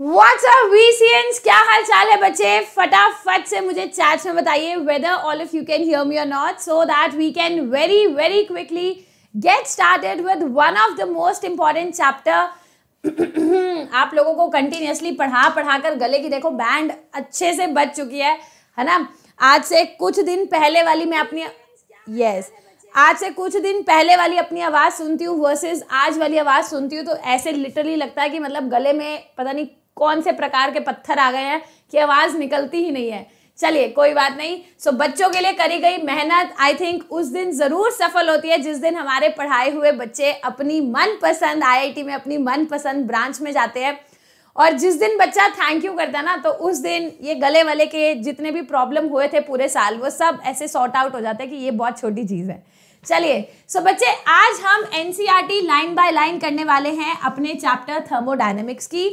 WhatsApp क्या हाल चाल है बच्चे फटाफट से मुझे चैट में बताइए whether all of you can hear me or not so that we can very very quickly get started with one of the most important chapter आप लोगों को कंटिन्यूसली पढ़ा पढ़ा कर गले की देखो बैंड अच्छे से बच चुकी है है ना आज से कुछ दिन पहले वाली मैं अपनी यस yes, आज से कुछ दिन पहले वाली अपनी आवाज़ सुनती हूँ वर्सेस आज वाली आवाज़ सुनती हूँ तो ऐसे लिटरली लगता है कि मतलब गले में पता नहीं कौन से प्रकार के पत्थर आ गए हैं कि आवाज़ निकलती ही नहीं है चलिए कोई बात नहीं सो so, बच्चों के लिए करी गई मेहनत आई थिंक उस दिन ज़रूर सफल होती है जिस दिन हमारे पढ़ाए हुए बच्चे अपनी मनपसंद आईआईटी में अपनी मनपसंद ब्रांच में जाते हैं और जिस दिन बच्चा थैंक यू करता है ना तो उस दिन ये गले वाले के जितने भी प्रॉब्लम हुए थे पूरे साल वो सब ऐसे सॉर्ट आउट हो जाते हैं कि ये बहुत छोटी चीज़ है चलिए सो बच्चे आज हम एन लाइन बाय लाइन करने वाले हैं अपने चैप्टर थर्मोडाइनमिक्स की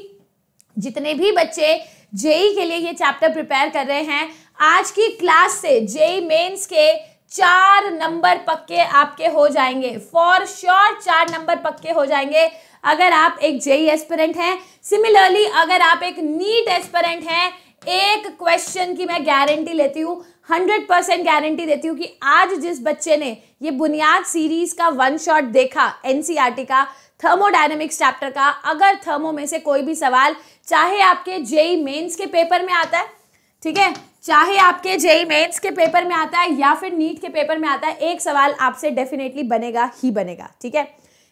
जितने भी बच्चे जेई के लिए ये चैप्टर प्रिपेयर कर रहे हैं आज की क्लास से जेई मेंस के चार नंबर पक्के आपके हो जाएंगे फॉर श्योर चार नंबर पक्के हो जाएंगे अगर आप एक जेई एस्पिरेंट हैं सिमिलरली अगर आप एक नीट एस्पिरेंट हैं एक क्वेश्चन की मैं गारंटी लेती हूँ हंड्रेड परसेंट गारंटी देती हूँ कि आज जिस बच्चे ने ये बुनियाद सीरीज का वन शॉट देखा एनसीआरटी e का थर्मोडायनेमिक्स चैप्टर का अगर थर्मो में से कोई भी सवाल चाहे आपके जेई मेंस के पेपर में आता है ठीक है चाहे आपके जेई मेंस के पेपर में आता है या फिर नीट के पेपर में आता है एक सवाल आपसे डेफिनेटली बनेगा ही बनेगा ठीक है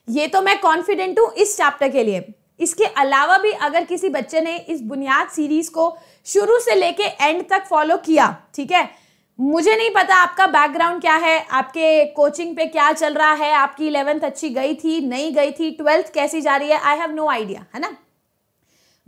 ये तो मैं कॉन्फिडेंट हूँ इस चैप्टर के लिए इसके अलावा भी अगर किसी बच्चे ने इस बुनियाद सीरीज को शुरू से लेके एंड तक फॉलो किया ठीक है मुझे नहीं पता आपका बैकग्राउंड क्या है आपके कोचिंग पे क्या चल रहा है आपकी इलेवेंथ अच्छी गई थी नहीं गई थी ट्वेल्थ कैसी जा रही है आई हैव नो आइडिया है ना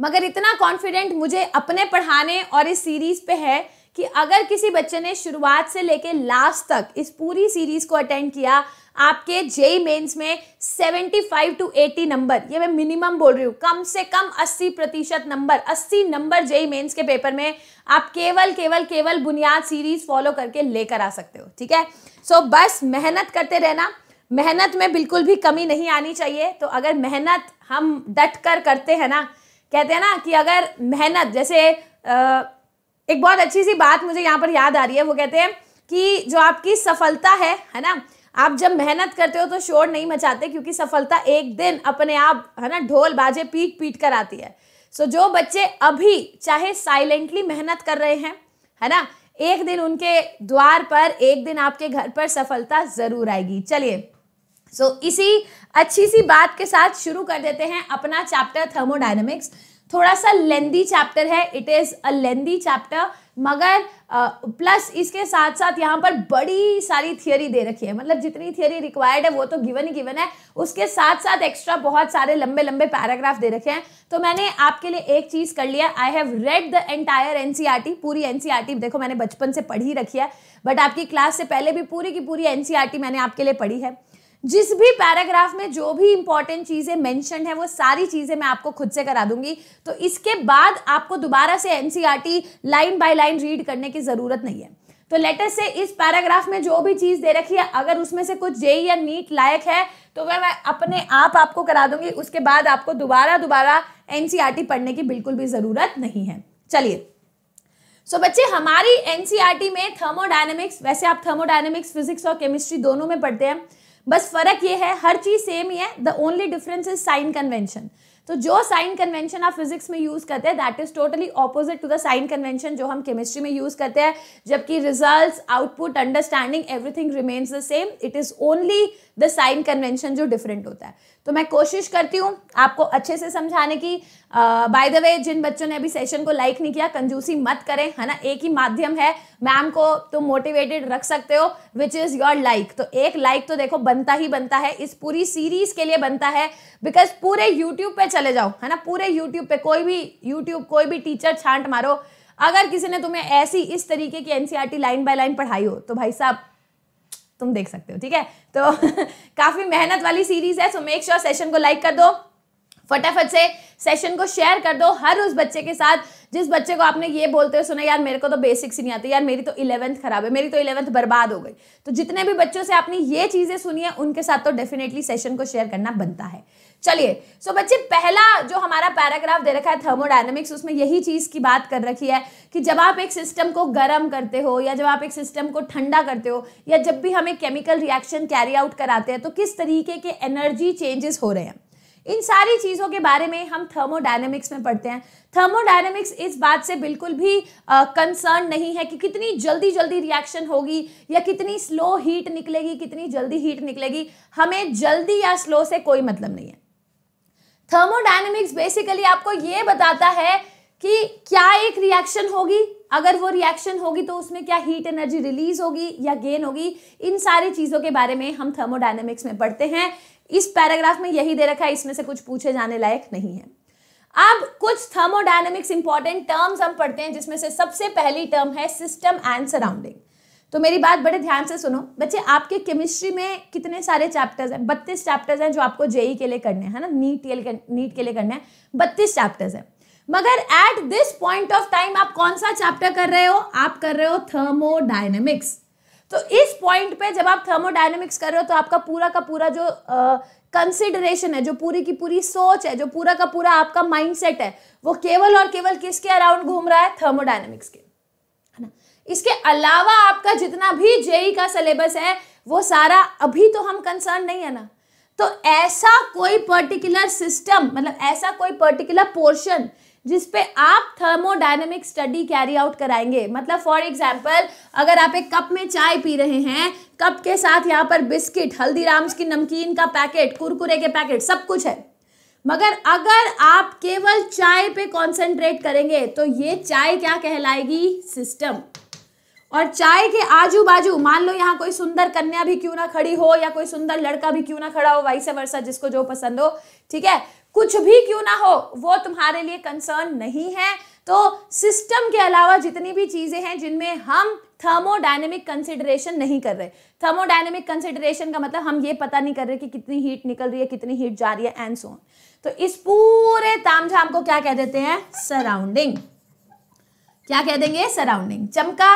मगर इतना कॉन्फिडेंट मुझे अपने पढ़ाने और इस सीरीज़ पे है कि अगर किसी बच्चे ने शुरुआत से लेके लास्ट तक इस पूरी सीरीज़ को अटेंड किया आपके जेई मेंस में 75 टू 80 नंबर ये मैं मिनिमम बोल रही हूँ कम से कम 80 प्रतिशत नंबर 80 नंबर जेई मेंस के पेपर में आप केवल केवल केवल बुनियाद सीरीज फॉलो करके लेकर आ सकते हो ठीक है सो so, बस मेहनत करते रहना मेहनत में बिल्कुल भी कमी नहीं आनी चाहिए तो अगर मेहनत हम डट कर करते हैं ना कहते हैं ना कि अगर मेहनत जैसे एक बहुत अच्छी सी बात मुझे यहाँ पर याद आ रही है वो कहते हैं कि जो आपकी सफलता है है ना आप जब मेहनत करते हो तो शोर नहीं मचाते क्योंकि सफलता एक दिन अपने आप है ना ढोल बाजे पीट पीट कर आती है सो जो बच्चे अभी चाहे साइलेंटली मेहनत कर रहे हैं है ना एक दिन उनके द्वार पर एक दिन आपके घर पर सफलता ज़रूर आएगी चलिए सो so, इसी अच्छी सी बात के साथ शुरू कर देते हैं अपना चैप्टर थर्मोडाइनमिक्स थोड़ा सा लेंदी चैप्टर है it is a lengthy chapter मगर प्लस इसके साथ साथ यहाँ पर बड़ी सारी थियोरी दे रखी है मतलब जितनी थियोरी रिक्वायर्ड है वो तो गिवन ही गिवन है उसके साथ साथ एक्स्ट्रा बहुत सारे लंबे लंबे पैराग्राफ दे रखे हैं तो मैंने आपके लिए एक चीज़ कर लिया I have read the entire N पूरी एन e देखो मैंने बचपन से पढ़ी रखी है बट आपकी क्लास से पहले भी पूरी की पूरी एन e मैंने आपके लिए पढ़ी है जिस भी पैराग्राफ में जो भी इंपॉर्टेंट चीज़ें मेंशन है वो सारी चीज़ें मैं आपको खुद से करा दूंगी तो इसके बाद आपको दोबारा से NCERT line by line read करने की ज़रूरत नहीं है तो लेटर से इस पैराग्राफ में जो भी चीज़ दे रखी है अगर उसमें से कुछ जेई या नीट लायक है तो वह मैं अपने आप आपको करा दूंगी उसके बाद आपको दोबारा दोबारा एनसीईआरटी e पढ़ने की बिल्कुल भी ज़रूरत नहीं है चलिए सो so, बच्चे हमारी एनसीईआरटी e में थर्मोडायनेमिक्स वैसे आप थर्मोडायनेमिक्स फिजिक्स और केमिस्ट्री दोनों में पढ़ते हैं बस फर्क ये है हर चीज सेम ही है the only difference is sign convention तो जो साइन कन्वेंशन आप फिजिक्स में यूज करते हैं that is totally opposite to the sign convention जो हम केमिस्ट्री में यूज करते हैं जबकि results output understanding everything remains the same it is only the sign convention जो डिफरेंट होता है तो मैं कोशिश करती हूँ आपको अच्छे से समझाने की बाय द वे जिन बच्चों ने अभी सेशन को लाइक नहीं किया कंजूसी मत करें है ना एक ही माध्यम है मैम को तुम मोटिवेटेड रख सकते हो विच इज़ योर लाइक तो एक लाइक like तो देखो बनता ही बनता है इस पूरी सीरीज के लिए बनता है बिकॉज पूरे यूट्यूब पे चले जाओ है ना पूरे यूट्यूब पे कोई भी यूट्यूब कोई भी टीचर छांट मारो अगर किसी ने तुम्हें ऐसी इस तरीके की एनसीआरटी लाइन बाय लाइन पढ़ाई हो तो भाई साहब तुम देख सकते हो ठीक है तो काफ़ी मेहनत वाली सीरीज़ है सो मेक श्योर सेशन को लाइक कर दो फटाफट से सेशन को शेयर कर दो हर उस बच्चे के साथ जिस बच्चे को आपने ये बोलते हुए सुना यार मेरे को तो बेसिक्स ही नहीं आती यार मेरी तो इलेवंथ खराब है मेरी तो इलेवंथ बर्बाद हो गई तो जितने भी बच्चों से आपने ये चीज़ें सुनी है उनके साथ तो डेफिनेटली सेशन को शेयर करना बनता है चलिए सो so, बच्चे पहला जो हमारा पैराग्राफ दे रखा है थर्मोडाइनमिक्स उसमें यही चीज़ की बात कर रखी है कि जब आप एक सिस्टम को गर्म करते हो या जब आप एक सिस्टम को ठंडा करते हो या जब भी हमें केमिकल रिएक्शन कैरी आउट कराते हैं तो किस तरीके के एनर्जी चेंजेस हो रहे हैं इन सारी चीज़ों के बारे में हम थर्मोडाइनमिक्स में पढ़ते हैं थर्मोडाइनमिक्स इस बात से बिल्कुल भी कंसर्न नहीं है कि कितनी जल्दी जल्दी रिएक्शन होगी या कितनी स्लो हीट निकलेगी कितनी जल्दी हीट निकलेगी हमें जल्दी या स्लो से कोई मतलब नहीं है थर्मोडाइनमिक्स बेसिकली आपको ये बताता है कि क्या एक रिएक्शन होगी अगर वो रिएक्शन होगी तो उसमें क्या हीट एनर्जी रिलीज होगी या गेन होगी इन सारी चीज़ों के बारे में हम थर्मोडाइनमिक्स में पढ़ते हैं इस पैराग्राफ में यही दे रखा है इसमें से कुछ पूछे जाने लायक नहीं है अब कुछ थर्मोडाइनमिक्स इंपॉर्टेंट टर्म्स हम पढ़ते हैं जिसमें से सबसे पहली टर्म है सिस्टम एंड सराउंडिंग तो मेरी बात बड़े ध्यान से सुनो बच्चे आपके केमिस्ट्री में कितने सारे चैप्टर्स हैं बत्तीस चैप्टर्स हैं जो आपको जेई e के लिए करने हैं ना नीट के नीट के लिए करने हैं बत्तीस चैप्टर्स हैं मगर at this point of time आप कौन सा चैप्टर कर रहे हो आप कर रहे हो थर्मोडाइनमिक्स तो इस पॉइंट पे जब आप थर्मोडाइनमिक्स कर रहे हो तो आपका पूरा का पूरा जो कंसिडरेशन uh, है जो पूरी की पूरी सोच है जो पूरा का पूरा आपका माइंडसेट है वो केवल और केवल किसके अराउंड घूम रहा है थर्मोडाइनमिक्स के इसके अलावा आपका जितना भी जेई का सिलेबस है वो सारा अभी तो हम कंसर्न नहीं है ना तो ऐसा कोई पर्टिकुलर सिस्टम मतलब ऐसा कोई पर्टिकुलर पोर्शन जिस पे आप थर्मोडायनेमिक स्टडी कैरी आउट कराएंगे मतलब फॉर एग्जांपल अगर आप एक कप में चाय पी रहे हैं कप के साथ यहाँ पर बिस्किट हल्दीराम्स की नमकीन का पैकेट कुरकुरे के पैकेट सब कुछ है मगर अगर आप केवल चाय पे कंसंट्रेट करेंगे तो ये चाय क्या कहलाएगी सिस्टम और चाय के आजू बाजू मान लो यहाँ कोई सुंदर कन्या भी क्यों ना खड़ी हो या कोई सुंदर लड़का भी क्यों ना खड़ा हो वाइस वर्षा जिसको जो पसंद हो ठीक है कुछ भी क्यों ना हो वो तुम्हारे लिए कंसर्न नहीं है तो सिस्टम के अलावा जितनी भी चीज़ें हैं जिनमें हम थर्मोडायनेमिक कंसिडरेशन नहीं कर रहे थर्मोडाइनमिक कंसिडरेशन का मतलब हम ये पता नहीं कर रहे कि कितनी हीट निकल रही है कितनी हीट जा रही है एंड सोन तो इस पूरे तामझाम को क्या कह देते हैं सराउंडिंग क्या कह देंगे सराउंडिंग चमका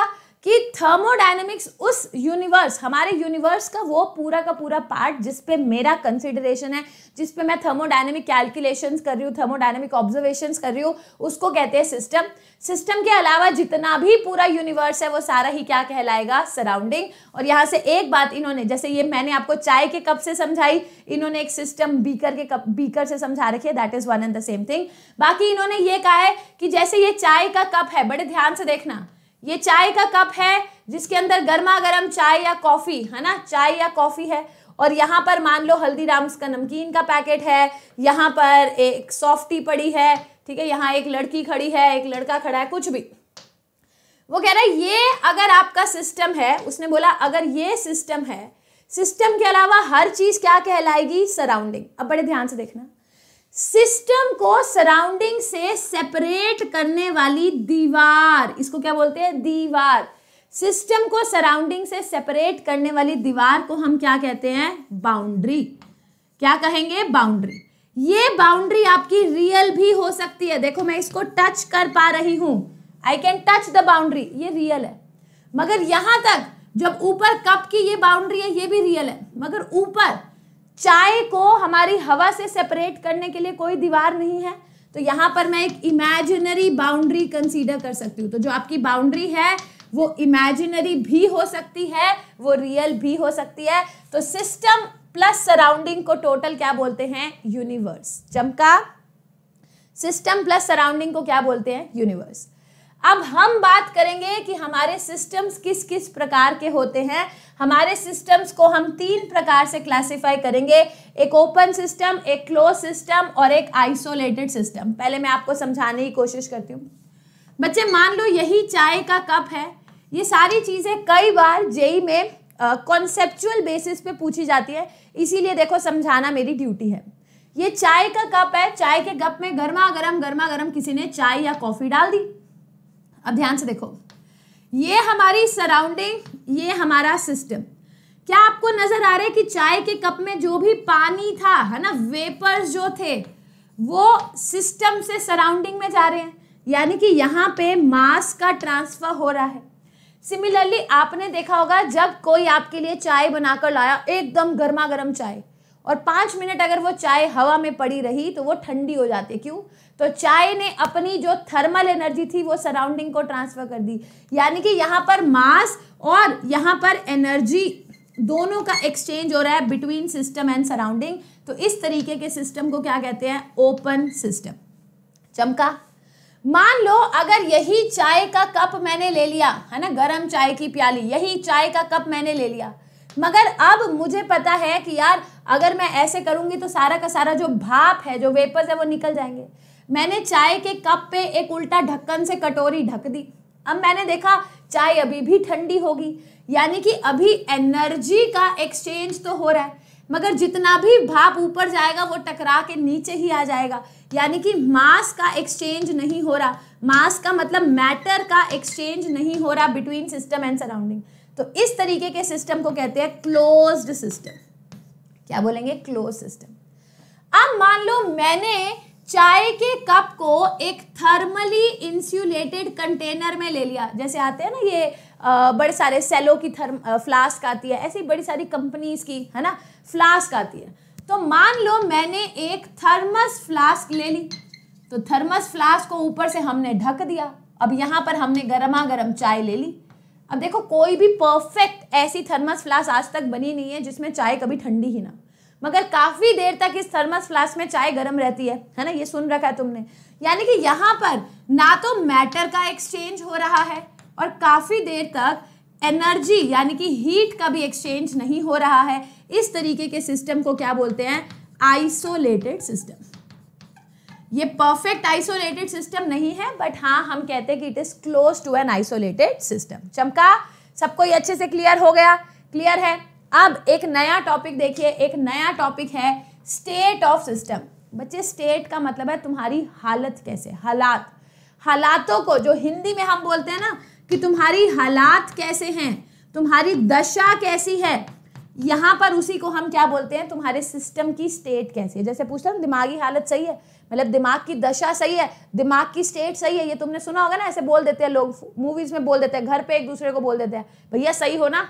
कि थर्मोडाइनमिक्स उस यूनिवर्स हमारे यूनिवर्स का वो पूरा का पूरा पार्ट जिस पे मेरा कंसिडरेशन है जिस पे मैं थर्मोडाइनमिक कैलकुलेशन कर रही हूँ थर्मोडाइनमिक ऑब्जर्वेशंस कर रही हूँ उसको कहते हैं सिस्टम सिस्टम के अलावा जितना भी पूरा यूनिवर्स है वो सारा ही क्या कहलाएगा सराउंडिंग और यहाँ से एक बात इन्होंने जैसे ये मैंने आपको चाय के कप से समझाई इन्होंने एक सिस्टम बीकर के कप बीकर से समझा रखी है that is one and the same thing बाकी इन्होंने ये कहा है कि जैसे ये चाय का कप है बड़े ध्यान से देखना ये चाय का कप है जिसके अंदर गर्मा गर्म चाय या कॉफ़ी है ना चाय या कॉफ़ी है और यहाँ पर मान लो हल्दीराम्स का नमकीन का पैकेट है यहाँ पर एक सॉफ्टी पड़ी है ठीक है यहाँ एक लड़की खड़ी है एक लड़का खड़ा है कुछ भी वो कह रहा है ये अगर आपका सिस्टम है उसने बोला अगर ये सिस्टम है सिस्टम के अलावा हर चीज़ क्या कहलाएगी सराउंडिंग अब बड़े ध्यान से देखना सिस्टम को सराउंडिंग से सेपरेट करने वाली दीवार इसको क्या बोलते हैं दीवार सिस्टम को सराउंडिंग से सेपरेट करने वाली दीवार को हम क्या कहते हैं बाउंड्री क्या कहेंगे बाउंड्री ये बाउंड्री आपकी रियल भी हो सकती है देखो मैं इसको टच कर पा रही हूं I can touch the boundary ये रियल है मगर यहां तक जब ऊपर कप की ये बाउंड्री है ये भी रियल है मगर ऊपर चाय को हमारी हवा से सेपरेट करने के लिए कोई दीवार नहीं है तो यहां पर मैं एक इमेजिनरी बाउंड्री कंसीडर कर सकती हूं तो जो आपकी बाउंड्री है वो इमेजिनरी भी हो सकती है वो रियल भी हो सकती है तो सिस्टम प्लस सराउंडिंग को टोटल क्या बोलते हैं यूनिवर्स चमका सिस्टम प्लस सराउंडिंग को क्या बोलते हैं यूनिवर्स अब हम बात करेंगे कि हमारे सिस्टम्स किस किस प्रकार के होते हैं हमारे सिस्टम्स को हम तीन प्रकार से क्लासिफाई करेंगे एक ओपन सिस्टम एक क्लोज सिस्टम और एक आइसोलेटेड सिस्टम पहले मैं आपको समझाने की कोशिश करती हूँ बच्चे मान लो यही चाय का कप है ये सारी चीज़ें कई बार जेई में कॉन्सेप्चुअल बेसिस पे पूछी जाती है इसीलिए देखो समझाना मेरी ड्यूटी है ये चाय का कप है चाय के कप में गर्मा गर्म गर्मा गर्म किसी ने चाय या कॉफ़ी डाल दी अब ध्यान से देखो ये हमारी सराउंडिंग ये हमारा सिस्टम क्या आपको नजर आ रहा है कि चाय के कप में जो भी पानी था है ना वेपर्स जो थे वो सिस्टम से सराउंडिंग में जा रहे हैं यानी कि यहाँ पे मास का ट्रांसफर हो रहा है सिमिलरली आपने देखा होगा जब कोई आपके लिए चाय बनाकर लाया एकदम गर्मा गर्म चाय और पाँच मिनट अगर वो चाय हवा में पड़ी रही तो वो ठंडी हो जाती क्यों तो चाय ने अपनी जो थर्मल एनर्जी थी वो सराउंडिंग को ट्रांसफ़र कर दी यानी कि यहाँ पर मास और यहाँ पर एनर्जी दोनों का एक्सचेंज हो रहा है बिटवीन सिस्टम एंड सराउंडिंग तो इस तरीके के सिस्टम को क्या कहते हैं ओपन सिस्टम चमका मान लो अगर यही चाय का कप मैंने ले लिया है ना गरम चाय की प्याली यही चाय का कप मैंने ले लिया मगर अब मुझे पता है कि यार अगर मैं ऐसे करूँगी तो सारा का सारा जो भाप है जो वेपर्स है वो निकल जाएंगे मैंने चाय के कप पे एक उल्टा ढक्कन से कटोरी ढक दी अब मैंने देखा चाय अभी भी ठंडी होगी यानी कि अभी एनर्जी का एक्सचेंज तो हो रहा है मगर जितना भी भाप ऊपर जाएगा वो टकरा के नीचे ही आ जाएगा यानी कि मास का एक्सचेंज नहीं हो रहा मास का मतलब मैटर का एक्सचेंज नहीं हो रहा बिटवीन सिस्टम एंड सराउंडिंग तो इस तरीके के सिस्टम को कहते हैं क्लोज्ड सिस्टम क्या बोलेंगे क्लोज सिस्टम अब मान लो मैंने चाय के कप को एक थर्मली इंसुलेटेड कंटेनर में ले लिया जैसे आते हैं ना ये बड़े सारे सेलो की थर्म फ्लास्क आती है ऐसी बड़ी सारी कंपनीज की है ना फ्लास्क आती है तो मान लो मैंने एक थर्मस फ्लास्क ले ली तो थर्मस फ्लास्क को ऊपर से हमने ढक दिया अब यहाँ पर हमने गर्मा गर्म चाय ले ली अब देखो कोई भी परफेक्ट ऐसी थर्मस फ्लास्क आज तक बनी नहीं है जिसमें चाय कभी ठंडी ही ना मगर काफ़ी देर तक इस थर्मस फ्लास्क में चाय गर्म रहती है है ना ये सुन रखा है तुमने यानी कि यहाँ पर ना तो मैटर का एक्सचेंज हो रहा है और काफ़ी देर तक एनर्जी यानी कि हीट का भी एक्सचेंज नहीं हो रहा है इस तरीके के सिस्टम को क्या बोलते हैं आइसोलेटेड सिस्टम ये परफेक्ट आइसोलेटेड सिस्टम नहीं है बट हाँ हम कहते हैं कि it is close to an isolated system चमका सबको ये अच्छे से क्लियर हो गया क्लियर है अब एक नया टॉपिक देखिए एक नया टॉपिक है स्टेट ऑफ सिस्टम बच्चे स्टेट का मतलब है तुम्हारी हालत कैसे हालात हालातों को जो हिंदी में हम बोलते हैं ना कि तुम्हारी हालात कैसे हैं तुम्हारी दशा कैसी है यहाँ पर उसी को हम क्या बोलते हैं तुम्हारे सिस्टम की स्टेट कैसी है जैसे पूछते हैं दिमागी हालत सही है मतलब दिमाग की दशा सही है दिमाग की स्टेट सही है ये तुमने सुना होगा ना ऐसे बोल देते हैं लोग मूवीज में बोल देते हैं घर पे एक दूसरे को बोल देते हैं भैया सही हो ना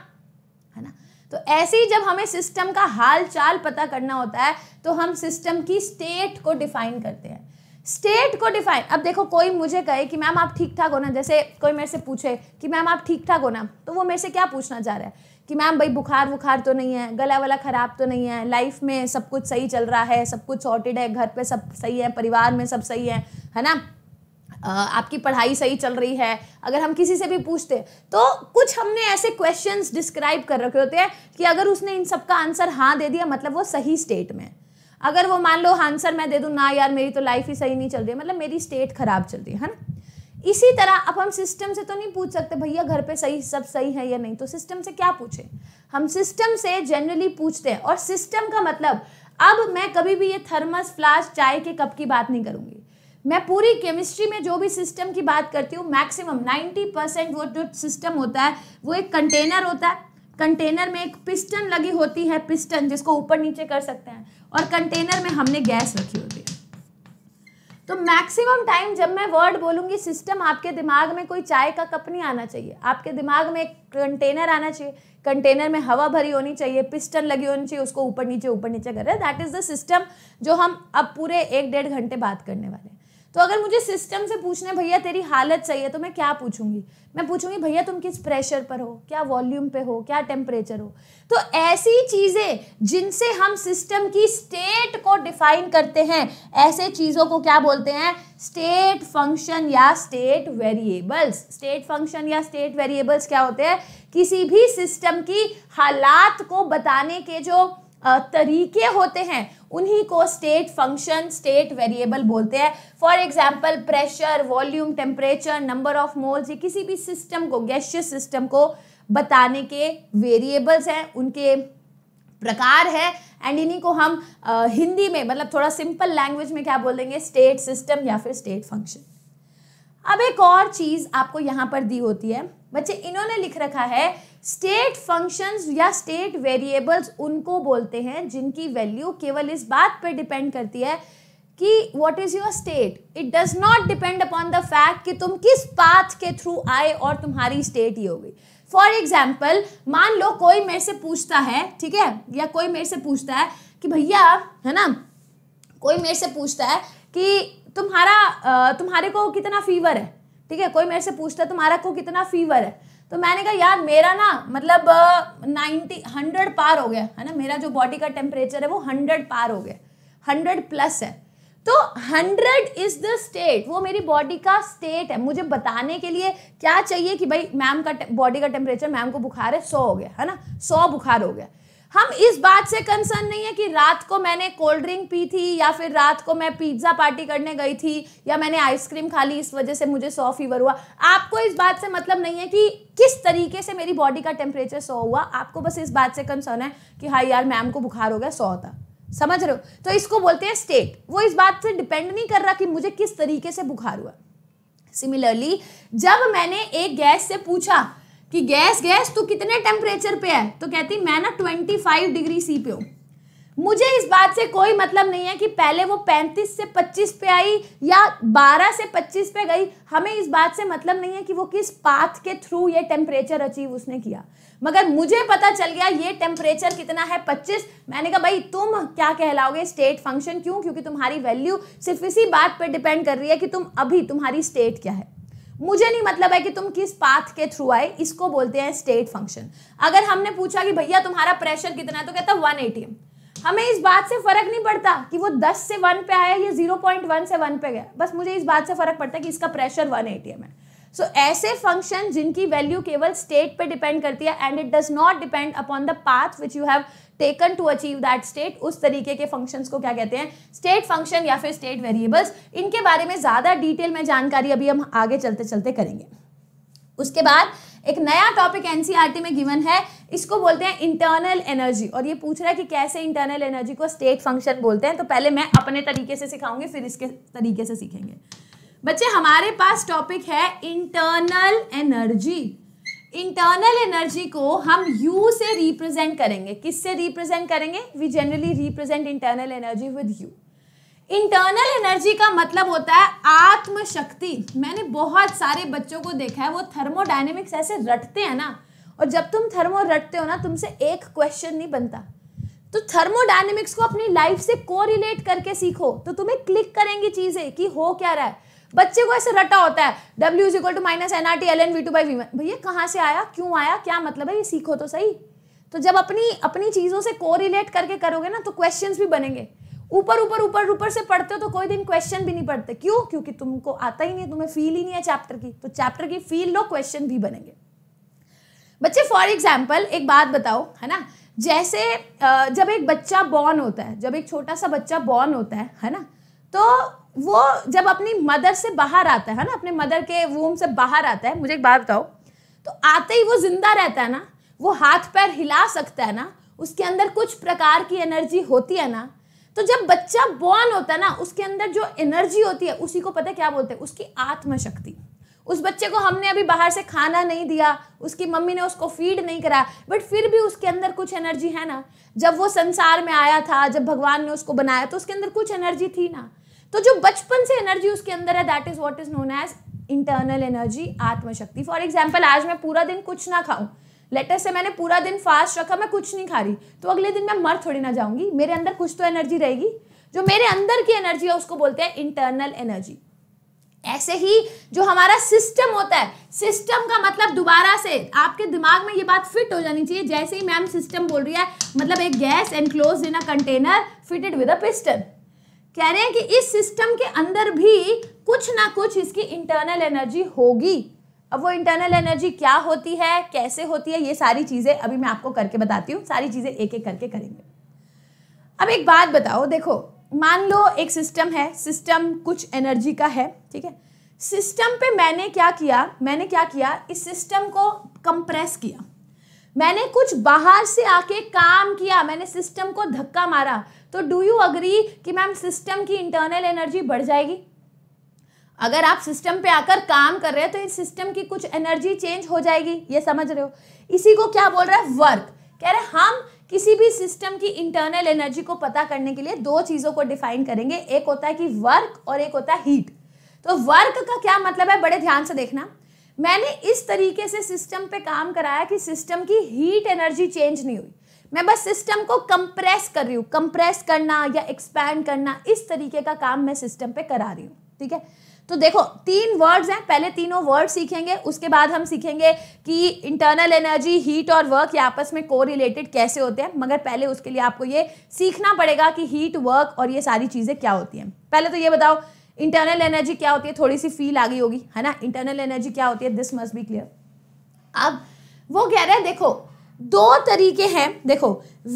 है ना तो ऐसे ही जब हमें सिस्टम का हाल चाल पता करना होता है तो हम सिस्टम की स्टेट को डिफाइन करते हैं स्टेट को डिफाइन अब देखो कोई मुझे कहे कि मैम आप ठीक ठाक हो ना जैसे कोई मेरे से पूछे कि मैम आप ठीक ठाक हो ना तो वो मेरे से क्या पूछना चाह रहा है कि मैम भाई बुखार वुखार तो नहीं है गला वाला ख़राब तो नहीं है लाइफ में सब कुछ सही चल रहा है सब कुछ सॉर्टेड है घर पे सब सही है परिवार में सब सही है है ना आपकी पढ़ाई सही चल रही है अगर हम किसी से भी पूछते तो कुछ हमने ऐसे क्वेश्चंस डिस्क्राइब कर रखे होते हैं कि अगर उसने इन सब का आंसर हाँ दे दिया मतलब वो सही स्टेट में अगर वो मान लो आंसर हाँ, मैं दे दूँ ना यार मेरी तो लाइफ ही सही नहीं चल रही है मतलब मेरी स्टेट ख़राब चल रही है ना इसी तरह अब हम सिस्टम से तो नहीं पूछ सकते भैया घर पे सही सब सही है या नहीं तो सिस्टम से क्या पूछे हम सिस्टम से जनरली पूछते हैं और सिस्टम का मतलब अब मैं कभी भी ये थर्मस फ्लास्क चाय के कप की बात नहीं करूंगी मैं पूरी केमिस्ट्री में जो भी सिस्टम की बात करती हूँ मैक्सिमम 90 परसेंट वो जो सिस्टम होता है वो एक कंटेनर होता है कंटेनर में एक पिस्टन लगी होती है पिस्टन जिसको ऊपर नीचे कर सकते हैं और कंटेनर में हमने गैस रखी होती है तो मैक्सिमम टाइम जब मैं वर्ड बोलूँगी सिस्टम आपके दिमाग में कोई चाय का कप नहीं आना चाहिए आपके दिमाग में एक कंटेनर आना चाहिए कंटेनर में हवा भरी होनी चाहिए पिस्टन लगी होनी चाहिए उसको ऊपर नीचे ऊपर नीचे कर रहे हैं दैट इज़ द सिस्टम जो हम अब पूरे एक डेढ़ घंटे बात करने वाले हैं तो अगर मुझे सिस्टम से पूछना है भैया तेरी हालत सही है तो मैं क्या पूछूंगी मैं पूछूंगी भैया तुम किस प्रेशर पर हो क्या वॉल्यूम पे हो क्या टेम्परेचर हो तो ऐसी चीज़ें जिनसे हम सिस्टम की स्टेट को डिफाइन करते हैं ऐसे चीज़ों को क्या बोलते हैं स्टेट फंक्शन या स्टेट वेरिएबल्स स्टेट फंक्शन या स्टेट वेरिएबल्स क्या होते हैं किसी भी सिस्टम की हालात को बताने के जो तरीके होते हैं उन्हीं को स्टेट फंक्शन स्टेट वेरिएबल बोलते हैं for example pressure volume temperature number of moles ये किसी भी सिस्टम को गैशियस सिस्टम को बताने के वेरिएबल्स हैं उनके प्रकार है एंड इन्हीं को हम आ, हिंदी में मतलब थोड़ा सिंपल लैंग्वेज में क्या बोल देंगे स्टेट सिस्टम या फिर स्टेट फंक्शन अब एक और चीज़ आपको यहाँ पर दी होती है बच्चे इन्होंने लिख रखा है स्टेट फंक्शंस या स्टेट वेरिएबल्स उनको बोलते हैं जिनकी वैल्यू केवल इस बात पर डिपेंड करती है कि what is your state it does not depend upon the fact कि तुम किस पाथ के थ्रू आए और तुम्हारी स्टेट ही होगी फॉर एग्जाम्पल मान लो कोई मेरे से पूछता है ठीक है या कोई मेरे से पूछता है कि भैया है ना कोई मेरे से पूछता है कि तुम्हारा तुम्हारे को कितना फीवर है ठीक है कोई मेरे से पूछता तुम्हारा को कितना फीवर है तो मैंने कहा यार मेरा ना मतलब नाइन्टी हंड्रेड पार हो गया है ना मेरा जो बॉडी का टेम्परेचर है वो हंड्रेड पार हो गया हंड्रेड प्लस है तो हंड्रेड इज द स्टेट वो मेरी बॉडी का स्टेट है मुझे बताने के लिए क्या चाहिए कि भाई मैम का बॉडी का टेम्परेचर मैम को बुखार है सौ हो गया है ना सौ बुखार हो गया हम इस बात से कंसर्न नहीं है कि रात को मैंने कोल्ड ड्रिंक पी थी या फिर रात को मैं पिज्ज़ा पार्टी करने गई थी या मैंने आइसक्रीम खा ली इस वजह से मुझे सौ फीवर हुआ आपको इस बात से मतलब नहीं है कि किस तरीके से मेरी बॉडी का टेम्परेचर सौ हुआ आपको बस इस बात से कंसर्न है कि हाँ यार मैम को बुखार हो गया सौ था समझ रहे हो तो इसको बोलते हैं स्टेट वो इस बात से डिपेंड नहीं कर रहा कि मुझे किस तरीके से बुखार हुआ सिमिलरली जब मैंने एक गैस से पूछा कि गैस गैस तू कितने टेम्परेचर पे है तो कहती मैं ना ट्वेंटी फाइव डिग्री सी पे हूँ मुझे इस बात से कोई मतलब नहीं है कि पहले वो 35 से 25 पे आई या 12 से 25 पे गई हमें इस बात से मतलब नहीं है कि वो किस पाथ के थ्रू ये टेम्परेचर अचीव उसने किया मगर मुझे पता चल गया ये टेम्परेचर कितना है 25 मैंने कहा भाई तुम क्या कहलाओगे स्टेट फंक्शन क्यों क्योंकि तुम्हारी वैल्यू सिर्फ इसी बात पर डिपेंड कर रही है कि तुम अभी तुम्हारी स्टेट क्या है मुझे नहीं मतलब है कि तुम किस पाथ के थ्रू आए इसको बोलते हैं स्टेट फंक्शन अगर हमने पूछा कि भैया तुम्हारा प्रेशर कितना है तो कहता वन एटीएम हमें इस बात से फर्क नहीं पड़ता कि वो दस से वन पे आया या जीरो पॉइंट वन से वन पे गया बस मुझे इस बात से फर्क पड़ता है कि इसका प्रेशर वन एटीएम है सो so, ऐसे फंक्शन जिनकी वैल्यू केवल स्टेट पे डिपेंड करती है and it does not depend upon the path which you have taken to achieve that state उस तरीके के फंक्शन को क्या कहते हैं स्टेट फंक्शन या फिर स्टेट वेरिएबल्स इनके बारे में ज़्यादा डिटेल में जानकारी अभी हम आगे चलते चलते करेंगे उसके बाद एक नया टॉपिक एनसीईआरटी e में गिवन है इसको बोलते हैं इंटरनल एनर्जी और ये पूछ रहा है कि कैसे इंटरनल एनर्जी को स्टेट फंक्शन बोलते हैं तो पहले मैं अपने तरीके से सिखाऊंगी फिर इसके तरीके से सीखेंगे बच्चे हमारे पास टॉपिक है इंटरनल एनर्जी इंटरनल एनर्जी को हम यू से रिप्रेजेंट करेंगे किससे रिप्रेजेंट करेंगे we generally represent internal energy with U internal energy का मतलब होता है आत्मशक्ति मैंने बहुत सारे बच्चों को देखा है वो थर्मोडाइनेमिक्स ऐसे रटते हैं ना और जब तुम थर्मो रटते हो ना तुमसे एक क्वेश्चन नहीं बनता तो थर्मोडाइनेमिक्स को अपनी लाइफ से कोरिलेट करके सीखो तो तुम्हें क्लिक करेंगी चीज़ें कि हो क्या रहा है बच्चे को ऐसे रटा होता है W is equal to minus n R T l n V two by V भैया कहाँ से आया क्यों आया क्या मतलब है ये सीखो तो सही तो जब अपनी अपनी चीज़ों से कोरिलेट करके करोगे ना तो क्वेश्चन भी बनेंगे ऊपर ऊपर ऊपर ऊपर से पढ़ते हो तो कोई दिन क्वेश्चन भी नहीं पढ़ते क्यों क्योंकि तुमको आता ही नहीं तुम्हें फील ही नहीं है चैप्टर की तो चैप्टर की फील लो क्वेश्चन भी बनेंगे बच्चे फॉर एग्जाम्पल एक बात बताओ है ना जैसे जब एक बच्चा बॉर्न होता है जब एक छोटा सा बच्चा बॉर्न होता है है ना तो वो जब अपनी मदर से बाहर आता है ना अपने मदर के वोम से बाहर आता है मुझे एक बात बताओ तो आते ही वो जिंदा रहता है ना वो हाथ पैर हिला सकता है ना उसके अंदर कुछ प्रकार की एनर्जी होती है ना तो जब बच्चा बॉर्न होता है ना उसके अंदर जो एनर्जी होती है उसी को पता क्या बोलते हैं उसकी आत्मशक्ति उस बच्चे को हमने अभी बाहर से खाना नहीं दिया उसकी मम्मी ने उसको फीड नहीं करा बट फिर भी उसके अंदर कुछ एनर्जी है ना जब वो संसार में आया था जब भगवान ने उसको बनाया तो उसके अंदर कुछ एनर्जी थी ना तो जो बचपन से एनर्जी उसके अंदर है that is what is known as internal energy आत्मशक्ति फॉर एग्जाम्पल आज मैं पूरा दिन कुछ ना खाऊं लेटेस्ट से मैंने पूरा दिन फास्ट रखा मैं कुछ नहीं खा रही तो अगले दिन मैं मर थोड़ी ना जाऊंगी मेरे अंदर कुछ तो एनर्जी रहेगी जो मेरे अंदर की एनर्जी है उसको बोलते हैं इंटरनल एनर्जी ऐसे ही जो हमारा सिस्टम होता है सिस्टम का मतलब दोबारा से आपके दिमाग में ये बात फिट हो जानी चाहिए जैसे ही मैम सिस्टम बोल रही है मतलब एक gas enclose in a container fitted with a piston कह रहे हैं कि इस सिस्टम के अंदर भी कुछ ना कुछ इसकी इंटरनल एनर्जी होगी अब वो इंटरनल एनर्जी क्या होती है कैसे होती है ये सारी चीज़ें अभी मैं आपको करके बताती हूँ सारी चीज़ें एक एक करके करेंगे अब एक बात बताओ देखो मान लो एक सिस्टम है सिस्टम कुछ एनर्जी का है ठीक है सिस्टम पे मैंने क्या किया मैंने क्या किया इस सिस्टम को कंप्रेस किया मैंने कुछ बाहर से आके काम किया मैंने सिस्टम को धक्का मारा तो डू यू अग्री कि मैम सिस्टम की इंटरनल एनर्जी बढ़ जाएगी अगर आप सिस्टम पे आकर काम कर रहे हैं तो इस सिस्टम की कुछ एनर्जी चेंज हो जाएगी ये समझ रहे हो इसी को क्या बोल रहा है वर्क कह रहे हम किसी भी सिस्टम की इंटरनल एनर्जी को पता करने के लिए दो चीज़ों को डिफाइन करेंगे एक होता है कि वर्क और एक होता है हीट तो वर्क का क्या मतलब है बड़े ध्यान से देखना मैंने इस तरीके से सिस्टम पे काम कराया कि सिस्टम की हीट एनर्जी चेंज नहीं हुई मैं बस सिस्टम को कंप्रेस कर रही हूँ कंप्रेस करना या एक्सपैंड करना इस तरीके का काम मैं सिस्टम पे करा रही हूँ ठीक है तो देखो तीन वर्ड्स हैं पहले तीनों वर्ड सीखेंगे उसके बाद हम सीखेंगे कि इंटरनल एनर्जी हीट और वर्क ये आपस में कोरिलेटेड कैसे होते हैं मगर पहले उसके लिए आपको ये सीखना पड़ेगा कि हीट वर्क और ये सारी चीज़ें क्या होती हैं पहले तो ये बताओ इंटरनल एनर्जी क्या होती है थोड़ी सी फील आ गई होगी है ना इंटरनल एनर्जी क्या होती है दिस मस्ट बी क्लियर अब वो कह रहे हैं देखो दो तरीके हैं देखो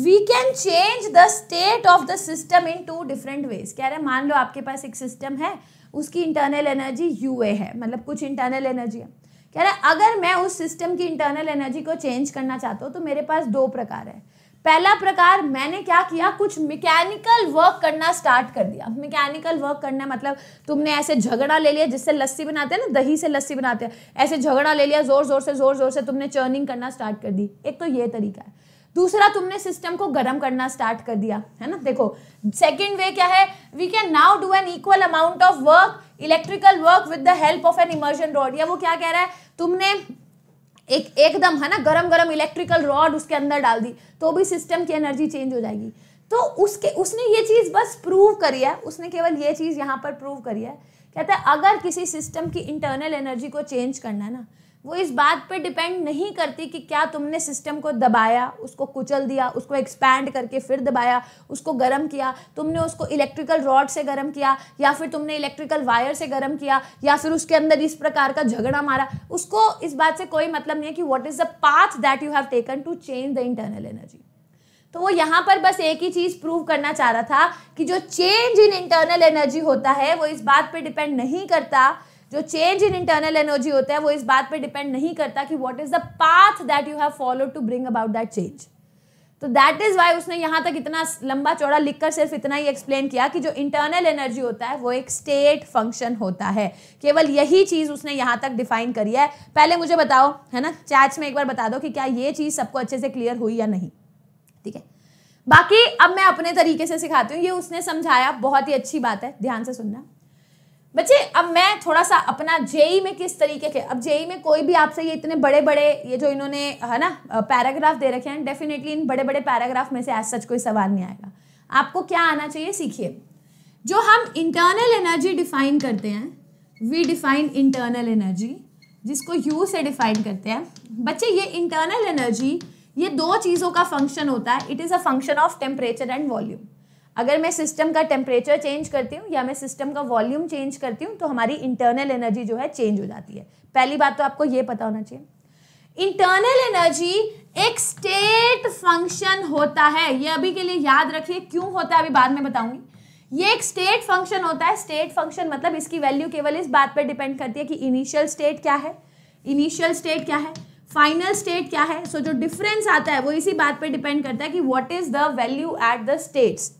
we can change the state of the system in two different ways कह रहे हैं मान लो आपके पास एक सिस्टम है उसकी इंटरनल एनर्जी यू ए है मतलब कुछ इंटरनल एनर्जी है कह रहे अगर मैं उस सिस्टम की इंटरनल एनर्जी को चेंज करना चाहता हूँ तो मेरे पास दो प्रकार है पहला प्रकार मैंने क्या किया कुछ मैकेनिकल वर्क करना स्टार्ट कर दिया मैकेनिकल वर्क करना मतलब तुमने ऐसे झगड़ा ले लिया जिससे लस्सी बनाते हैं ना दही से लस्सी बनाते हैं ऐसे झगड़ा ले लिया जोर जोर से जोर जोर से तुमने चर्निंग करना स्टार्ट कर दी एक तो ये तरीका है दूसरा तुमने सिस्टम को गर्म करना स्टार्ट कर दिया है ना देखो सेकेंड वे क्या है we can now do an equal amount of work electrical work with the help of an immersion rod या वो क्या कह रहा है तुमने एक एकदम है ना गरम गरम इलेक्ट्रिकल रॉड उसके अंदर डाल दी तो भी सिस्टम की एनर्जी चेंज हो जाएगी तो उसके उसने ये चीज़ बस प्रूव करी है उसने केवल ये चीज़ यहाँ पर प्रूव करी है कहता है अगर किसी सिस्टम की इंटरनल एनर्जी को चेंज करना है ना वो इस बात पे डिपेंड नहीं करती कि क्या तुमने सिस्टम को दबाया उसको कुचल दिया उसको एक्सपैंड करके फिर दबाया उसको गर्म किया तुमने उसको इलेक्ट्रिकल रॉड से गर्म किया या फिर तुमने इलेक्ट्रिकल वायर से गर्म किया या फिर उसके अंदर इस प्रकार का झगड़ा मारा उसको इस बात से कोई मतलब नहीं है कि what is the path that you have taken to change the internal energy तो वो यहाँ पर बस एक ही चीज़ प्रूव करना चाह रहा था कि जो चेंज इन इंटरनल एनर्जी होता है वो इस बात पे डिपेंड नहीं करता जो चेंज इन इंटरनल एनर्जी होता है वो इस बात पे डिपेंड नहीं करता कि what is the path that you have followed to bring about that change तो दैट इज वाई उसने यहां तक इतना लंबा चौड़ा लिखकर सिर्फ इतना ही एक्सप्लेन किया कि जो इंटरनल एनर्जी होता है वो एक स्टेट फंक्शन होता है केवल यही चीज़ उसने यहां तक डिफाइन करी है पहले मुझे बताओ है ना चैट्स में एक बार बता दो कि क्या ये चीज़ सबको अच्छे से क्लियर हुई या नहीं ठीक है बाकी अब मैं अपने तरीके से सिखाती हूँ ये उसने समझाया बहुत ही अच्छी बात है ध्यान से सुनना बच्चे अब मैं थोड़ा सा अपना जेई में किस तरीके के अब जेई में कोई भी आपसे ये इतने बड़े बड़े ये जो इन्होंने है ना पैराग्राफ दे रखे हैं डेफिनेटली इन बड़े बड़े पैराग्राफ में से आज सच कोई सवाल नहीं आएगा आपको क्या आना चाहिए सीखिए जो हम इंटरनल एनर्जी डिफाइन करते हैं वी डिफाइन इंटरनल एनर्जी जिसको यू से डिफाइन करते हैं बच्चे ये इंटरनल एनर्जी ये दो चीज़ों का फंक्शन होता है it is a function of temperature and volume अगर मैं सिस्टम का टेम्परेचर चेंज करती हूँ या मैं सिस्टम का वॉल्यूम चेंज करती हूँ तो हमारी इंटरनल एनर्जी जो है चेंज हो जाती है पहली बात तो आपको ये पता होना चाहिए इंटरनल एनर्जी एक स्टेट फंक्शन होता है ये अभी के लिए याद रखिए क्यों होता है अभी बाद में बताऊंगी ये एक स्टेट फंक्शन होता है स्टेट फंक्शन मतलब इसकी वैल्यू केवल इस बात पर डिपेंड करती है कि इनिशियल स्टेट क्या है इनिशियल स्टेट क्या है फाइनल स्टेट क्या है सो so, जो डिफरेंस आता है वो इसी बात पर डिपेंड करता है कि what is the value at the states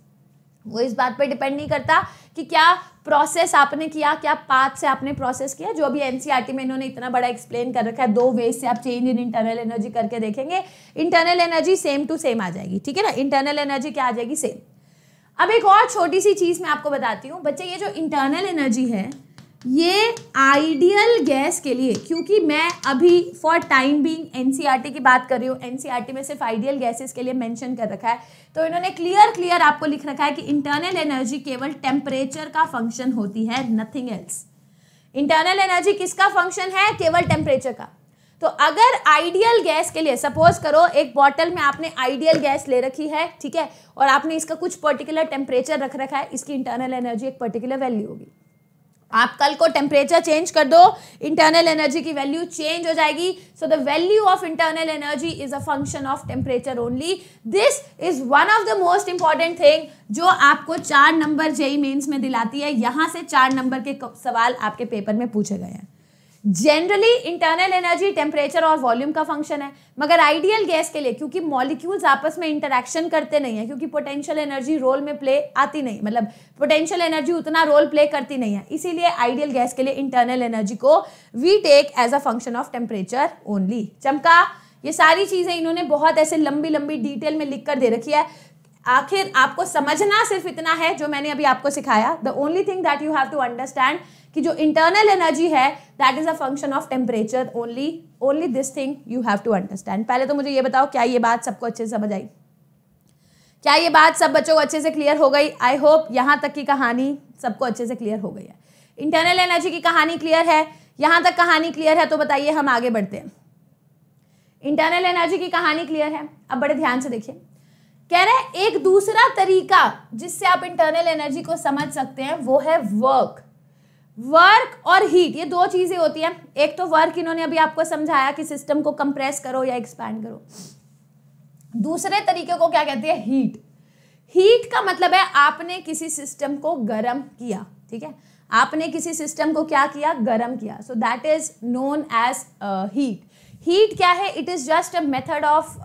वो इस बात पर डिपेंड नहीं करता कि क्या प्रोसेस आपने किया क्या पाथ से आपने प्रोसेस किया जो अभी एनसीईआरटी e में इन्होंने इतना बड़ा एक्सप्लेन कर रखा है दो वे से आप चेंज इन इंटरनल एनर्जी करके देखेंगे internal energy same to same आ जाएगी ठीक है ना इंटरनल एनर्जी क्या आ जाएगी सेम अब एक और छोटी सी चीज़ मैं आपको बताती हूँ बच्चे ये जो इंटरनल एनर्जी है ये आइडियल गैस के लिए क्योंकि मैं अभी फॉर टाइम बीइंग एनसीईआरटी की बात कर रही हूँ एनसीईआरटी e में सिर्फ आइडियल गैसेस के लिए मेंशन कर रखा है तो इन्होंने क्लियर क्लियर आपको लिख रखा है कि इंटरनल एनर्जी केवल टेम्परेचर का फंक्शन होती है नथिंग एल्स इंटरनल एनर्जी किसका फंक्शन है केवल टेम्परेचर का तो अगर आइडियल गैस के लिए सपोज करो एक बॉटल में आपने आइडियल गैस ले रखी है ठीक है और आपने इसका कुछ पर्टिकुलर टेम्परेचर रख रखा है इसकी इंटरनल एनर्जी एक पर्टिकुलर वैल्यू होगी आप कल को टेम्परेचर चेंज कर दो इंटरनल एनर्जी की वैल्यू चेंज हो जाएगी so the value of internal energy is a function of temperature only this is one of the most important thing जो आपको चार नंबर जेई मेंस में दिलाती है यहां से चार नंबर के सवाल आपके पेपर में पूछे गए हैं जनरली इंटरनल एनर्जी टेम्परेचर और वॉल्यूम का फंक्शन है मगर आइडियल गैस के लिए क्योंकि मॉलिक्यूल्स आपस में इंटरेक्शन करते नहीं है क्योंकि पोटेंशियल एनर्जी रोल में प्ले आती नहीं मतलब पोटेंशियल एनर्जी उतना रोल प्ले करती नहीं है इसीलिए आइडियल गैस के लिए इंटरनल एनर्जी को we take as a function of temperature only चमका ये सारी चीज़ें इन्होंने बहुत ऐसे लंबी लंबी डिटेल में लिख कर दे रखी है आखिर आपको समझना सिर्फ इतना है जो मैंने अभी आपको सिखाया the only thing that you have to understand कि जो इंटरनल एनर्जी है that is a function of temperature only only this thing you have to understand पहले तो मुझे ये बताओ क्या ये बात सबको अच्छे से समझ आई क्या ये बात सब बच्चों को अच्छे से क्लियर हो गई आई होप यहाँ तक की कहानी सबको अच्छे से क्लियर हो गई है इंटरनल एनर्जी की कहानी क्लियर है यहाँ तक कहानी क्लियर है तो बताइए हम आगे बढ़ते हैं इंटरनल एनर्जी की कहानी क्लियर है अब बड़े ध्यान से देखिए कह रहे हैं एक दूसरा तरीका जिससे आप इंटरनल एनर्जी को समझ सकते हैं वो है वर्क वर्क और हीट ये दो चीज़ें होती हैं एक तो वर्क इन्होंने अभी आपको समझाया कि सिस्टम को कंप्रेस करो या एक्सपैंड करो दूसरे तरीके को क्या कहते हैं हीट हीट का मतलब है आपने किसी सिस्टम को गर्म किया ठीक है आपने किसी सिस्टम को क्या किया गर्म किया so that is known as heat heat क्या है it is just a method of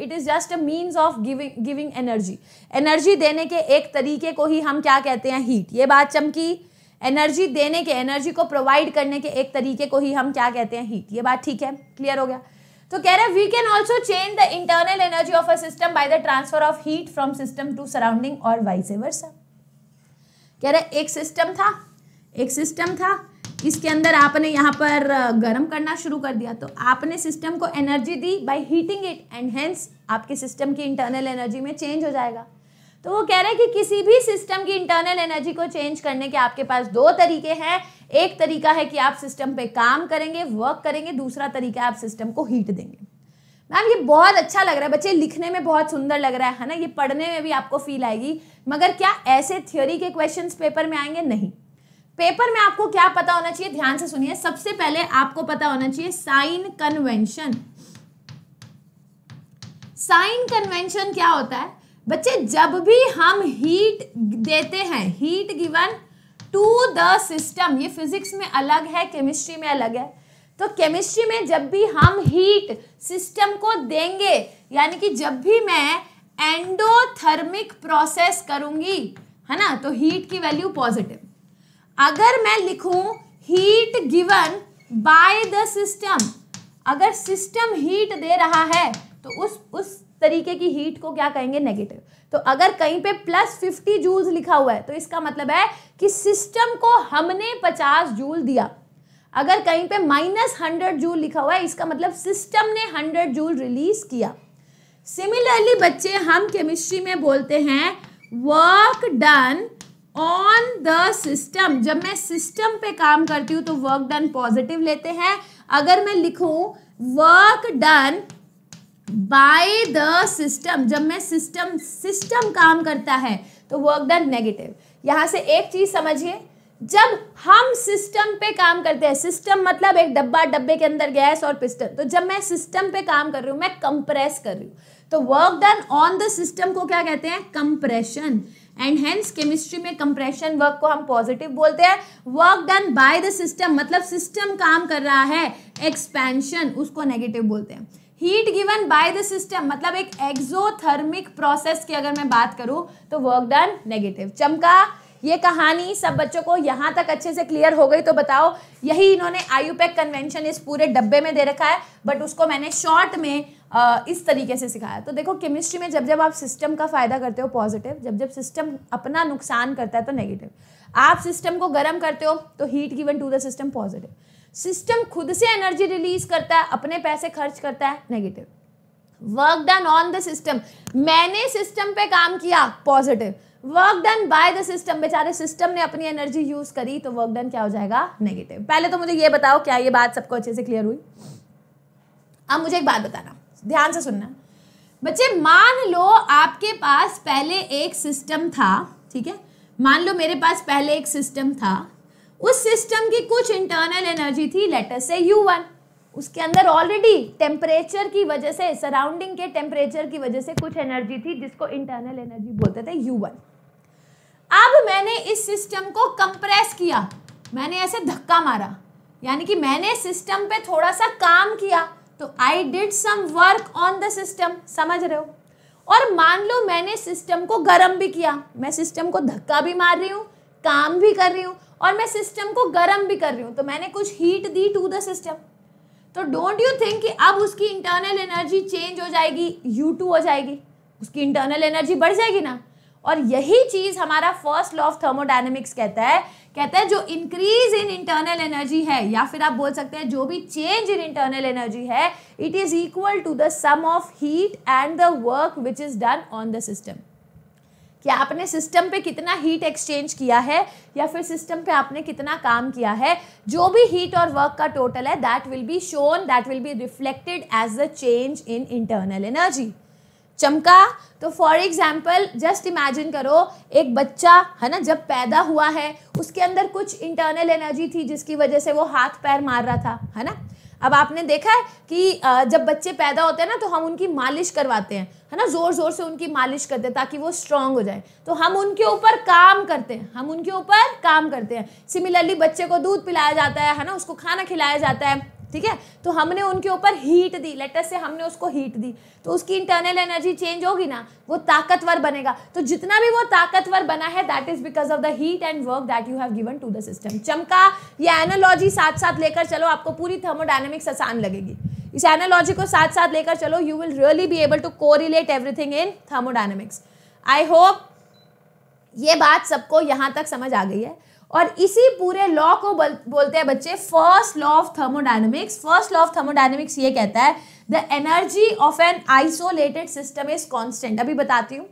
it is just a means of giving giving energy energy देने के एक तरीके को ही हम क्या कहते हैं हीट ये बात चमकी एनर्जी देने के एनर्जी को प्रोवाइड करने के एक तरीके को ही हम क्या कहते हैं हीट ये बात ठीक है क्लियर हो गया तो कह रहे हैं we can also change the internal energy of a system by the transfer of heat from system to surrounding और वाइस वर्सा कह रहे एक सिस्टम था एक सिस्टम था इसके अंदर आपने यहाँ पर गर्म करना शुरू कर दिया तो आपने सिस्टम को एनर्जी दी by heating it and hence आपके सिस्टम की इंटरनल एनर्जी में चेंज हो जाएगा तो वो कह रहे हैं कि किसी भी सिस्टम की इंटरनल एनर्जी को चेंज करने के आपके पास दो तरीके हैं एक तरीका है कि आप सिस्टम पे काम करेंगे वर्क करेंगे दूसरा तरीका आप सिस्टम को हीट देंगे मैम ये बहुत अच्छा लग रहा है बच्चे लिखने में बहुत सुंदर लग रहा है ना ये पढ़ने में भी आपको फील आएगी मगर क्या ऐसे थ्योरी के क्वेश्चन पेपर में आएंगे नहीं पेपर में आपको क्या पता होना चाहिए ध्यान से सुनिए सबसे पहले आपको पता होना चाहिए साइन कन्वेंशन साइन कन्वेंशन क्या होता है बच्चे जब भी हम हीट देते हैं heat given to the system ये फिजिक्स में अलग है केमिस्ट्री में अलग है तो केमिस्ट्री में जब भी हम हीट सिस्टम को देंगे यानी कि जब भी मैं एंडोथर्मिक प्रोसेस करूंगी है ना तो हीट की वैल्यू पॉजिटिव अगर मैं लिखूं heat given by the system अगर सिस्टम हीट दे रहा है तो उस उस तरीके की हीट को क्या कहेंगे नेगेटिव तो अगर कहीं पे प्लस फिफ्टी जूल्स लिखा हुआ है तो इसका मतलब है कि सिस्टम को हमने पचास जूल दिया अगर कहीं पे माइनस हंड्रेड जूल लिखा हुआ है इसका मतलब सिस्टम ने हंड्रेड जूल रिलीज किया सिमिलरली बच्चे हम केमिस्ट्री में बोलते हैं work done on the system जब मैं सिस्टम पे काम करती हूँ तो वर्क डन पॉजिटिव लेते हैं अगर मैं लिखूं work done by the system जब मैं सिस्टम सिस्टम काम करता है तो वर्क डन नेगेटिव यहां से एक चीज़ समझिए जब हम सिस्टम पे काम करते हैं सिस्टम मतलब एक डब्बा डब्बे के अंदर गैस और पिस्टन तो जब मैं सिस्टम पे काम कर रही हूं मैं कंप्रेस कर रही हूं तो work done on the system को क्या कहते हैं कंप्रेशन एंड हेंस केमिस्ट्री में कंप्रेशन वर्क को हम पॉजिटिव बोलते हैं work done by the system मतलब सिस्टम काम कर रहा है एक्सपेंशन उसको नेगेटिव बोलते हैं heat given by the system मतलब एक एक्सोथर्मिक प्रोसेस की अगर मैं बात करूं तो वर्क डन नेगेटिव चमका ये कहानी सब बच्चों को यहाँ तक अच्छे से क्लियर हो गई तो बताओ यही इन्होंने आयुपैक कन्वेंशन इस पूरे डब्बे में दे रखा है बट उसको मैंने शॉर्ट में आ, इस तरीके से सिखाया तो देखो केमिस्ट्री में जब जब आप सिस्टम का फ़ायदा करते हो पॉजिटिव जब जब सिस्टम अपना नुकसान करता है तो नेगेटिव आप सिस्टम को गर्म करते हो तो heat given to the system positive system खुद से एनर्जी रिलीज करता है अपने पैसे खर्च करता है negative work done on the system मैंने सिस्टम पे काम किया positive work done by the system बेचारे सिस्टम ने अपनी एनर्जी यूज करी तो वर्क डन क्या हो जाएगा नेगेटिव पहले तो मुझे ये बताओ क्या ये बात सबको अच्छे से क्लियर हुई अब मुझे एक बात बताना ध्यान से सुनना बच्चे मान लो आपके पास पहले एक सिस्टम था ठीक है मान लो मेरे पास पहले एक सिस्टम था उस सिस्टम की कुछ इंटरनल एनर्जी थी लेटर से यू वन उसके अंदर ऑलरेडी टेम्परेचर की वजह से सराउंडिंग के टेम्परेचर की वजह से कुछ एनर्जी थी जिसको इंटरनल एनर्जी बोलते थे यू वन अब मैंने इस सिस्टम को कंप्रेस किया मैंने ऐसे धक्का मारा यानी कि मैंने सिस्टम पे थोड़ा सा काम किया तो I did some work on the system समझ रहे हो और मान लो मैंने सिस्टम को गर्म भी किया मैं सिस्टम को धक्का भी मार रही हूँ काम भी कर रही हूँ और मैं सिस्टम को गर्म भी कर रही हूँ तो मैंने कुछ हीट दी टू द सिस्टम तो डोंट यू थिंक कि अब उसकी इंटरनल एनर्जी चेंज हो जाएगी यू टू हो जाएगी उसकी इंटरनल एनर्जी बढ़ जाएगी ना और यही चीज़ हमारा फर्स्ट लॉ ऑफ थर्मोडाइनमिक्स कहता है कहता है जो इंक्रीज इन इंटरनल एनर्जी है या फिर आप बोल सकते हैं जो भी चेंज इन इंटरनल एनर्जी है it is equal to the sum of heat and the work which is done on the system कि आपने सिस्टम पे कितना हीट एक्सचेंज किया है या फिर सिस्टम पे आपने कितना काम किया है जो भी हीट और वर्क का टोटल है that will be shown that will be reflected as the change in internal energy चमका तो फॉर एग्जाम्पल जस्ट इमेजिन करो एक बच्चा है ना जब पैदा हुआ है उसके अंदर कुछ इंटरनल एनर्जी थी जिसकी वजह से वो हाथ पैर मार रहा था है ना अब आपने देखा है कि जब बच्चे पैदा होते हैं ना तो हम उनकी मालिश करवाते हैं है ना ज़ोर ज़ोर से उनकी मालिश करते हैं ताकि वो स्ट्रांग हो जाए तो हम उनके ऊपर काम करते हैं हम उनके ऊपर काम करते हैं सिमिलरली बच्चे को दूध पिलाया जाता है है ना उसको खाना खिलाया जाता है ठीक है तो हमने उनके ऊपर हीट दी लेटर से हमने उसको हीट दी तो उसकी इंटरनल एनर्जी चेंज होगी ना वो ताकतवर बनेगा तो जितना भी वो ताकतवर बना है that is because of the heat and work that you have given to the system चमका ये एनोलॉजी साथ साथ लेकर चलो आपको पूरी थर्मोडाइनमिक्स आसान लगेगी इस एनोलॉजी को साथ साथ लेकर चलो you will really be able to correlate everything in thermodynamics I hope ये बात सबको यहां तक समझ आ गई है और इसी पूरे लॉ को बोलते हैं बच्चे first law of thermodynamics first law of thermodynamics ये कहता है the energy of an isolated system is constant अभी बताती हूँ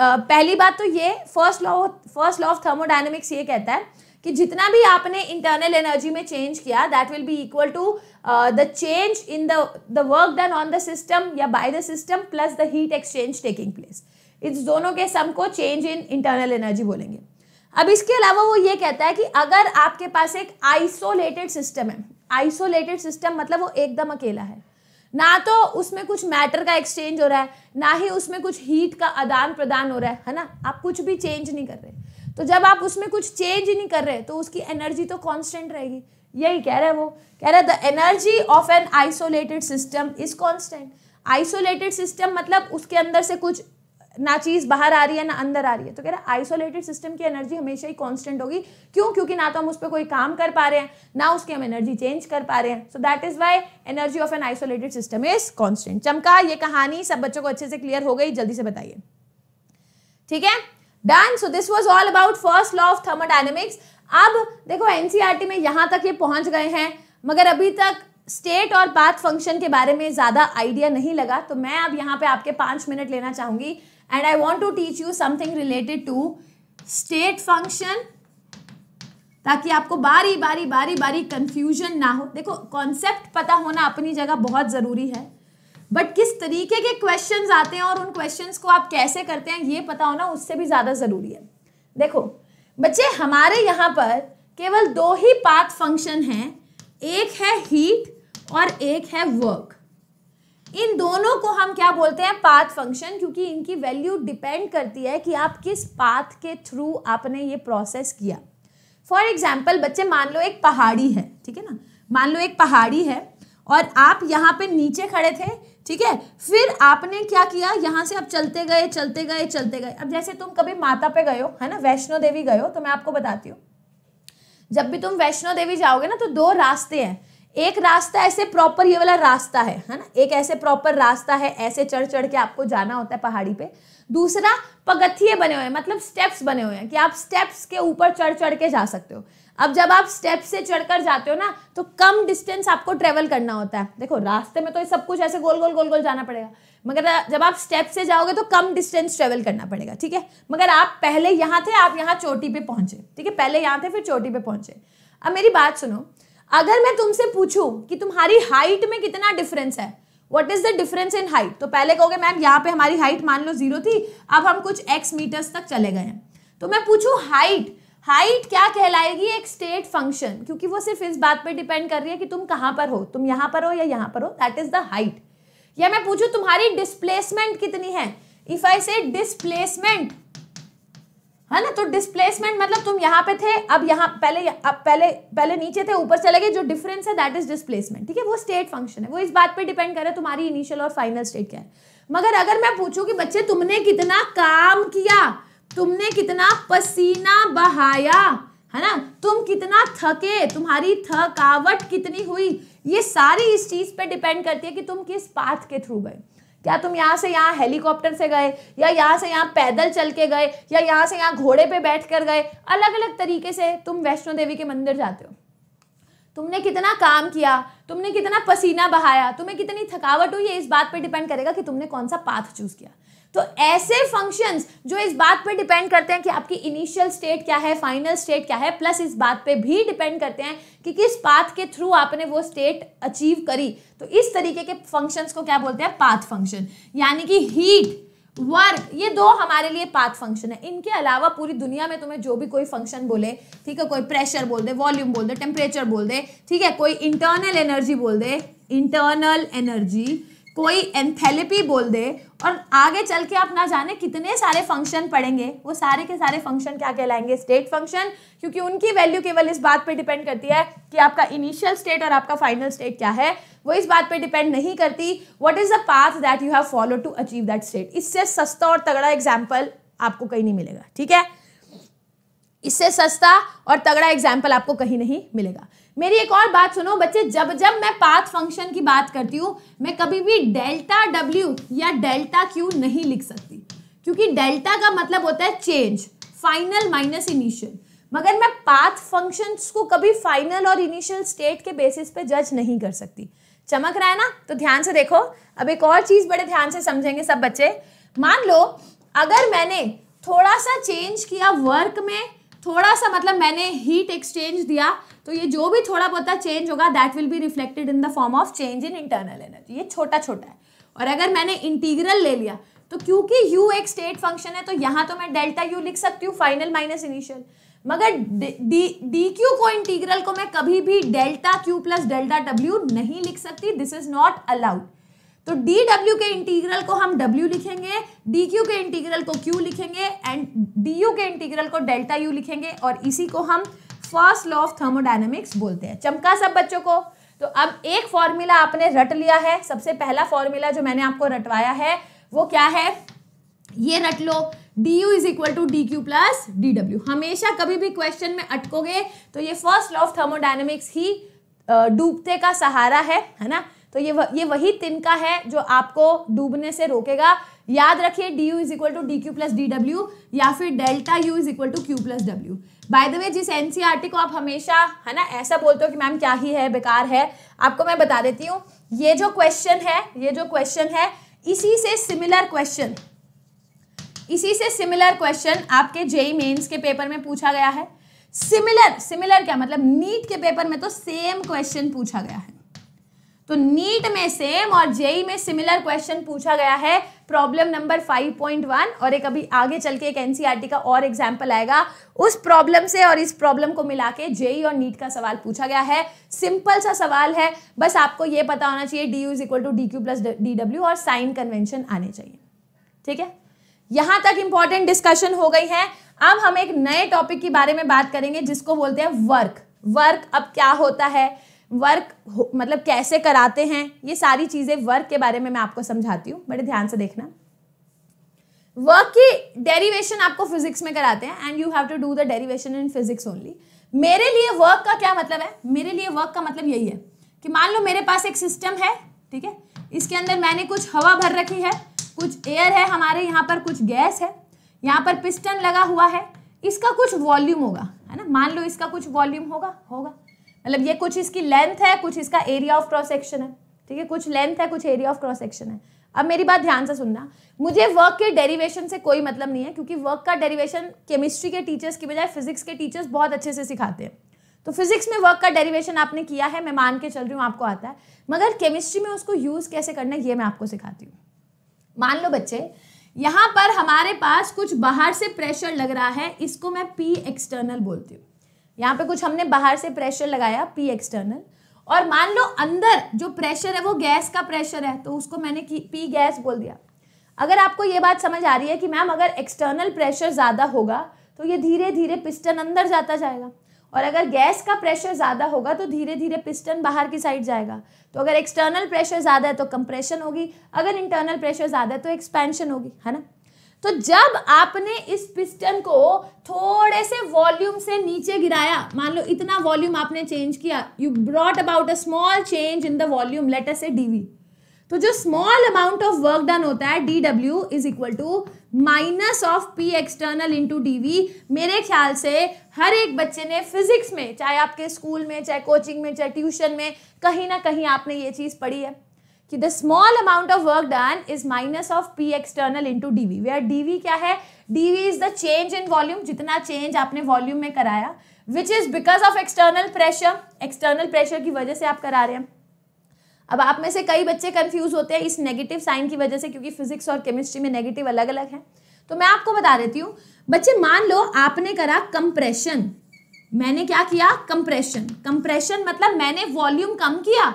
पहली बात तो ये first law first law of thermodynamics ये कहता है कि जितना भी आपने इंटरनल एनर्जी में चेंज किया that will be equal to the change in the the work done on the system या by the system plus the heat exchange taking place इस दोनों के सम को चेंज इन इंटरनल एनर्जी बोलेंगे अब इसके अलावा वो ये कहता है कि अगर आपके पास एक आइसोलेटेड सिस्टम है आइसोलेटेड सिस्टम मतलब वो एकदम अकेला है ना तो उसमें कुछ मैटर का एक्सचेंज हो रहा है ना ही उसमें कुछ हीट का आदान प्रदान हो रहा है है ना आप कुछ भी चेंज नहीं कर रहे तो जब आप उसमें कुछ चेंज ही नहीं कर रहे तो उसकी एनर्जी तो कांस्टेंट रहेगी यही कह रहा है वो कह रहा है the energy of an isolated system is constant isolated system मतलब उसके अंदर से कुछ ना चीज़ बाहर आ रही है ना अंदर आ रही है तो कह रहा है आइसोलेटेड सिस्टम की एनर्जी हमेशा ही कांस्टेंट होगी क्यों क्योंकि ना तो हम उस पर कोई काम कर पा रहे हैं ना उसकी हम एनर्जी चेंज कर पा रहे हैं so that is why energy of an isolated system is constant चमका ये कहानी सब बच्चों को अच्छे से क्लियर हो गई जल्दी से बताइए ठीक है done so this was all about first law of thermodynamics अब देखो एनसीआरटी e में यहाँ तक ये पहुँच गए हैं मगर अभी तक स्टेट और पाथ फंक्शन के बारे में ज़्यादा आइडिया नहीं लगा तो मैं अब यहाँ पे आपके पाँच मिनट लेना चाहूँगी and I want to teach you something related to state function ताकि आपको बारी बारी बारी बारी कंफ्यूजन ना हो देखो कॉन्सेप्ट पता होना अपनी जगह बहुत ज़रूरी है बट किस तरीके के क्वेश्चंस आते हैं और उन क्वेश्चंस को आप कैसे करते हैं ये पता होना उससे भी ज़्यादा ज़रूरी है देखो बच्चे हमारे यहाँ पर केवल दो ही पाथ फंक्शन हैं एक है हीट और एक है वर्क इन दोनों को हम क्या बोलते हैं पाथ फंक्शन क्योंकि इनकी वैल्यू डिपेंड करती है कि आप किस पाथ के थ्रू आपने ये प्रोसेस किया फॉर एग्जाम्पल बच्चे मान लो एक पहाड़ी है ठीक है ना मान लो एक पहाड़ी है और आप यहाँ पे नीचे खड़े थे ठीक है फिर आपने क्या किया यहाँ से आप चलते गए चलते गए चलते गए अब जैसे तुम कभी माता पे गए हो है ना वैष्णो देवी गए हो तो मैं आपको बताती हूँ जब भी तुम वैष्णो देवी जाओगे ना तो दो रास्ते हैं एक रास्ता ऐसे प्रॉपर ये वाला रास्ता है है ना एक ऐसे प्रॉपर रास्ता है ऐसे चढ़ चढ़ के आपको जाना होता है पहाड़ी पे दूसरा पगथिए बने हुए हैं मतलब स्टेप्स बने हुए हैं कि आप स्टेप्स के ऊपर चढ़ चढ़ के जा सकते हो अब जब आप स्टेप से चढ़कर जाते हो ना तो कम डिस्टेंस आपको ट्रेवल करना होता है देखो रास्ते में तो ये सब कुछ ऐसे गोल गोल गोल गोल जाना पड़ेगा मगर जब आप स्टेप से जाओगे तो कम डिस्टेंस ट्रेवल करना पड़ेगा ठीक है मगर आप पहले यहाँ थे आप यहाँ चोटी पे पहुंचे ठीक है पहले यहाँ थे फिर चोटी पे पहुंचे अब मेरी बात सुनो अगर मैं तुमसे पूछूं कि तुम्हारी हाइट में कितना डिफरेंस है what is the difference in height तो पहले कहोगे मैम यहाँ पे हमारी हाइट मान लो जीरो थी अब हम कुछ एक्स मीटर्स तक चले गए हैं तो मैं पूछू हाइट हाइट क्या कहलाएगी एक स्टेट फंक्शन क्योंकि वो सिर्फ इस बात पे डिपेंड कर रही है कि तुम कहाँ पर हो तुम यहाँ पर हो या यहाँ पर हो दैट इज द हाइट या मैं पूछूं तुम्हारी डिस्प्लेसमेंट कितनी है इफ आई से डिस्प्लेसमेंट है ना तो डिस्प्लेसमेंट मतलब तुम यहाँ पे थे अब यहाँ पहले अब पहले पहले नीचे थे ऊपर चले गए जो डिफरेंस है दैट इज डिस्प्लेसमेंट ठीक है वो स्टेट फंक्शन है वो इस बात पे डिपेंड करे तुम्हारी इनिशियल और फाइनल स्टेट क्या है मगर अगर मैं पूछूं कि बच्चे तुमने कितना काम किया तुमने कितना पसीना बहाया है ना तुम कितना थके तुम्हारी थकावट कितनी हुई ये सारी इस चीज पे डिपेंड करती है कि तुम किस पाथ के थ्रू गए क्या तुम यहाँ से यहाँ हेलीकॉप्टर से गए या यहाँ से यहाँ पैदल चल के गए या यहाँ से यहाँ घोड़े पे बैठ कर गए अलग अलग तरीके से तुम वैष्णो देवी के मंदिर जाते हो तुमने कितना काम किया तुमने कितना पसीना बहाया तुम्हें कितनी थकावट हुई ये इस बात पे डिपेंड करेगा कि तुमने कौन सा पाथ चूज किया तो ऐसे फंक्शंस जो इस बात पे डिपेंड करते हैं कि आपकी इनिशियल स्टेट क्या है फाइनल स्टेट क्या है प्लस इस बात पे भी डिपेंड करते हैं कि किस पाथ के थ्रू आपने वो स्टेट अचीव करी तो इस तरीके के फंक्शंस को क्या बोलते हैं पाथ फंक्शन यानी कि हीट वर्क ये दो हमारे लिए पाथ फंक्शन है इनके अलावा पूरी दुनिया में तुम्हें जो भी कोई फंक्शन बोले ठीक है कोई प्रेशर बोल दे वॉल्यूम बोल दे टेम्परेचर बोल दे ठीक है कोई इंटरनल एनर्जी बोल दे इंटरनल एनर्जी कोई एंथेलिपी बोल दे और आगे चल के आप ना जाने कितने सारे फंक्शन पढ़ेंगे वो सारे के सारे फंक्शन क्या कहलाएंगे स्टेट फंक्शन क्योंकि उनकी वैल्यू केवल इस बात पे डिपेंड करती है कि आपका इनिशियल स्टेट और आपका फाइनल स्टेट क्या है वो इस बात पे डिपेंड नहीं करती what is the path that you have follow to achieve that state इससे सस्ता और तगड़ा एग्जाम्पल आपको कहीं नहीं मिलेगा ठीक है इससे सस्ता और तगड़ा एग्जाम्पल आपको कहीं नहीं मिलेगा मेरी एक और बात सुनो बच्चे जब जब मैं पाथ फंक्शन की बात करती हूँ मैं कभी भी डेल्टा डब्ल्यू या डेल्टा क्यू नहीं लिख सकती क्योंकि डेल्टा का मतलब होता है चेंज फाइनल माइनस इनिशियल मगर मैं पाथ फंक्शंस को कभी फाइनल और इनिशियल स्टेट के बेसिस पे जज नहीं कर सकती चमक रहा है ना तो ध्यान से देखो अब एक और चीज़ बड़े ध्यान से समझेंगे सब बच्चे मान लो अगर मैंने थोड़ा सा चेंज किया वर्क में थोड़ा सा मतलब मैंने हीट एक्सचेंज दिया तो ये जो भी थोड़ा बहुत चेंज होगा that will be reflected in the form of change in internal energy ये छोटा छोटा है और अगर मैंने इंटीग्रल ले लिया तो क्योंकि यू एक स्टेट फंक्शन है तो यहाँ तो मैं डेल्टा यू लिख सकती हूँ फाइनल माइनस इनिशियल मगर डी डी क्यू को इंटीग्रल को मैं कभी भी delta Q plus delta W नहीं लिख सकती दिस इज नॉट अलाउड तो डी डब्ल्यू के इंटीग्रल को हम डब्ल्यू लिखेंगे डी क्यू के इंटीग्रल को क्यू लिखेंगे एंड डी यू के इंटीग्रल को डेल्टा यू लिखेंगे और इसी को हम फर्स्ट लॉ ऑफ थर्मोडाइनमिक्स बोलते हैं चमका सब बच्चों को तो अब एक फॉर्मूला आपने रट लिया है सबसे पहला फॉर्मूला जो मैंने आपको रटवाया है वो क्या है ये रट लो d U is equal to d Q plus d W हमेशा कभी भी क्वेश्चन में अटकोगे तो ये फर्स्ट लॉ ऑफ थर्मोडाइनमिक्स ही डूबते का सहारा है है ना तो ये ये वही तिनका है जो आपको डूबने से रोकेगा याद रखिए d U is equal to d Q plus d W या फिर delta U is equal to Q plus W by the way जिस एनसीईआरटी e को आप हमेशा है ना ऐसा बोलते हो कि मैम क्या ही है बेकार है आपको मैं बता देती हूँ ये जो क्वेश्चन है ये जो क्वेश्चन है इसी से सिमिलर क्वेश्चन इसी से सिमिलर क्वेश्चन आपके जेई मेन्स e के पेपर में पूछा गया है सिमिलर सिमिलर क्या मतलब नीट के पेपर में तो सेम क्वेश्चन पूछा गया है तो नीट में सेम और जेई में सिमिलर क्वेश्चन पूछा गया है प्रॉब्लम नंबर 5.1 और एक अभी आगे चल के एक एनसीईआरटी e का और एग्जाम्पल आएगा उस प्रॉब्लम से और इस प्रॉब्लम को मिला के जेई और नीट का सवाल पूछा गया है सिंपल सा सवाल है बस आपको ये पता होना चाहिए d U is equal to d Q plus d W और साइन कन्वेंशन आने चाहिए ठीक है यहां तक इंपॉर्टेंट डिस्कशन हो गई है अब हम एक नए टॉपिक के बारे में बात करेंगे जिसको बोलते हैं वर्क वर्क अब क्या होता है वर्क मतलब कैसे कराते हैं ये सारी चीज़ें वर्क के बारे में मैं आपको समझाती हूँ बड़े ध्यान से देखना वर्क की डेरिवेशन आपको फिजिक्स में कराते हैं and you have to do the derivation in physics only मेरे लिए वर्क का क्या मतलब है मेरे लिए वर्क का मतलब यही है कि मान लो मेरे पास एक सिस्टम है ठीक है इसके अंदर मैंने कुछ हवा भर रखी है कुछ एयर है हमारे यहाँ पर कुछ गैस है यहाँ पर पिस्टन लगा हुआ है इसका कुछ वॉल्यूम होगा है ना मान लो इसका कुछ वॉल्यूम होगा होगा मतलब ये कुछ इसकी लेंथ है कुछ इसका एरिया ऑफ क्रॉस सेक्शन है ठीक है कुछ लेंथ है कुछ एरिया ऑफ क्रॉस सेक्शन है अब मेरी बात ध्यान से सुनना मुझे वर्क के डेरिवेशन से कोई मतलब नहीं है क्योंकि वर्क का डेरिवेशन केमिस्ट्री के टीचर्स की बजाय फिजिक्स के टीचर्स बहुत अच्छे से सिखाते हैं तो फिजिक्स में वर्क का डेरिवेशन आपने किया है मैं मान के चल रही हूँ आपको आता है मगर केमिस्ट्री में उसको यूज़ कैसे करना है ये मैं आपको सिखाती हूँ मान लो बच्चे यहाँ पर हमारे पास कुछ बाहर से प्रेशर लग रहा है इसको मैं पी एक्सटर्नल बोलती हूँ यहाँ पे कुछ हमने बाहर से प्रेशर लगाया पी एक्सटर्नल और मान लो अंदर जो प्रेशर है वो गैस का प्रेशर है तो उसको मैंने पी गैस बोल दिया अगर आपको ये बात समझ आ रही है कि मैम अगर एक्सटर्नल प्रेशर ज़्यादा होगा तो ये धीरे धीरे पिस्टन अंदर जाता जाएगा और अगर गैस का प्रेशर ज़्यादा होगा तो धीरे धीरे पिस्टन बाहर की साइड जाएगा तो अगर एक्सटर्नल प्रेशर ज़्यादा है तो कंप्रेशन होगी अगर इंटरनल प्रेशर ज़्यादा है तो एक्सपेंशन होगी है ना तो जब आपने इस पिस्टन को थोड़े से वॉल्यूम से नीचे गिराया मान लो इतना वॉल्यूम आपने चेंज किया you brought about a small change in the volume later से डीवी तो जो small amount of work done होता है d W is equal to minus of P external into d V मेरे ख्याल से हर एक बच्चे ने फिजिक्स में चाहे आपके स्कूल में चाहे कोचिंग में चाहे ट्यूशन में कहीं ना कहीं आपने ये चीज़ पढ़ी है कि the small amount of work done is minus of P external into d V where d V क्या है d V is the change in volume जितना चेंज आपने वॉल्यूम में कराया which is because of external pressure external pressure की वजह से आप करा रहे हैं अब आप में से कई बच्चे कंफ्यूज होते हैं इस नेगेटिव साइन की वजह से क्योंकि फिजिक्स और केमिस्ट्री में नेगेटिव अलग अलग है तो मैं आपको बता देती हूँ बच्चे मान लो आपने करा कंप्रेशन मैंने क्या किया कंप्रेशन कंप्रेशन मतलब मैंने वॉल्यूम कम किया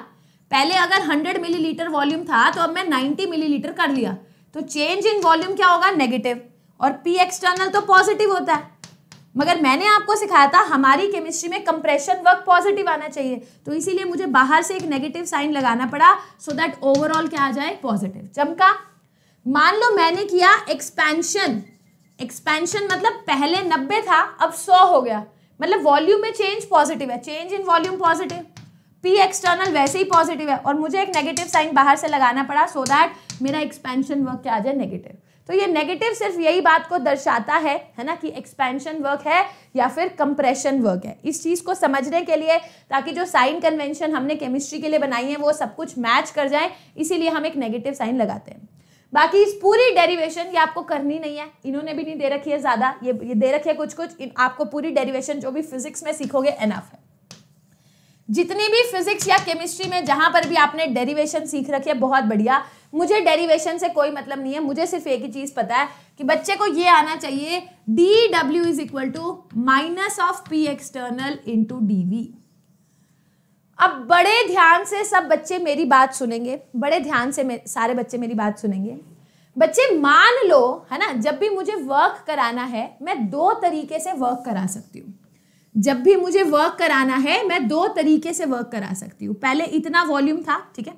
पहले अगर 100 मिलीलीटर वॉल्यूम था तो अब मैं 90 मिलीलीटर कर लिया तो चेंज इन वॉल्यूम क्या होगा नेगेटिव और पी एक्सटर्नल तो पॉजिटिव होता है मगर मैंने आपको सिखाया था हमारी केमिस्ट्री में कंप्रेशन वर्क पॉजिटिव आना चाहिए तो इसीलिए मुझे बाहर से एक नेगेटिव साइन लगाना पड़ा सो दैट ओवरऑल क्या आ जाए पॉजिटिव चमका मान लो मैंने किया एक्सपेंशन एक्सपेंशन मतलब पहले नब्बे था अब सौ हो गया मतलब वॉल्यूम में चेंज पॉजिटिव है change in volume positive P external वैसे ही पॉजिटिव है और मुझे एक नेगेटिव साइन बाहर से लगाना पड़ा सो so दैट मेरा एक्सपेंशन वर्क क्या आ जाए नेगेटिव तो ये नेगेटिव सिर्फ यही बात को दर्शाता है है ना कि एक्सपेंशन वर्क है या फिर कंप्रेशन वर्क है इस चीज़ को समझने के लिए ताकि जो साइन कन्वेंशन हमने केमिस्ट्री के लिए बनाई है वो सब कुछ मैच कर जाए इसीलिए हम एक नेगेटिव साइन लगाते हैं बाकी इस पूरी डेरिवेशन ये आपको करनी नहीं है इन्होंने भी नहीं दे रखी है ज़्यादा ये, ये दे रखी है कुछ कुछ इन, आपको पूरी डेरिवेशन जो भी फिजिक्स में सीखोगे एनफ है जितनी भी फिजिक्स या केमिस्ट्री में जहां पर भी आपने डेरिवेशन सीख रखी है बहुत बढ़िया मुझे डेरिवेशन से कोई मतलब नहीं है मुझे सिर्फ एक ही चीज पता है कि बच्चे को ये आना चाहिए d W is equal to minus of P external into d V अब बड़े ध्यान से सब बच्चे मेरी बात सुनेंगे बड़े ध्यान से सारे बच्चे मेरी बात सुनेंगे बच्चे मान लो है ना जब भी मुझे वर्क कराना है मैं दो तरीके से वर्क करा सकती हूँ जब भी मुझे वर्क कराना है मैं दो तरीके से वर्क करा सकती हूँ पहले इतना वॉल्यूम था ठीक है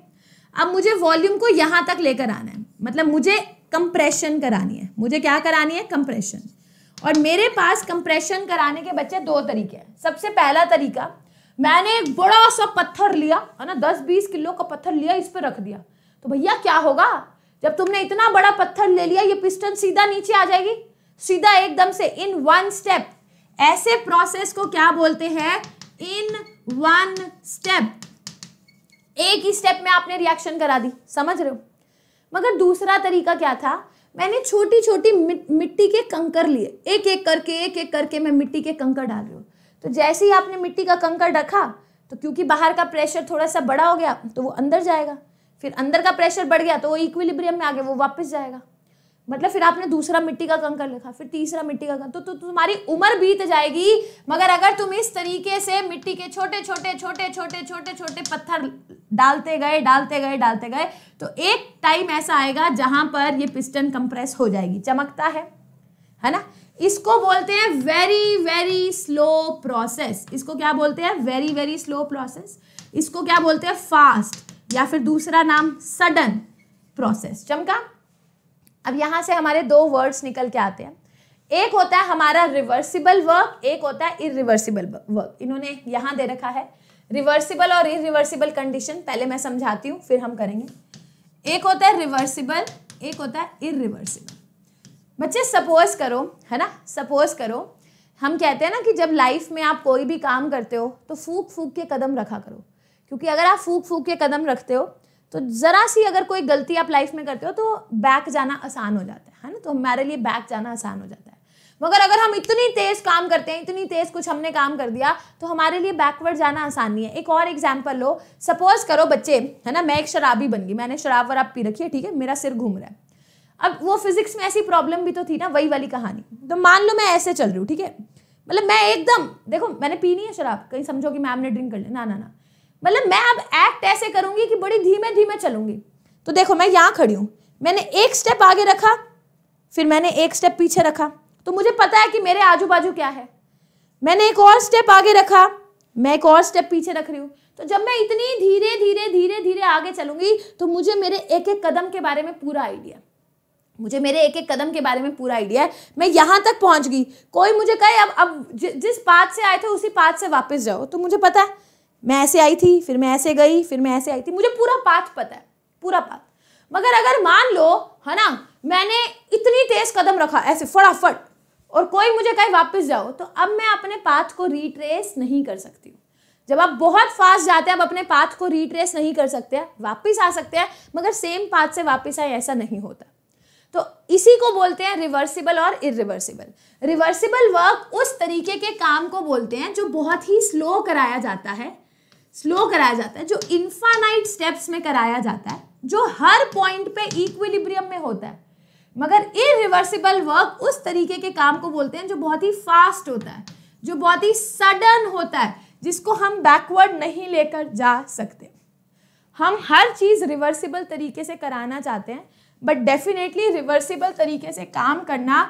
अब मुझे वॉल्यूम को यहाँ तक लेकर आना है मतलब मुझे कंप्रेशन करानी है मुझे क्या करानी है कंप्रेशन और मेरे पास कंप्रेशन कराने के बच्चे दो तरीके हैं सबसे पहला तरीका मैंने एक बड़ा सा पत्थर लिया है ना दस बीस किलो का पत्थर लिया इस पर रख दिया तो भैया क्या होगा जब तुमने इतना बड़ा पत्थर ले लिया ये पिस्टन सीधा नीचे आ जाएगी सीधा एकदम से इन वन स्टेप ऐसे प्रोसेस को क्या बोलते हैं इन वन स्टेप एक ही स्टेप में आपने रिएक्शन करा दी समझ रहे हो मगर दूसरा तरीका क्या था मैंने छोटी छोटी मिट्टी के कंकर लिए एक एक करके एक एक करके मैं मिट्टी के कंकर डाल रही हूँ तो जैसे ही आपने मिट्टी का कंकर रखा तो क्योंकि बाहर का प्रेशर थोड़ा सा बड़ा हो गया तो वो अंदर जाएगा फिर अंदर का प्रेशर बढ़ गया तो वो इक्विलिब्रियम में आ गया वो वापस जाएगा मतलब फिर आपने दूसरा मिट्टी का कंकर लिखा फिर तीसरा मिट्टी का कंकर तो, तो, तो, तुम्हारी उम्र बीत जाएगी मगर अगर तुम इस तरीके से मिट्टी के छोटे छोटे छोटे छोटे छोटे छोटे पत्थर डालते गए डालते गए डालते गए तो एक टाइम ऐसा आएगा जहां पर ये पिस्टन कंप्रेस हो जाएगी चमकता है है ना इसको बोलते हैं वेरी वेरी स्लो प्रोसेस इसको क्या बोलते हैं वेरी वेरी स्लो प्रोसेस इसको क्या बोलते हैं फास्ट या फिर दूसरा नाम सडन प्रोसेस चमका अब यहाँ से हमारे दो वर्ड्स निकल के आते हैं एक होता है हमारा रिवर्सिबल वर्क एक होता है इरिवर्सिबल वर्क इन्होंने यहाँ दे रखा है रिवर्सिबल और इरिवर्सिबल कंडीशन पहले मैं समझाती हूँ फिर हम करेंगे एक होता है रिवर्सिबल एक होता है इरिवर्सिबल बच्चे सपोज करो है ना सपोज करो हम कहते हैं ना कि जब लाइफ में आप कोई भी काम करते हो तो फूक फूक के कदम रखा करो क्योंकि अगर आप फूक फूक के कदम रखते हो तो ज़रा सी अगर कोई गलती आप लाइफ में करते हो तो बैक जाना आसान हो जाता है है ना तो हमारे लिए बैक जाना आसान हो जाता है मगर अगर हम इतनी तेज़ काम करते हैं इतनी तेज़ कुछ हमने काम कर दिया तो हमारे लिए बैकवर्ड जाना आसान नहीं है एक और एग्जाम्पल लो सपोज करो बच्चे है ना मैं एक शराबी बन गई मैंने शराब वराब पी रखी है ठीक है मेरा सिर घूम रहा है अब वो फिजिक्स में ऐसी प्रॉब्लम भी तो थी ना वही वाली कहानी तो मान लो मैं ऐसे चल रही हूँ ठीक है मतलब मैं एकदम देखो मैंने पी नहीं है शराब कहीं समझो कि मैम ने ड्रिंक कर लिया ना ना ना मतलब मैं अब एक्ट ऐसे करूंगी कि बड़ी धीमे धीमे चलूंगी तो देखो मैं यहाँ खड़ी हूँ मैंने एक स्टेप आगे रखा फिर मैंने एक स्टेप पीछे रखा तो मुझे पता है कि मेरे आजू बाजू क्या है मैंने एक और स्टेप आगे रखा मैं एक और स्टेप पीछे रख रही हूँ तो जब मैं इतनी धीरे धीरे धीरे धीरे आगे चलूंगी तो मुझे मेरे एक एक कदम के बारे में पूरा आइडिया मुझे मेरे एक एक कदम के बारे में पूरा आइडिया है मैं यहाँ तक पहुँच गई कोई मुझे कहे अब अब जि, जिस पाथ से आए थे उसी पाथ से वापस जाओ तो मुझे पता है मैं ऐसे आई थी फिर मैं ऐसे गई फिर मैं ऐसे आई थी मुझे पूरा पाथ पता है पूरा पाथ मगर अगर मान लो है ना मैंने इतनी तेज कदम रखा ऐसे फटाफट और कोई मुझे कहे वापस जाओ तो अब मैं अपने पाथ को रिट्रेस नहीं कर सकती हूँ जब आप बहुत फास्ट जाते हैं आप अपने पाथ को रिट्रेस नहीं कर सकते वापिस आ सकते हैं मगर सेम पाथ से वापस आए ऐसा नहीं होता तो इसी को बोलते हैं रिवर्सिबल और इरिवर्सिबल रिवर्सिबल वर्क उस तरीके के काम को बोलते हैं जो बहुत ही स्लो कराया जाता है स्लो कराया जाता है जो इन्फानाइट स्टेप्स में कराया जाता है जो हर पॉइंट पे इक्विलिब्रियम में होता है मगर इरिवर्सिबल वर्क उस तरीके के काम को बोलते हैं जो बहुत ही फास्ट होता है जो बहुत ही सडन होता है जिसको हम बैकवर्ड नहीं लेकर जा सकते हम हर चीज़ रिवर्सिबल तरीके से कराना चाहते हैं बट डेफिनेटली रिवर्सिबल तरीके से काम करना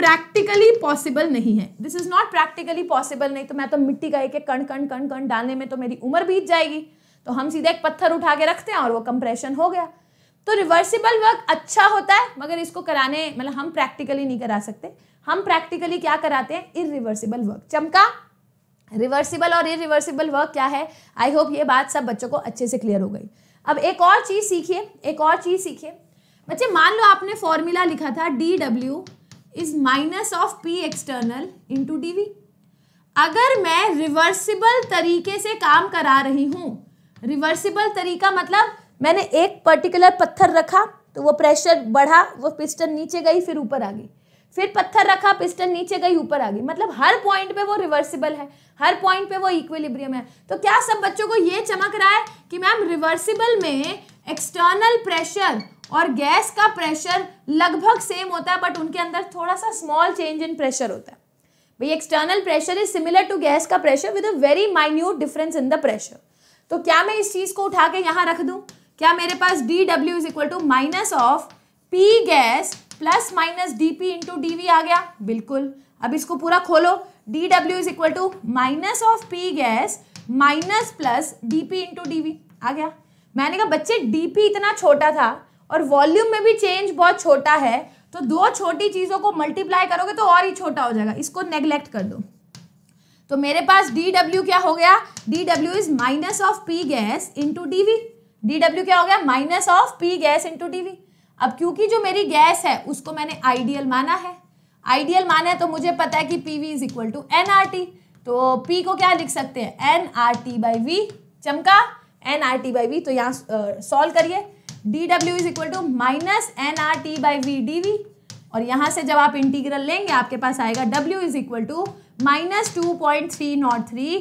प्रैक्टिकली पॉसिबल नहीं है this is not practically possible नहीं तो मैं तो मिट्टी का एक एक कण कण कण कण डालने में तो मेरी उम्र बीत जाएगी तो हम सीधे एक पत्थर उठा के रखते हैं और वो कंप्रेशन हो गया तो रिवर्सिबल वर्क अच्छा होता है मगर इसको कराने मतलब हम प्रैक्टिकली नहीं करा सकते हम प्रैक्टिकली क्या कराते हैं इरिवर्सिबल वर्क चमका रिवर्सिबल और इरिवर्सिबल वर्क क्या है आई होप ये बात सब बच्चों को अच्छे से क्लियर हो गई अब एक और चीज़ सीखिए एक और चीज़ सीखिए बच्चे मान लो आपने फॉर्मूला लिखा था d W is minus of P external into d अगर मैं रिवर्सिबल तरीके से काम करा रही हूँ रिवर्सिबल तरीका मतलब मैंने एक पर्टिकुलर पत्थर रखा तो वो प्रेशर बढ़ा वो पिस्टन नीचे गई फिर ऊपर आ गई फिर पत्थर रखा पिस्टन नीचे गई ऊपर आ गई मतलब हर पॉइंट पे वो रिवर्सिबल है हर पॉइंट पे वो इक्विलिब्रियम है तो क्या सब बच्चों को ये चमक रहा है कि मैम रिवर्सिबल में एक्सटर्नल प्रेशर और गैस का प्रेशर लगभग सेम होता है बट उनके अंदर थोड़ा सा स्मॉल चेंज इन प्रेशर होता है भाई external pressure is similar to gas का pressure with a very minute difference in the pressure तो क्या मैं इस चीज़ को उठा के यहां रख दू क्या मेरे पास d W is equal to minus of P gas plus minus d P into d V आ गया बिल्कुल अब इसको पूरा खोलो d W is equal to minus of P gas minus plus d P into d V आ गया मैंने कहा बच्चे डी पी इतना छोटा था और वॉल्यूम में भी चेंज बहुत छोटा है तो दो छोटी चीज़ों को मल्टीप्लाई करोगे तो और ही छोटा हो जाएगा इसको नेग्लेक्ट कर दो तो मेरे पास डी डब्ल्यू क्या हो गया d W is minus of P gas into d V d W क्या हो गया minus of P gas into d V अब क्योंकि जो मेरी गैस है उसको मैंने आइडियल माना है आइडियल माना है तो मुझे पता है कि P V is equal to N R T तो पी को क्या लिख सकते हैं n R T by V चमका n R T by V तो यहाँ सॉल्व करिए d W is equal to minus n R T by V d V और यहां से जब आप इंटीग्रल लेंगे आपके पास आएगा W is equal to minus two point three not three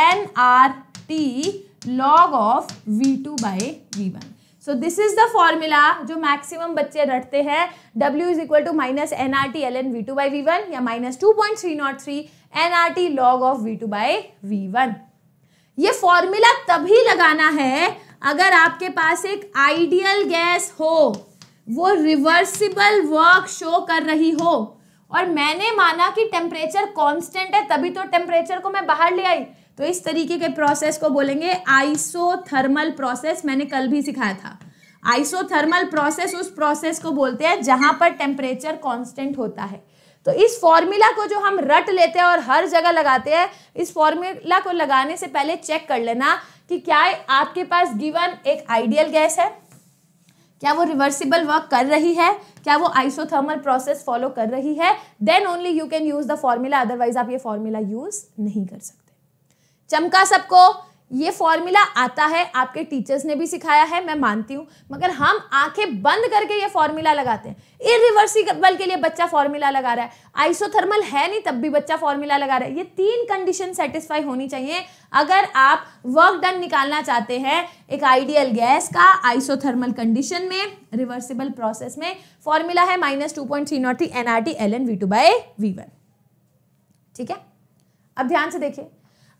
n R T log of V two by V one so this is the formula जो मैक्सिमम बच्चे रटते हैं W is equal to minus n R T l n V two by V one या minus two point three not three n R T log of V two by V one ये formula तभी लगाना है अगर आपके पास एक ideal gas हो वो रिवर्सिबल वर्क शो कर रही हो और मैंने माना कि टेम्परेचर कांस्टेंट है तभी तो टेम्परेचर को मैं बाहर ले आई तो इस तरीके के प्रोसेस को बोलेंगे आइसोथर्मल प्रोसेस मैंने कल भी सिखाया था आइसोथर्मल प्रोसेस उस प्रोसेस को बोलते हैं जहां पर टेम्परेचर कांस्टेंट होता है तो इस फॉर्मूला को जो हम रट लेते हैं और हर जगह लगाते हैं इस फॉर्मूला को लगाने से पहले चेक कर लेना कि क्या आपके पास गिवन एक आइडियल गैस है क्या वो रिवर्सिबल वर्क कर रही है क्या वो आइसोथर्मल प्रोसेस फॉलो कर रही है then only you can use the formula otherwise आप ये फॉर्मूला यूज नहीं कर सकते चमका सबको ये फॉर्मूला आता है आपके टीचर्स ने भी सिखाया है मैं मानती हूँ मगर हम आंखें बंद करके ये फॉर्मूला लगाते हैं इरिवर्सिबल के लिए बच्चा फॉर्मूला लगा रहा है आइसोथर्मल है नहीं तब भी बच्चा फॉर्मूला लगा रहा है ये तीन कंडीशन सेटिस्फाई होनी चाहिए अगर आप वर्क डन निकालना चाहते हैं एक आइडियल गैस का आइसोथर्मल कंडीशन में रिवर्सिबल प्रोसेस में फॉर्मूला है minus two point three not three n R T l n V two by V one ठीक है अब ध्यान से देखिए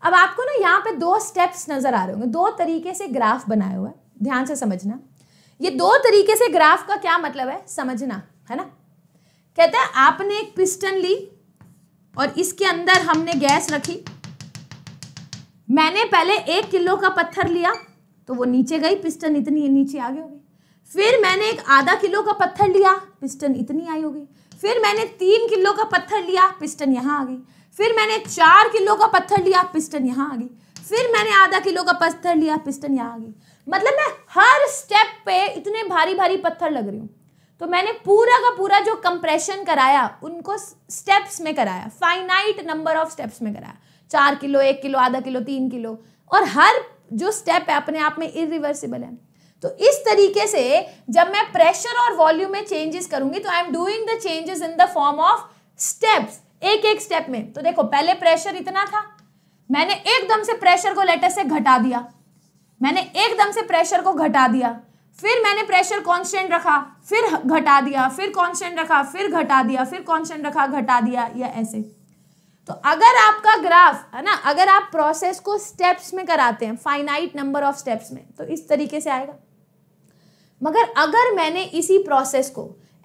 अब आपको ना यहाँ पे दो स्टेप्स नज़र आ रहे होंगे दो तरीके से ग्राफ बनाया हुआ है ध्यान से समझना ये दो तरीके से ग्राफ का क्या मतलब है समझना है ना कहते हैं आपने एक पिस्टन ली और इसके अंदर हमने गैस रखी मैंने पहले एक किलो का पत्थर लिया तो वो नीचे गई पिस्टन इतनी नीचे आगे हो गई फिर मैंने एक आधा किलो का पत्थर लिया पिस्टन इतनी आई होगी फिर मैंने तीन किलो का पत्थर लिया पिस्टन यहाँ आ गई फिर मैंने चार किलो का पत्थर लिया पिस्टन यहाँ आ गई फिर मैंने आधा किलो का पत्थर लिया पिस्टन यहाँ आ गई मतलब मैं हर स्टेप पे इतने भारी भारी पत्थर लग रही हूँ तो मैंने पूरा का पूरा जो कंप्रेशन कराया उनको स्टेप्स में कराया फाइनाइट नंबर ऑफ स्टेप्स में कराया चार किलो एक किलो आधा किलो तीन किलो और हर जो स्टेप है अपने आप में इरिवर्सिबल है तो इस तरीके से जब मैं प्रेशर और वॉल्यूम में चेंजेस करूंगी तो I am doing the changes in the form of steps एक एक स्टेप में तो देखो पहले प्रेशर इतना था मैंने एकदम से प्रेशर को लेटर से घटा दिया मैंने एकदम से प्रेशर को घटा दिया फिर मैंने प्रेशर कांस्टेंट रखा फिर घटा दिया फिर कांस्टेंट रखा फिर घटा दिया फिर कांस्टेंट रखा घटा दिया या ऐसे तो अगर आपका ग्राफ है ना अगर आप प्रोसेस को स्टेप्स में कराते हैं फाइनाइट नंबर ऑफ स्टेप्स में तो इस तरीके से आएगा मगर अगर मैंने इसी प्रोसेस को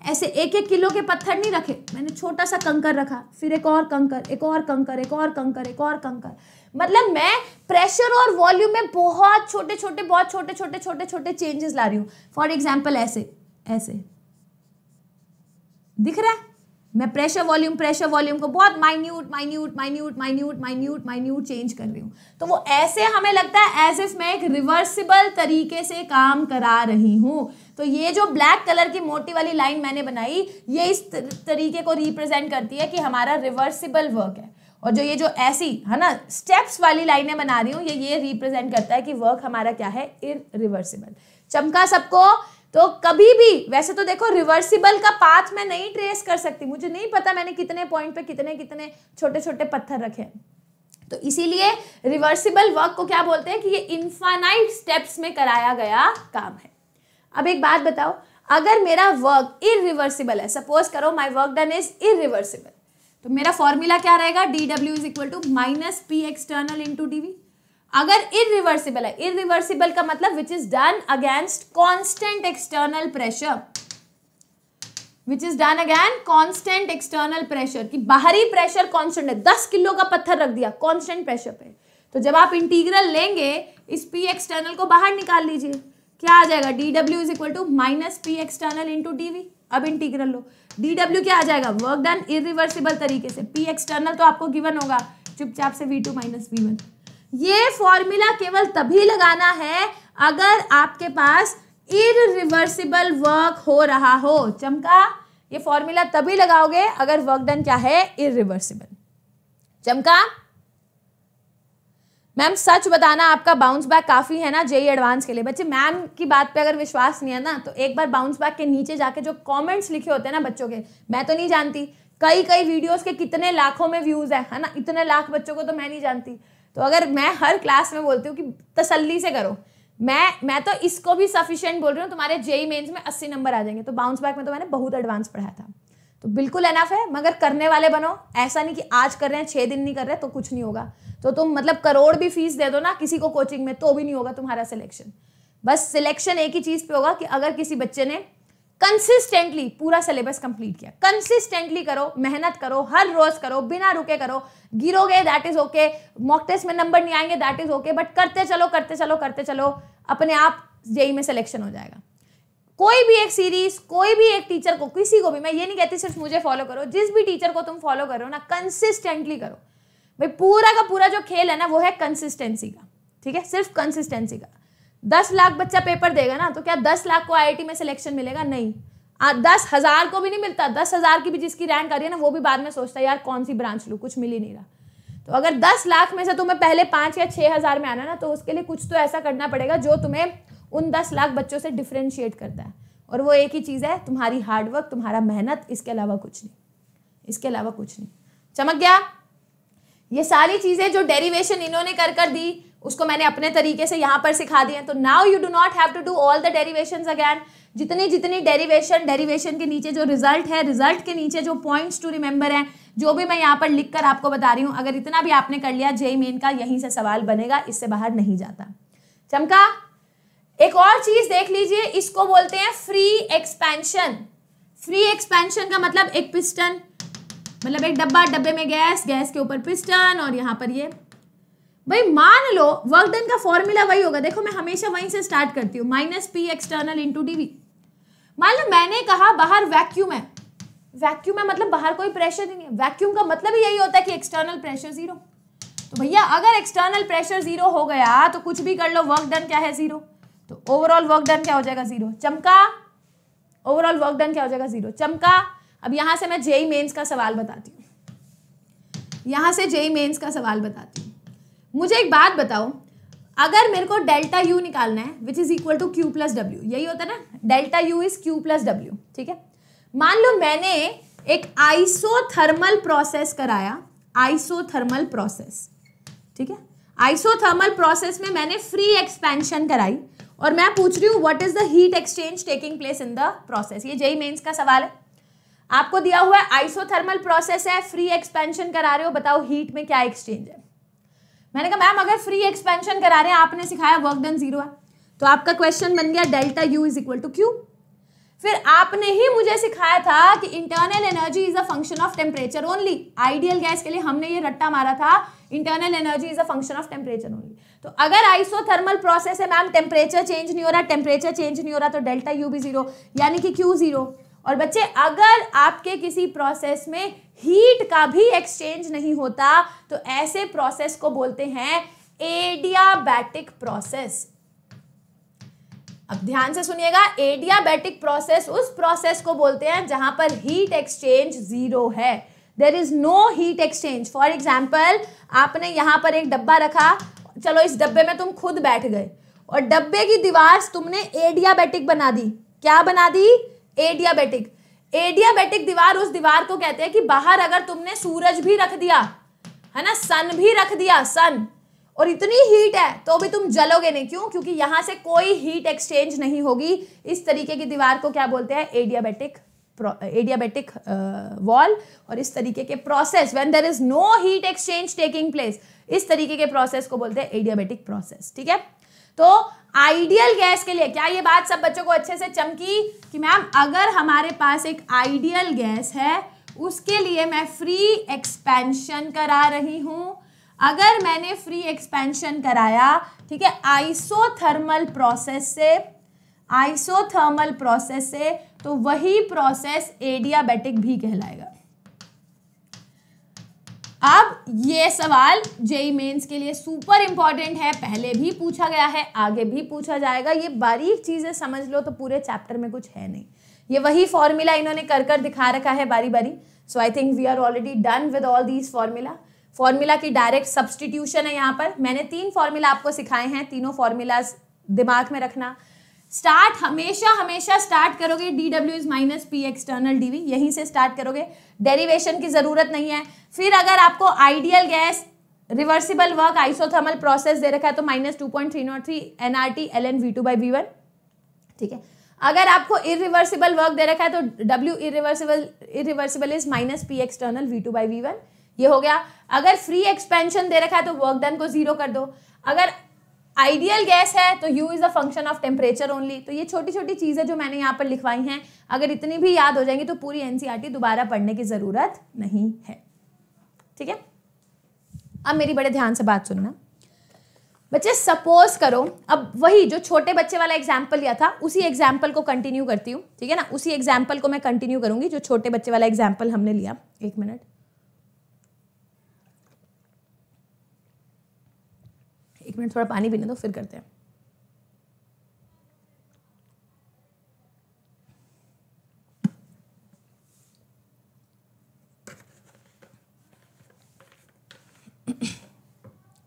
ऐसे एक एक किलो के पत्थर नहीं रखे मैंने छोटा सा कंकर रखा फिर एक और कंकर एक और कंकर एक और कंकर एक और कंकर मतलब मैं प्रेशर और वॉल्यूम में बहुत छोटे छोटे बहुत छोटे छोटे छोटे छोटे चेंजेस ला रही हूँ फॉर एग्जाम्पल ऐसे ऐसे दिख रहा है मैं प्रेशर वॉल्यूम प्रेशर वॉल्यूम को बहुत minute minute minute minute minute minute change कर रही हूँ तो वो ऐसे हमें लगता है एज इफ मैं एक रिवर्सिबल तरीके से काम करा रही हूँ तो ये जो ब्लैक कलर की मोटी वाली लाइन मैंने बनाई ये इस तरीके को रिप्रेजेंट करती है कि हमारा रिवर्सिबल वर्क है और जो ये जो ऐसी है ना स्टेप्स वाली लाइनें बना रही हूँ ये ये रिप्रेजेंट करता है कि वर्क हमारा क्या है इन रिवर्सिबल चमका सबको तो कभी भी वैसे तो देखो रिवर्सिबल का पाथ मैं नहीं ट्रेस कर सकती मुझे नहीं पता मैंने कितने पॉइंट पे कितने कितने छोटे छोटे पत्थर रखे हैं तो इसीलिए रिवर्सिबल वर्क को क्या बोलते हैं कि ये इन्फानाइट स्टेप्स में कराया गया काम है अब एक बात बताओ अगर मेरा वर्क इरिवर्सिबल है सपोज करो my work done is irreversible तो मेरा फॉर्मूला क्या रहेगा d W is equal to minus P external into d d V अगर इरिवर्सिबल है इरिवर्सिबल का मतलब which is done against constant external pressure which is done again constant external pressure कि बाहरी प्रेशर कॉन्स्टेंट है दस किलो का पत्थर रख दिया कॉन्स्टेंट प्रेशर पे तो जब आप इंटीग्रल लेंगे इस पी एक्सटर्नल को बाहर निकाल लीजिए क्या आ जाएगा d W is equal to minus P external into d V अब इंटीग्रल लो डी डब्ल्यू क्या आ जाएगा वर्क डन इरिवर्सिबल तरीके से पी एक्सटर्नल तो आपको गिवन होगा चुपचाप से V two minus V one ये फॉर्मूला केवल तभी लगाना है अगर आपके पास इरिवर्सिबल वर्क हो रहा हो चमका ये फॉर्मूला तभी लगाओगे अगर वर्क डन क्या है इरिवर्सिबल चमका मैम सच बताना आपका बाउंस बैक काफ़ी है ना जेई एडवांस e के लिए बच्चे मैम की बात पे अगर विश्वास नहीं है ना तो एक बार बाउंस बैक के नीचे जाके जो कमेंट्स लिखे होते हैं ना बच्चों के मैं तो नहीं जानती कई कई वीडियोस के कितने लाखों में व्यूज़ है ना इतने लाख बच्चों को तो मैं नहीं जानती तो अगर मैं हर क्लास में बोलती हूँ कि तसली से करो मैं मैं तो इसको भी सफिशियंट बोल रही हूँ तुम्हारे जेई मेन्स e में अस्सी नंबर आ जाएंगे तो बाउंस बैक में तो मैंने बहुत एडवांस पढ़ाया था तो बिल्कुल एनफ है मगर करने वाले बनो ऐसा नहीं कि आज कर रहे हैं छः दिन नहीं कर रहे तो कुछ नहीं होगा तो तुम मतलब करोड़ भी फीस दे दो ना किसी को कोचिंग में तो भी नहीं होगा तुम्हारा सिलेक्शन बस सिलेक्शन एक ही चीज़ पे होगा कि अगर किसी बच्चे ने कंसिस्टेंटली पूरा सिलेबस कंप्लीट किया कंसिस्टेंटली करो मेहनत करो हर रोज करो बिना रुके करो गिरोगे that is okay mock test में नंबर नहीं आएंगे दैट इज ओके बट करते चलो करते चलो करते चलो अपने आप जेई में सिलेक्शन हो जाएगा कोई भी एक सीरीज कोई भी एक टीचर को किसी को भी मैं ये नहीं कहती सिर्फ मुझे फॉलो करो जिस भी टीचर को तुम फॉलो करो ना कंसिस्टेंटली करो भाई पूरा का पूरा जो खेल है ना वो है कंसिस्टेंसी का ठीक है सिर्फ कंसिस्टेंसी का दस लाख बच्चा पेपर देगा ना तो क्या दस लाख को आई में सिलेक्शन मिलेगा नहीं आ, दस हज़ार को भी नहीं मिलता दस हज़ार की भी जिसकी रैंक आ रही है ना वो भी बाद में सोचता है यार कौन सी ब्रांच लूँ कुछ मिल ही नहीं रहा तो अगर दस लाख में से तुम्हें पहले पाँच या छः हज़ार में आना ना तो उसके लिए कुछ तो ऐसा करना पड़ेगा जो तुम्हें उन दस लाख बच्चों से डिफ्रेंशिएट करता है और वो एक ही चीज़ है तुम्हारी हार्डवर्क तुम्हारा मेहनत इसके अलावा कुछ नहीं इसके अलावा कुछ नहीं चमक गया ये सारी चीज़ें जो डेरिवेशन इन्होंने कर कर दी उसको मैंने अपने तरीके से यहाँ पर सिखा दिया तो now you do not have to do all the derivation again जितनी जितनी डेरिवेशन डेरिवेशन के नीचे जो रिजल्ट है रिजल्ट के नीचे जो पॉइंट्स टू रिमेंबर हैं जो भी मैं यहाँ पर लिख कर आपको बता रही हूँ अगर इतना भी आपने कर लिया जेई मेन का यहीं से सवाल बनेगा इससे बाहर नहीं जाता चमका एक और चीज देख लीजिए इसको बोलते हैं फ्री एक्सपेंशन फ्री एक्सपेंशन का मतलब एक पिस्टन मतलब एक डब्बा डब्बे में गैस गैस के ऊपर पिस्टन और यहाँ पर ये भाई मान लो वर्क डन का फॉर्मूला वही होगा देखो मैं हमेशा वहीं से स्टार्ट करती हूँ minus P external into d मान लो मैंने कहा बाहर वैक्यूम है वैक्यूम है मतलब बाहर कोई प्रेशर नहीं है वैक्यूम का मतलब ही यही होता है कि एक्सटर्नल प्रेशर जीरो तो भैया अगर एक्सटर्नल प्रेशर जीरो हो गया तो कुछ भी कर लो वर्क डन क्या है जीरो तो ओवरऑल वर्क डन क्या हो जाएगा जीरो चमका ओवरऑल वर्क डन क्या हो जाएगा जीरो चमका अब यहाँ से मैं जेई मेन्स का सवाल बताती हूँ यहाँ से जेई मेन्स का सवाल बताती हूँ मुझे एक बात बताओ अगर मेरे को डेल्टा यू निकालना है which is equal to Q plus W यही होता है ना delta U is Q plus W ठीक है मान लो मैंने एक आइसोथर्मल प्रोसेस कराया आइसोथर्मल प्रोसेस ठीक है आइसोथर्मल प्रोसेस में मैंने फ्री एक्सपेंशन कराई और मैं पूछ रही हूँ what is the heat exchange taking place in the process ये जेई मेन्स का सवाल है आपको दिया हुआ है आइसोथर्मल प्रोसेस है फ्री एक्सपेंशन करा रहे हो बताओ हीट में क्या एक्सचेंज है मैंने कहा मैम अगर फ्री एक्सपेंशन करा रहे हैं आपने सिखाया वर्क डन जीरो है तो आपका क्वेश्चन बन गया delta U is equal to Q फिर आपने ही मुझे सिखाया था कि internal energy is a function of temperature only ideal gas के लिए हमने ये रट्टा मारा था internal energy is a function of temperature only तो अगर आइसोथर्मल प्रोसेस है मैम टेम्परेचर चेंज नहीं हो रहा टेम्परेचर चेंज नहीं हो रहा तो डेल्टा यू भी जीरो यानी कि क्यू जीरो और बच्चे अगर आपके किसी प्रोसेस में हीट का भी एक्सचेंज नहीं होता तो ऐसे प्रोसेस को बोलते हैं एडियाबैटिक प्रोसेस अब ध्यान से सुनिएगा एडियाबैटिक प्रोसेस उस प्रोसेस को बोलते हैं जहां पर हीट एक्सचेंज जीरो है there is no heat exchange for example आपने यहां पर एक डब्बा रखा चलो इस डब्बे में तुम खुद बैठ गए और डब्बे की दीवार तुमने एडियाबैटिक बना दी क्या बना दी एडियाबेटिक एडियाबेटिक दीवार उस दीवार को कहते हैं कि बाहर अगर तुमने सूरज भी रख दिया है ना सन भी रख दिया सन और इतनी हीट है तो भी तुम जलोगे नहीं क्यों क्योंकि यहां से कोई हीट एक्सचेंज नहीं होगी इस तरीके की दीवार को क्या बोलते हैं एडियाबेटिक एडियाबेटिक वॉल और इस तरीके के process when there is no heat exchange taking place इस तरीके के प्रोसेस को बोलते हैं एडियाबेटिक प्रोसेस ठीक है तो आइडियल गैस के लिए क्या ये बात सब बच्चों को अच्छे से चमकी कि मैम अगर हमारे पास एक आइडियल गैस है उसके लिए मैं फ्री एक्सपेंशन करा रही हूँ अगर मैंने फ्री एक्सपेंशन कराया ठीक है आइसोथर्मल प्रोसेस से आइसोथर्मल प्रोसेस से तो वही प्रोसेस एडियाबेटिक भी कहलाएगा अब ये सवाल जेई मेंस e के लिए सुपर इंपॉर्टेंट है पहले भी पूछा गया है आगे भी पूछा जाएगा ये बारीक चीज़ें समझ लो तो पूरे चैप्टर में कुछ है नहीं ये वही फॉर्मूला इन्होंने कर कर दिखा रखा है बारी बारी so I think we are already done with all these formula formula की डायरेक्ट सब्सटीट्यूशन है यहाँ पर मैंने तीन फॉर्मूला आपको सिखाए हैं तीनों फॉर्मूलाज दिमाग में रखना स्टार्ट हमेशा हमेशा स्टार्ट करोगे d W is minus P external d V यहीं से स्टार्ट करोगे डेरिवेशन की ज़रूरत नहीं है फिर अगर आपको ideal gas reversible work isothermal process दे रखा है तो minus two point three not three n R T l n V two by V one ठीक है अगर आपको इरिवर्सिबल वर्क दे रखा है तो W irreversible irreversible is minus P external V two by V one ये हो गया अगर फ्री एक्सपेंशन दे रखा है तो वर्क डन को जीरो कर दो अगर आइडियल गैस है तो U is the function of temperature only तो ये छोटी छोटी चीज़ें जो मैंने यहाँ पर लिखवाई हैं अगर इतनी भी याद हो जाएंगी तो पूरी एनसीईआरटी e दोबारा पढ़ने की ज़रूरत नहीं है ठीक है अब मेरी बड़े ध्यान से बात सुनना बच्चे सपोज करो अब वही जो छोटे बच्चे वाला एग्जाम्पल लिया था उसी एग्जाम्पल को कंटिन्यू करती हूँ ठीक है ना उसी एग्जाम्पल को मैं कंटिन्यू करूँगी जो छोटे बच्चे वाला एग्जाम्पल हमने लिया एक मिनट मिनट थोड़ा पानी पीने दो फिर करते हैं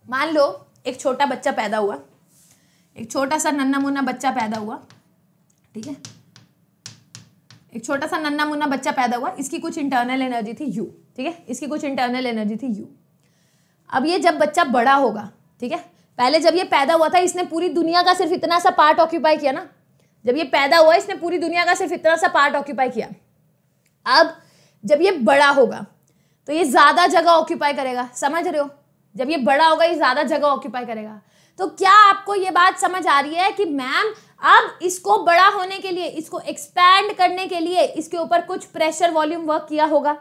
मान लो एक छोटा बच्चा पैदा हुआ एक छोटा सा नन्ना मुन्ना बच्चा पैदा हुआ ठीक है एक छोटा सा नन्ना मुन्ना बच्चा पैदा हुआ इसकी कुछ इंटरनल एनर्जी थी यू ठीक है इसकी कुछ इंटरनल एनर्जी थी यू अब ये जब बच्चा बड़ा होगा ठीक है पहले जब ये पैदा हुआ था इसने पूरी दुनिया का सिर्फ इतना सा पार्ट ऑक्यूपाई किया ना जब ये पैदा हुआ इसने पूरी दुनिया का सिर्फ इतना सा पार्ट ऑक्यूपाई किया अब जब ये बड़ा होगा तो ये ज़्यादा जगह ऑक्यूपाई करेगा समझ रहे हो जब ये बड़ा होगा ये ज़्यादा जगह ऑक्यूपाई करेगा तो क्या आपको ये बात समझ आ रही है कि मैम अब इसको बड़ा होने के लिए इसको एक्सपैंड करने के लिए इसके ऊपर कुछ प्रेशर वॉल्यूम वर्क किया होगा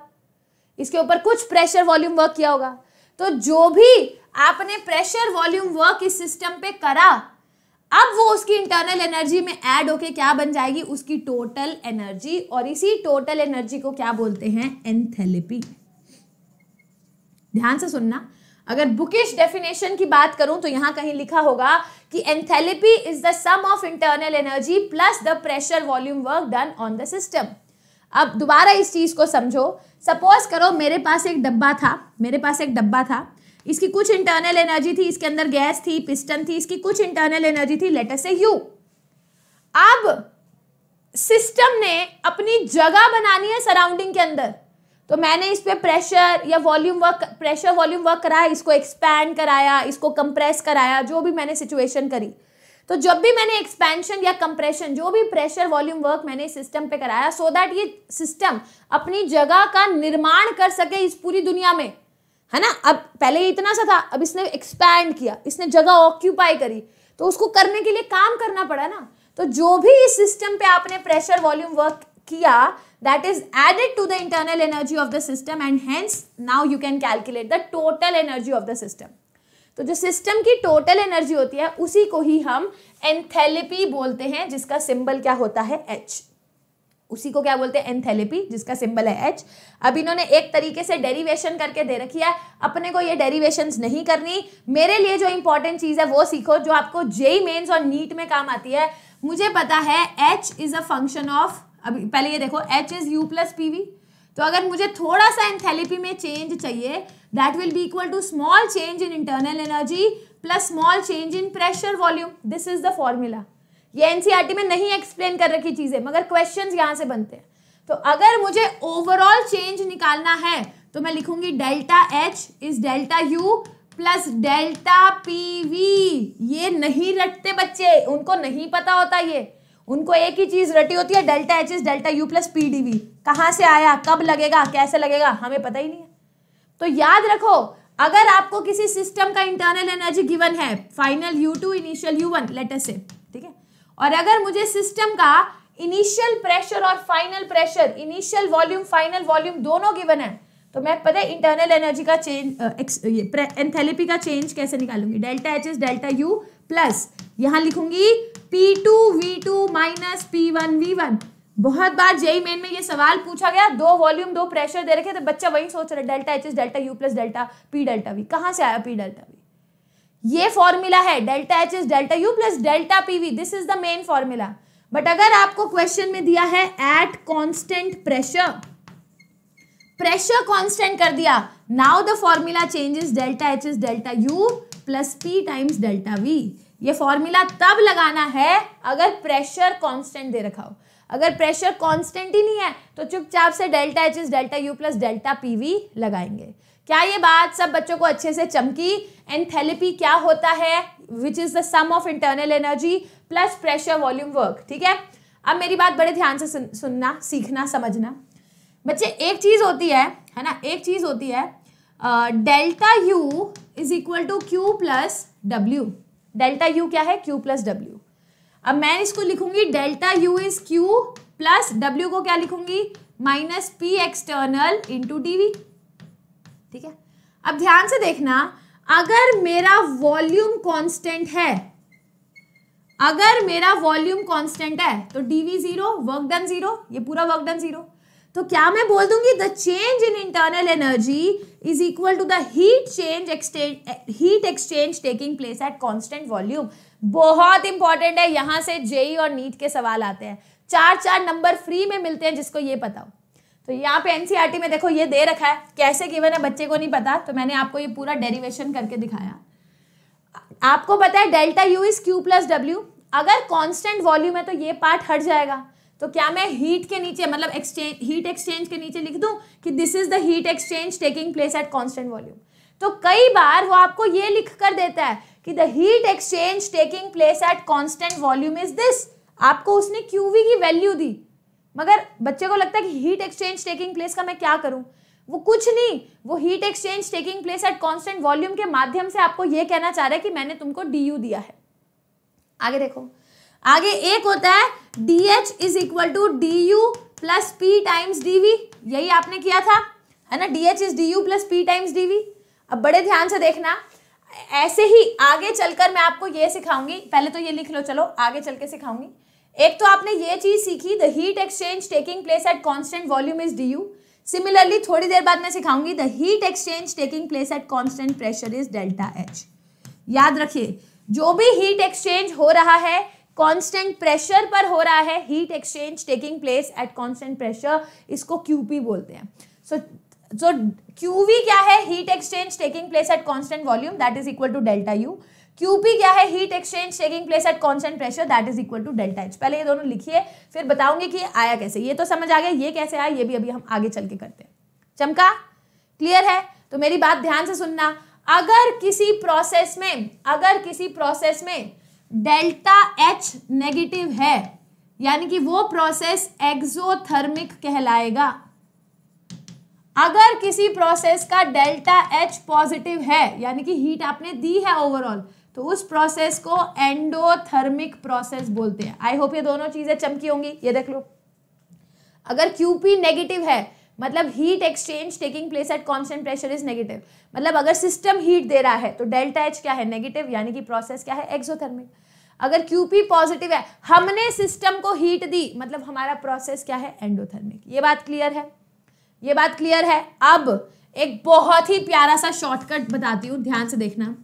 इसके ऊपर कुछ प्रेशर वॉल्यूम वर्क किया होगा तो जो भी आपने प्रेशर वॉल्यूम वर्क इस सिस्टम पे करा अब वो उसकी इंटरनल एनर्जी में ऐड होके क्या बन जाएगी उसकी टोटल एनर्जी और इसी टोटल एनर्जी को क्या बोलते हैं एंथेलेपी ध्यान से सुनना अगर बुकिश डेफिनेशन की बात करूं तो यहां कहीं लिखा होगा कि enthalpy is the sum of internal energy plus the pressure volume work done on the system अब दोबारा इस चीज को समझो सपोज करो मेरे पास एक डब्बा था मेरे पास एक डब्बा था इसकी कुछ इंटरनल एनर्जी थी इसके अंदर गैस थी पिस्टन थी इसकी कुछ इंटरनल एनर्जी थी लेटर से यू अब सिस्टम ने अपनी जगह बनानी है सराउंडिंग के अंदर तो मैंने इस पर प्रेशर या volume work pressure volume work कराया इसको एक्सपैंड कराया इसको कंप्रेस कराया जो भी मैंने सिचुएशन करी तो जब भी मैंने एक्सपेंशन या कंप्रेशन जो भी प्रेशर वॉल्यूम वर्क मैंने सिस्टम पे कराया सो so दैट ये सिस्टम अपनी जगह का निर्माण कर सके इस पूरी दुनिया में है ना अब पहले ये इतना सा था अब इसने एक्सपैंड किया इसने जगह ऑक्यूपाई करी तो उसको करने के लिए काम करना पड़ा ना तो जो भी इस सिस्टम पे आपने प्रेशर वॉल्यूम वर्क किया that is added to the internal energy of the system and hence now you can calculate the total energy of the system तो जो सिस्टम की टोटल एनर्जी होती है उसी को ही हम एंथेलेपी बोलते हैं जिसका सिंबल क्या होता है एच उसी को क्या बोलते हैं एंथेलेपी जिसका सिंबल है एच अब इन्होंने एक तरीके से डेरिवेशन करके दे रखी है अपने को ये डेरिवेशन नहीं करनी मेरे लिए जो इंपॉर्टेंट चीज़ है वो सीखो जो आपको जेई मेन्स और नीट में काम आती है मुझे पता है H is a function of अभी पहले ये देखो H is U plus P V तो अगर मुझे थोड़ा सा एंथैल्पी में चेंज चाहिए that will be equal to small change in internal energy plus small change in pressure volume this is the formula ये एनसीईआरटी e में नहीं एक्सप्लेन कर रखी चीज़ें मगर क्वेश्चन यहाँ से बनते हैं तो अगर मुझे ओवरऑल चेंज निकालना है तो मैं लिखूंगी delta H is delta U plus delta P V ये नहीं रटते बच्चे उनको नहीं पता होता ये उनको एक ही चीज रटी होती है delta H is delta U plus P D V कहाँ से आया कब लगेगा कैसे लगेगा हमें पता ही नहीं है तो याद रखो अगर आपको किसी सिस्टम का इंटरनल एनर्जी गिवन है final U two initial U one letter से ठीक है और अगर मुझे सिस्टम का इनिशियल प्रेशर और final pressure initial volume final volume दोनों गिवन है तो मैं पता है इंटरनल एनर्जी का चेंज एंथेलिपी का चेंज कैसे निकालूंगी delta H is delta U plus यहां लिखूंगी P two V two minus P one V one बहुत बार जेई मेन में ये सवाल पूछा गया दो वॉल्यूम दो प्रेशर दे रखे तो बच्चा वही सोच रहा है delta H is delta U plus delta P delta V कहां से आया पी डेल्टा वी ये फॉर्मूला है delta H is delta U plus delta P V this is the main formula but अगर आपको क्वेश्चन में दिया है at constant pressure pressure constant कर दिया now the formula changes delta H is delta U plus P times delta V ये formula तब लगाना है अगर प्रेशर कॉन्स्टेंट दे रखा हो अगर प्रेशर कांस्टेंट ही नहीं है तो चुपचाप से delta H is delta U plus delta P V लगाएंगे क्या ये बात सब बच्चों को अच्छे से चमकी एंथेलेपी क्या होता है which is the sum of internal energy plus pressure volume work ठीक है अब मेरी बात बड़े ध्यान से सुन, सुनना सीखना समझना बच्चे एक चीज होती है है ना एक चीज होती है delta U is equal to Q plus W delta U क्या है क्यू प्लस डब्ल्यू अब मैं इसको लिखूंगी delta U is Q plus W को क्या लिखूंगी minus P external into V ठीक है अब ध्यान से देखना अगर मेरा वॉल्यूम कांस्टेंट है अगर मेरा वॉल्यूम कांस्टेंट है तो DV zero work done zero ये पूरा वर्क डन जीरो तो क्या मैं बोल दूंगी the change in internal energy is equal to the heat change heat exchange taking place at constant volume बहुत इंपॉर्टेंट है यहां से जेई e और नीट के सवाल आते हैं चार चार नंबर फ्री में मिलते हैं जिसको ये पता हो तो यहाँ पे एनसीईआरटी e में देखो ये दे रखा है कैसे गिवन है बच्चे को नहीं पता तो मैंने आपको ये पूरा डेरिवेशन करके दिखाया आपको पता है delta U is Q plus W अगर कॉन्स्टेंट वॉल्यूम है तो ये पार्ट हट जाएगा तो क्या मैं हीट के नीचे मतलब एक्सचेंज हीट एक्सचेंज के नीचे लिख दूं कि this is the heat exchange taking place at constant volume तो कई बार वो आपको ये लिख कर देता है कि the heat exchange taking place at constant volume is this आपको उसने क्यूवी की वैल्यू दी मगर बच्चे को लगता है कि हीट एक्सचेंज टेकिंग प्लेस का मैं क्या करूं वो कुछ नहीं वो heat exchange taking place at constant volume के माध्यम से आपको ये कहना चाह रहा है कि मैंने तुमको डी यू दिया है आगे देखो आगे एक होता है D H is equal to D U plus P times D V यही आपने किया था है ना D H is D U plus P times D V अब बड़े ध्यान से देखना ऐसे ही आगे चलकर मैं आपको ये सिखाऊंगी पहले तो ये लिख लो चलो आगे चल के सिखाऊंगी एक तो आपने ये चीज सीखी the heat exchange taking place at constant volume is D U similarly थोड़ी देर बाद मैं सिखाऊंगी the heat exchange taking place at constant pressure is delta H याद रखिए जो भी हीट एक्सचेंज हो रहा है कॉन्स्टेंट प्रेशर पर हो रहा है heat exchange taking place at constant pressure इसको क्यूपी बोलते हैं सो so, जो क्यू वी क्या है heat exchange taking place at constant volume that is equal to delta U Q P क्या है heat exchange taking place at constant pressure that is equal to delta H पहले ये दोनों लिखिए फिर बताऊंगी कि आया कैसे ये तो समझ आ गया ये कैसे आया ये भी अभी हम आगे चल के करते हैं चमका क्लियर है तो मेरी बात ध्यान से सुनना अगर किसी प्रोसेस में अगर किसी प्रोसेस में डेल्टा एच नेगेटिव है यानी कि वो प्रोसेस एक्सोथर्मिक कहलाएगा अगर किसी प्रोसेस का डेल्टा एच पॉजिटिव है यानी कि हीट आपने दी है ओवरऑल तो उस प्रोसेस को एंडोथर्मिक प्रोसेस बोलते हैं आई होप ये दोनों चीजें चमकी होंगी ये देख लो अगर क्यूपी नेगेटिव है मतलब heat exchange taking place at constant pressure is negative मतलब अगर सिस्टम हीट दे रहा है तो डेल्टा एच क्या है नेगेटिव यानी कि प्रोसेस क्या है एक्सोथर्मिक अगर क्यूपी पॉजिटिव है हमने सिस्टम को हीट दी मतलब हमारा प्रोसेस क्या है एंडोथर्मिक ये बात क्लियर है ये बात क्लियर है अब एक बहुत ही प्यारा सा शॉर्टकट बताती हूँ ध्यान से देखना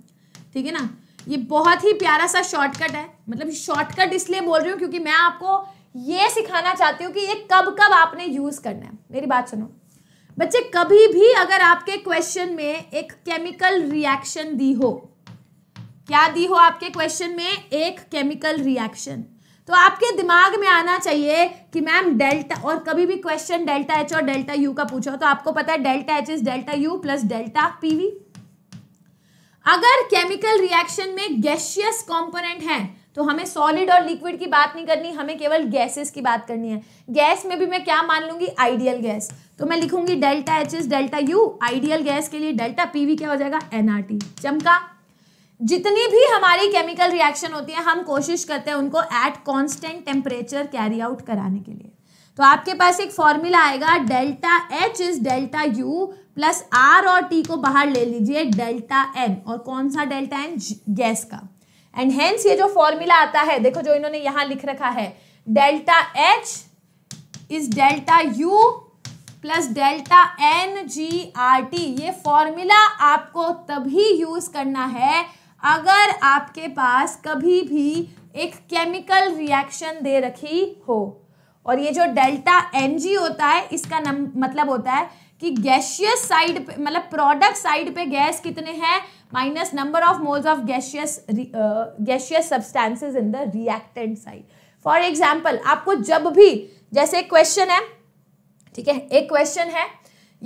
ठीक है ना ये बहुत ही प्यारा सा शॉर्टकट है मतलब शॉर्टकट इसलिए बोल रही हूँ क्योंकि मैं आपको ये सिखाना चाहती हूँ कि ये कब कब आपने यूज़ करना है मेरी बात सुनो बच्चे कभी भी अगर आपके क्वेश्चन में एक केमिकल रिएक्शन दी हो क्या दी हो आपके क्वेश्चन में एक केमिकल रिएक्शन तो आपके दिमाग में आना चाहिए कि मैम डेल्टा और कभी भी क्वेश्चन डेल्टा एच और डेल्टा यू का पूछो तो आपको पता है delta H is delta U plus delta PV अगर केमिकल रिएक्शन में गैशियस कंपोनेंट है तो हमें सॉलिड और लिक्विड की बात नहीं करनी हमें केवल गैसेस की बात करनी है गैस में भी मैं क्या मान लूंगी आइडियल गैस तो मैं लिखूंगी delta H is delta U ideal gas के लिए डेल्टा पीवी क्या हो जाएगा एनआरटी चमका जितनी भी हमारी केमिकल रिएक्शन होती है हम कोशिश करते हैं उनको at constant temperature carry out कराने के लिए तो आपके पास एक फॉर्मूला आएगा delta H is delta U plus R और टी को बाहर ले लीजिए डेल्टा एन और कौन सा डेल्टा एन गैस का एंड हेंस ये जो फॉर्मूला आता है देखो जो इन्होंने यहां लिख रखा है delta H is delta U plus delta N G R T ये फॉर्मूला आपको तभी यूज करना है अगर आपके पास कभी भी एक केमिकल रिएक्शन दे रखी हो और ये जो डेल्टा एन होता है इसका नम मतलब होता है कि गैशियस साइड पे मतलब प्रोडक्ट साइड पे गैस कितने हैं minus number of moles of gaseous gaseous substances in the reactant side for example आपको जब भी जैसे एक क्वेश्चन है ठीक है एक क्वेश्चन है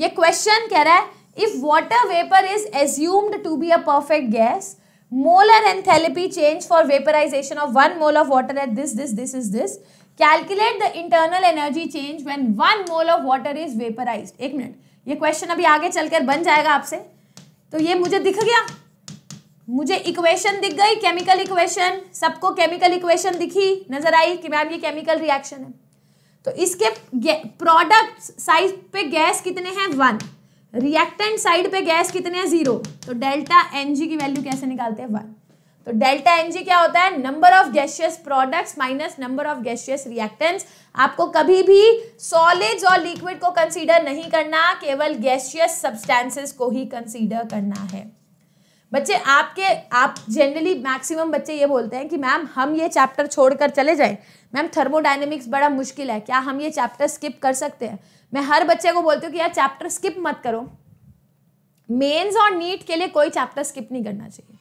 ये क्वेश्चन कह रहा है if water vapour is assumed to be a perfect gas molar enthalpy change for vaporisation of one mole of water at this this this is this calculate the internal energy change when one mole of water is vaporise एक minute ये question अभी आगे चलकर बन जाएगा आपसे तो ये मुझे दिख गया मुझे इक्वेशन दिख गई केमिकल इक्वेशन सबको केमिकल इक्वेशन दिखी नजर आई कि मैम ये केमिकल रिएक्शन है तो इसके प्रोडक्ट साइज पे गैस कितने हैं वन रिएक्टेंट साइड पे गैस कितने हैं जीरो तो डेल्टा एन की वैल्यू कैसे निकालते हैं वन तो डेल्टा एन क्या होता है number of gaseous products minus number of gaseous reactants आपको कभी भी सॉलिड्स और लिक्विड को कंसीडर नहीं करना केवल गैशियस सब्सटेंसेस को ही कंसीडर करना है बच्चे आपके आप जनरली मैक्सिमम बच्चे ये बोलते हैं कि मैम हम ये चैप्टर छोड़कर चले जाए मैम थर्मोडाइनमिक्स बड़ा मुश्किल है क्या हम ये चैप्टर स्किप कर सकते हैं मैं हर बच्चे को बोलती हूँ कि यार चैप्टर स्किप मत करो मेंस और नीट के लिए कोई चैप्टर स्किप नहीं करना चाहिए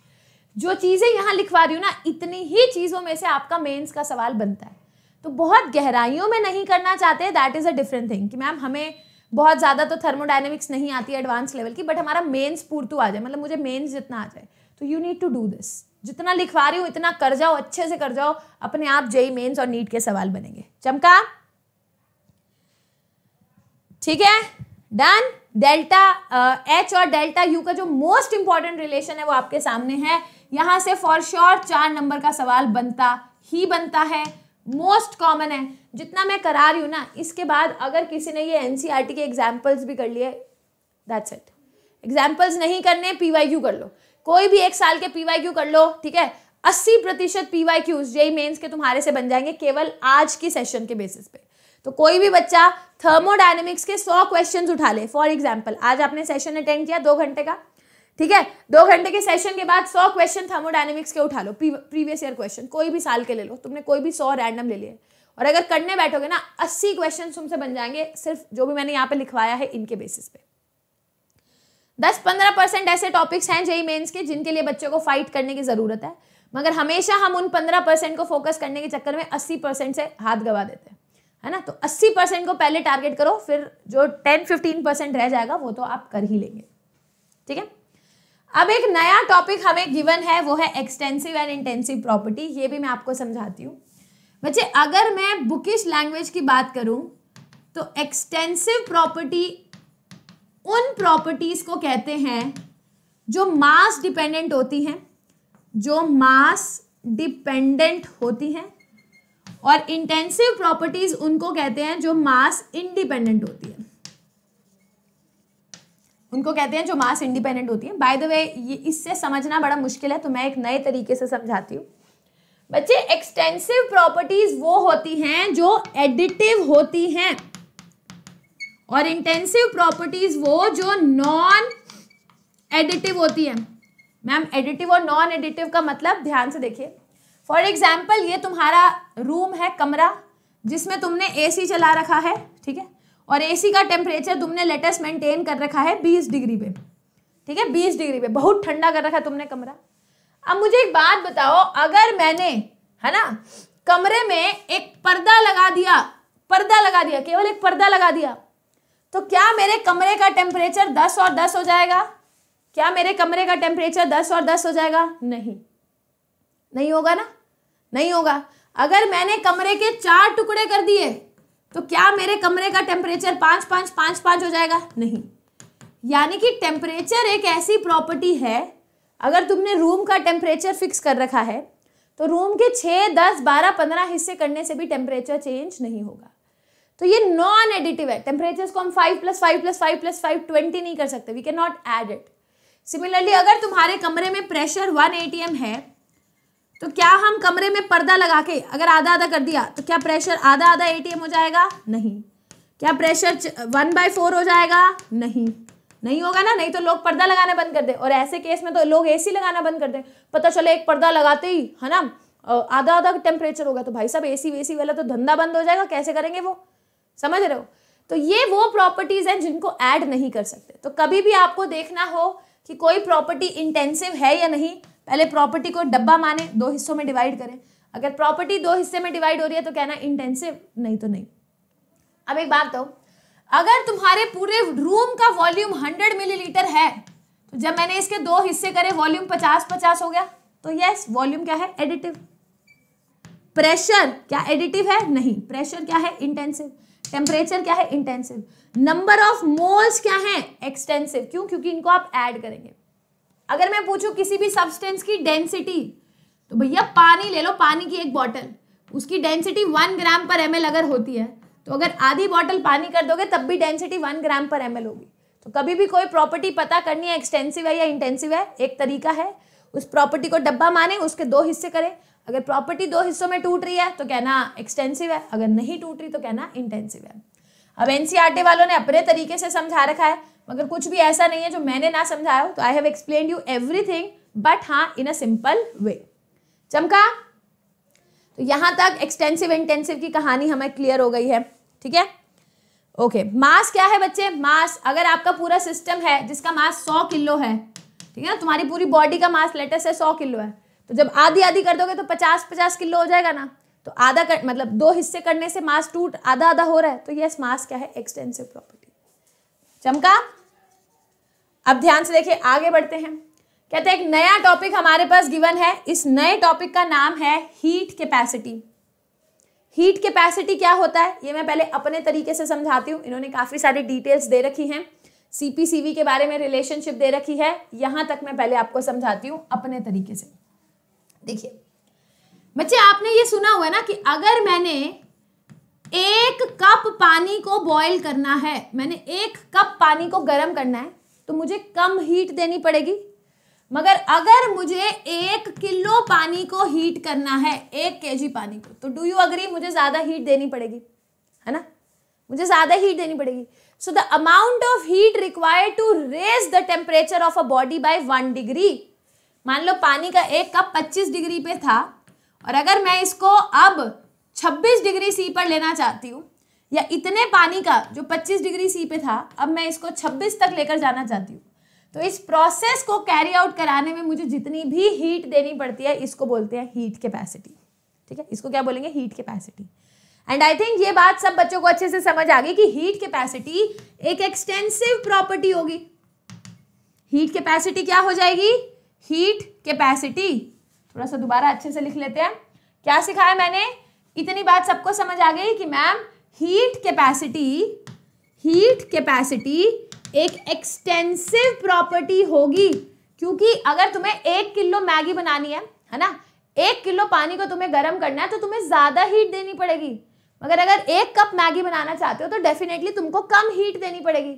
जो चीज़ें यहाँ लिखवा रही हूँ ना इतनी ही चीज़ों में से आपका मेंस का सवाल बनता है तो बहुत गहराइयों में नहीं करना चाहते that is a different thing कि मैम हमें बहुत ज़्यादा तो थर्मोडाइनमिक्स नहीं आती एडवांस लेवल की बट हमारा मेन्स पूर्तू तो आ जाए मतलब मुझे मेन्स जितना आ जाए तो you need to do this जितना लिखवा रही हूँ इतना कर जाओ अच्छे से कर जाओ अपने आप जय मेन्स और नीट के सवाल बनेंगे चमका ठीक है डन डेल्टा एच और डेल्टा यू का जो मोस्ट इंपॉर्टेंट रिलेशन है वो आपके सामने है यहां से फॉर श्योर sure, चार नंबर का सवाल बनता ही बनता है मोस्ट कॉमन है जितना मैं करा रही हूं ना इसके बाद अगर किसी ने ये एनसीईआरटी e के एग्जाम्पल्स भी कर लिए दैट्स इट एग्जांपल्स नहीं करने पीवाईक्यू कर लो कोई भी एक साल के पीवाईक्यू कर लो ठीक है अस्सी प्रतिशत पीवाईक्यूज जेई मेन्स के तुम्हारे से बन जाएंगे केवल आज की सेशन के बेसिस पे तो कोई भी बच्चा थर्मोडाइनमिक्स के सौ क्वेश्चन उठा ले फॉर एग्जाम्पल आज आपने सेशन अटेंड किया दो घंटे का ठीक है दो घंटे के सेशन के बाद सौ क्वेश्चन थर्मोडाइनमिक्स के उठा लो प्रीवियस ईयर क्वेश्चन कोई भी साल के ले लो तुमने कोई भी सौ रैंडम ले लिए और अगर करने बैठोगे ना अस्सी क्वेश्चन तुमसे बन जाएंगे सिर्फ जो भी मैंने यहाँ पे लिखवाया है इनके बेसिस पे दस पंद्रह परसेंट ऐसे टॉपिक्स हैं जेई मेन्स के जिनके लिए बच्चों को फाइट करने की ज़रूरत है मगर हमेशा हम उन पंद्रह परसेंट को फोकस करने के चक्कर में अस्सी परसेंट से हाथ गवा देते हैं है ना तो 80 परसेंट को पहले टारगेट करो फिर जो 10-15 परसेंट रह जाएगा वो तो आप कर ही लेंगे ठीक है अब एक नया टॉपिक हमें गिवन है वो है एक्सटेंसिव एंड इंटेंसिव प्रॉपर्टी ये भी मैं आपको समझाती हूँ बच्चे अगर मैं बुकिश लैंग्वेज की बात करूँ तो एक्सटेंसिव प्रॉपर्टी उन प्रॉपर्टीज़ को कहते हैं जो मास डिपेंडेंट होती हैं जो मास डिपेंडेंट होती हैं और इंटेंसिव प्रॉपर्टीज उनको कहते हैं जो मास इंडिपेंडेंट होती है उनको कहते हैं जो मास इंडिपेंडेंट होती है बाय द वे ये इससे समझना बड़ा मुश्किल है तो मैं एक नए तरीके से समझाती हूँ बच्चे एक्सटेंसिव प्रॉपर्टीज वो होती हैं जो एडिटिव होती हैं और इंटेंसिव प्रॉपर्टीज वो जो नॉन एडिटिव होती हैं मैम एडिटिव और नॉन एडिटिव का मतलब ध्यान से देखिए फॉर एग्जाम्पल ये तुम्हारा रूम है कमरा जिसमें तुमने एसी चला रखा है ठीक है और एसी का टेम्परेचर तुमने लेटेस्ट मेंटेन कर रखा है बीस डिग्री पे ठीक है बीस डिग्री पे बहुत ठंडा कर रखा है तुमने कमरा अब मुझे एक बात बताओ अगर मैंने है ना कमरे में एक पर्दा लगा दिया पर्दा लगा दिया केवल एक पर्दा लगा दिया तो क्या मेरे कमरे का टेम्परेचर दस और दस हो जाएगा क्या मेरे कमरे का टेम्परेचर दस और दस हो जाएगा नहीं नहीं होगा ना नहीं होगा अगर मैंने कमरे के चार टुकड़े कर दिए तो क्या मेरे कमरे का टेम्परेचर पाँच पाँच पाँच पाँच हो जाएगा नहीं यानी कि टेम्परेचर एक ऐसी प्रॉपर्टी है अगर तुमने रूम का टेम्परेचर फिक्स कर रखा है तो रूम के छः दस बारह पंद्रह हिस्से करने से भी टेम्परेचर चेंज नहीं होगा तो ये नॉन एडिटिव है टेम्परेचर को हम five plus five plus five plus five twenty नहीं कर सकते we can not add it similarly अगर तुम्हारे कमरे में प्रेशर वन ए है तो क्या हम कमरे में पर्दा लगा के अगर आधा आधा कर दिया तो क्या प्रेशर आधा आधा एटीएम हो जाएगा नहीं क्या प्रेशर वन बाय फोर हो जाएगा नहीं नहीं होगा ना नहीं तो लोग पर्दा लगाना बंद कर दे और ऐसे केस में तो लोग एसी लगाना बंद कर दे पता चले एक पर्दा लगाते ही है ना आधा आधा टेम्परेचर होगा तो भाई साहब एसी वेसी वाला तो धंधा बंद हो जाएगा कैसे करेंगे वो समझ रहे हो तो ये वो प्रॉपर्टीज हैं जिनको ऐड नहीं कर सकते तो कभी भी आपको देखना हो कि कोई प्रॉपर्टी इंटेंसिव है या नहीं पहले प्रॉपर्टी को डब्बा माने दो हिस्सों में डिवाइड करें अगर प्रॉपर्टी दो हिस्से में डिवाइड हो रही है तो कहना इंटेंसिव नहीं तो नहीं अब एक बात तो अगर तुम्हारे पूरे रूम का वॉल्यूम हंड्रेड मिलीलीटर है तो जब मैंने इसके दो हिस्से करे वॉल्यूम पचास पचास हो गया तो यस वॉल्यूम क्या है एडिटिव प्रेशर क्या एडिटिव है नहीं प्रेशर क्या है इंटेंसिव टेम्परेचर क्या है इंटेंसिव नंबर ऑफ मोल्स क्या है एक्सटेंसिव क्यों क्योंकि इनको आप ऐड करेंगे अगर मैं पूछूं किसी भी सब्सटेंस की डेंसिटी तो भैया पानी ले लो पानी की एक बॉटल उसकी डेंसिटी वन ग्राम पर एम अगर होती है तो अगर आधी बॉटल पानी कर दोगे तब भी डेंसिटी वन ग्राम पर एम होगी तो कभी भी कोई प्रॉपर्टी पता करनी है एक्सटेंसिव है या इंटेंसिव है एक तरीका है उस प्रॉपर्टी को डब्बा माने उसके दो हिस्से करें अगर प्रॉपर्टी दो हिस्सों में टूट रही है तो कहना एक्सटेंसिव है अगर नहीं टूट रही तो कहना इंटेंसिव है अब एनसीआरटी e वालों ने अपने तरीके से समझा रखा है मगर कुछ भी ऐसा नहीं है जो मैंने ना समझाया हो तो I have explain you everything but हाँ इन अ सिंपल वे चमका तो यहाँ तक एक्सटेंसिव इंटेंसिव की कहानी हमें क्लियर हो गई है ठीक है ओके मास क्या है बच्चे मास अगर आपका पूरा सिस्टम है जिसका मास सौ किलो है ठीक है ना तुम्हारी पूरी बॉडी का मास लेटेस्ट है सौ किलो है तो जब आधी आधी कर दोगे तो पचास पचास किलो हो जाएगा ना तो आधा कर मतलब दो हिस्से करने से मास टूट आधा आधा हो रहा है तो यस मास क्या है एक्सटेंसिव प्रॉपर्टी चमका अब ध्यान से देखिए आगे बढ़ते हैं कहते हैं एक नया टॉपिक हमारे पास गिवन है इस नए टॉपिक का नाम है हीट कैपेसिटी हीट कैपेसिटी क्या होता है ये मैं पहले अपने तरीके से समझाती हूँ इन्होंने काफ़ी सारी डिटेल्स दे रखी हैं सीपीसीवी के बारे में रिलेशनशिप दे रखी है यहाँ तक मैं पहले आपको समझाती हूँ अपने तरीके से देखिए बच्चे आपने ये सुना हुआ है ना कि अगर मैंने एक कप पानी को बॉयल करना है मैंने एक कप पानी को गर्म करना है तो मुझे कम हीट देनी पड़ेगी मगर अगर मुझे एक किलो पानी को हीट करना है एक के पानी को तो डू यू अग्री मुझे ज़्यादा हीट देनी पड़ेगी है ना मुझे ज़्यादा हीट देनी पड़ेगी so the amount of heat required to raise the temperature of a body by one degree मान लो पानी का एक कप 25 डिग्री पे था और अगर मैं इसको अब 26 डिग्री सी पर लेना चाहती हूँ या इतने पानी का जो 25 डिग्री सी पे था अब मैं इसको 26 तक लेकर जाना चाहती हूँ तो इस प्रोसेस को कैरी आउट कराने में मुझे जितनी भी हीट देनी पड़ती है इसको बोलते हैं हीट कैपेसिटी ठीक है इसको क्या बोलेंगे heat capacity and I think ये बात सब बच्चों को अच्छे से समझ आ गई कि हीट कैपेसिटी एक एक्सटेंसिव प्रॉपर्टी होगी हीट कैपेसिटी क्या हो जाएगी हीट कैपेसिटी थोड़ा सा दोबारा अच्छे से लिख लेते हैं क्या सिखाया मैंने इतनी बात सबको समझ आ गई कि ma'am heat capacity heat capacity एक एक्सटेंसिव प्रॉपर्टी होगी क्योंकि अगर तुम्हें एक किलो मैगी बनानी है है ना एक किलो पानी को तुम्हें गर्म करना है तो तुम्हें ज़्यादा हीट देनी पड़ेगी मगर अगर एक कप मैगी बनाना चाहते हो तो डेफिनेटली तुमको कम हीट देनी पड़ेगी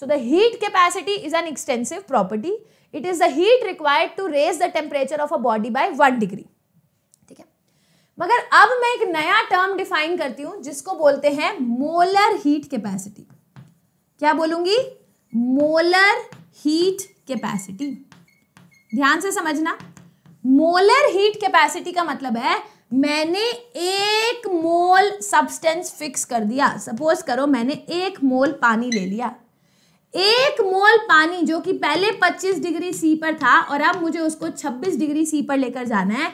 so the heat capacity is an extensive property it is the heat required to raise the temperature of a body by one degree मगर अब मैं एक नया टर्म डिफाइन करती हूं जिसको बोलते हैं मोलर हीट कैपेसिटी क्या बोलूंगी मोलर हीट कैपेसिटी ध्यान से समझना मोलर हीट कैपेसिटी का मतलब है मैंने एक मोल सब्सटेंस फिक्स कर दिया सपोज करो मैंने एक मोल पानी ले लिया एक मोल पानी जो कि पहले 25 डिग्री सी पर था और अब मुझे उसको 26 डिग्री सी पर लेकर जाना है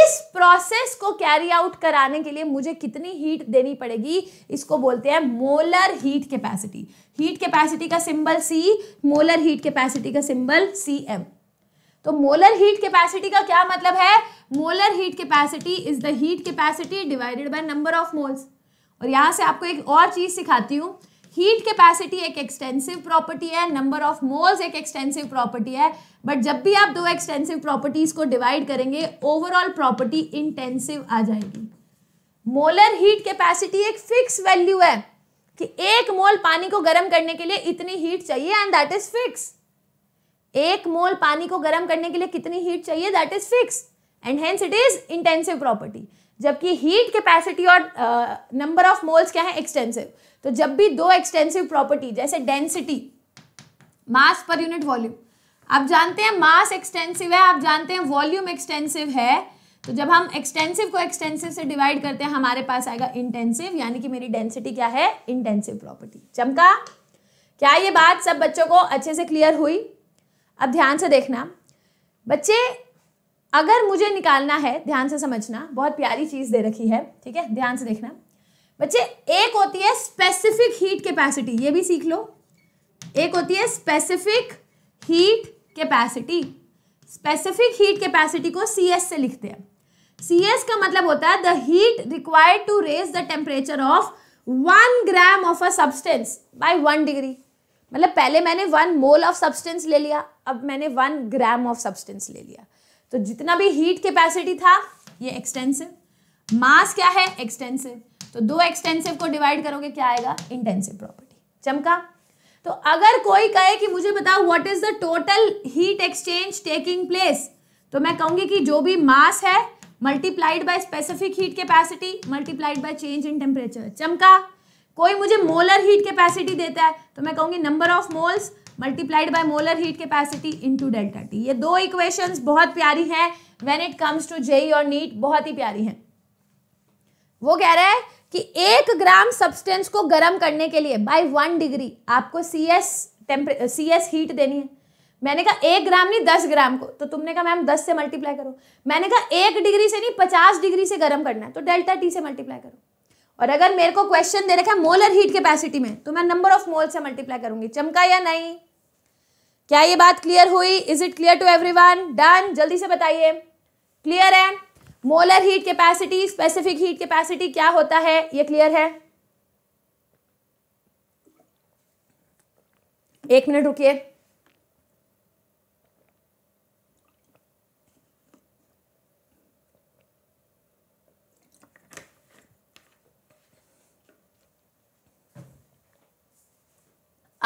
इस प्रोसेस को कैरी आउट कराने के लिए मुझे कितनी हीट देनी पड़ेगी इसको बोलते हैं molar heat capacity heat capacity का symbol C molar heat capacity का सिंबल सी एम तो मोलर हीट कैपेसिटी का क्या मतलब है molar heat capacity is the heat capacity divided by number of moles और यहां से आपको एक और चीज सिखाती हूं हीट कैपेसिटी एक एक्सटेंसिव प्रॉपर्टी है नंबर ऑफ मोल्स एक एक्सटेंसिव प्रॉपर्टी है बट जब भी आप दो एक्सटेंसिव प्रॉपर्टीज को डिवाइड करेंगे ओवरऑल प्रॉपर्टी इंटेंसिव आ जाएगी मोलर हीट कैपेसिटी एक फिक्स वैल्यू है कि एक मोल पानी को गर्म करने के लिए इतनी हीट चाहिए एंड दैट इज फिक्स एक मोल पानी को गर्म करने के लिए कितनी हीट चाहिए that is fix and hence it is intensive property जबकि हीट कैपेसिटी और नंबर ऑफ मोल्स क्या है एक्सटेंसिव तो जब भी दो एक्सटेंसिव प्रॉपर्टी जैसे density mass per unit volume आप जानते हैं मास एक्सटेंसिव है आप जानते हैं वॉल्यूम एक्सटेंसिव है तो जब हम एक्सटेंसिव को एक्सटेंसिव से डिवाइड करते हैं हमारे पास आएगा इंटेंसिव यानी कि मेरी डेंसिटी क्या है इंटेंसिव प्रॉपर्टी चमका क्या ये बात सब बच्चों को अच्छे से क्लियर हुई अब ध्यान से देखना बच्चे अगर मुझे निकालना है ध्यान से समझना बहुत प्यारी चीज़ दे रखी है ठीक है ध्यान से देखना बच्चे एक होती है स्पेसिफिक हीट कैपेसिटी ये भी सीख लो एक होती है specific heat capacity specific heat capacity को सी एस से लिखते हैं सी एस का मतलब होता है the heat required to raise the temperature of one gram of a substance by one degree मतलब पहले मैंने वन मोल ऑफ सब्सटेंस ले लिया अब मैंने वन ग्राम ऑफ सब्सटेंस ले लिया तो जितना भी हीट कैपेसिटी था ये एक्सटेंसिव मास क्या है एक्सटेंसिव तो दो एक्सटेंसिव को डिवाइड करोगे क्या आएगा इंटेंसिव प्रॉपर्टी चमका तो अगर कोई कहे कि मुझे बताओ what is the total heat exchange taking place तो मैं कहूंगी कि जो भी मास है multiplied by specific heat capacity multiplied by change in temperature चमका कोई मुझे मोलर हीट कैपेसिटी देता है तो मैं कहूंगी number of moles multiplied by molar heat capacity into delta T ये दो इक्वेशंस बहुत प्यारी हैं when it comes to JEE और नीट बहुत ही प्यारी हैं वो कह रहा है कि एक ग्राम सब्सटेंस को गर्म करने के लिए बाय वन डिग्री आपको सी एस टेम्परे सी एस हीट देनी है मैंने कहा एक ग्राम नहीं दस ग्राम को तो तुमने कहा मैम दस से मल्टीप्लाई करो मैंने कहा एक डिग्री से नहीं पचास डिग्री से गर्म करना है तो डेल्टा टी से मल्टीप्लाई करो और अगर मेरे को क्वेश्चन दे रखा है मोलर हीट कैपेसिटी में तो मैं नंबर ऑफ मोल से मल्टीप्लाई करूंगी चमका या नहीं क्या ये बात क्लियर हुई is it clear to one done जल्दी से बताइए क्लियर है molar heat capacity specific heat capacity क्या होता है ये क्लियर है एक मिनट रुकिए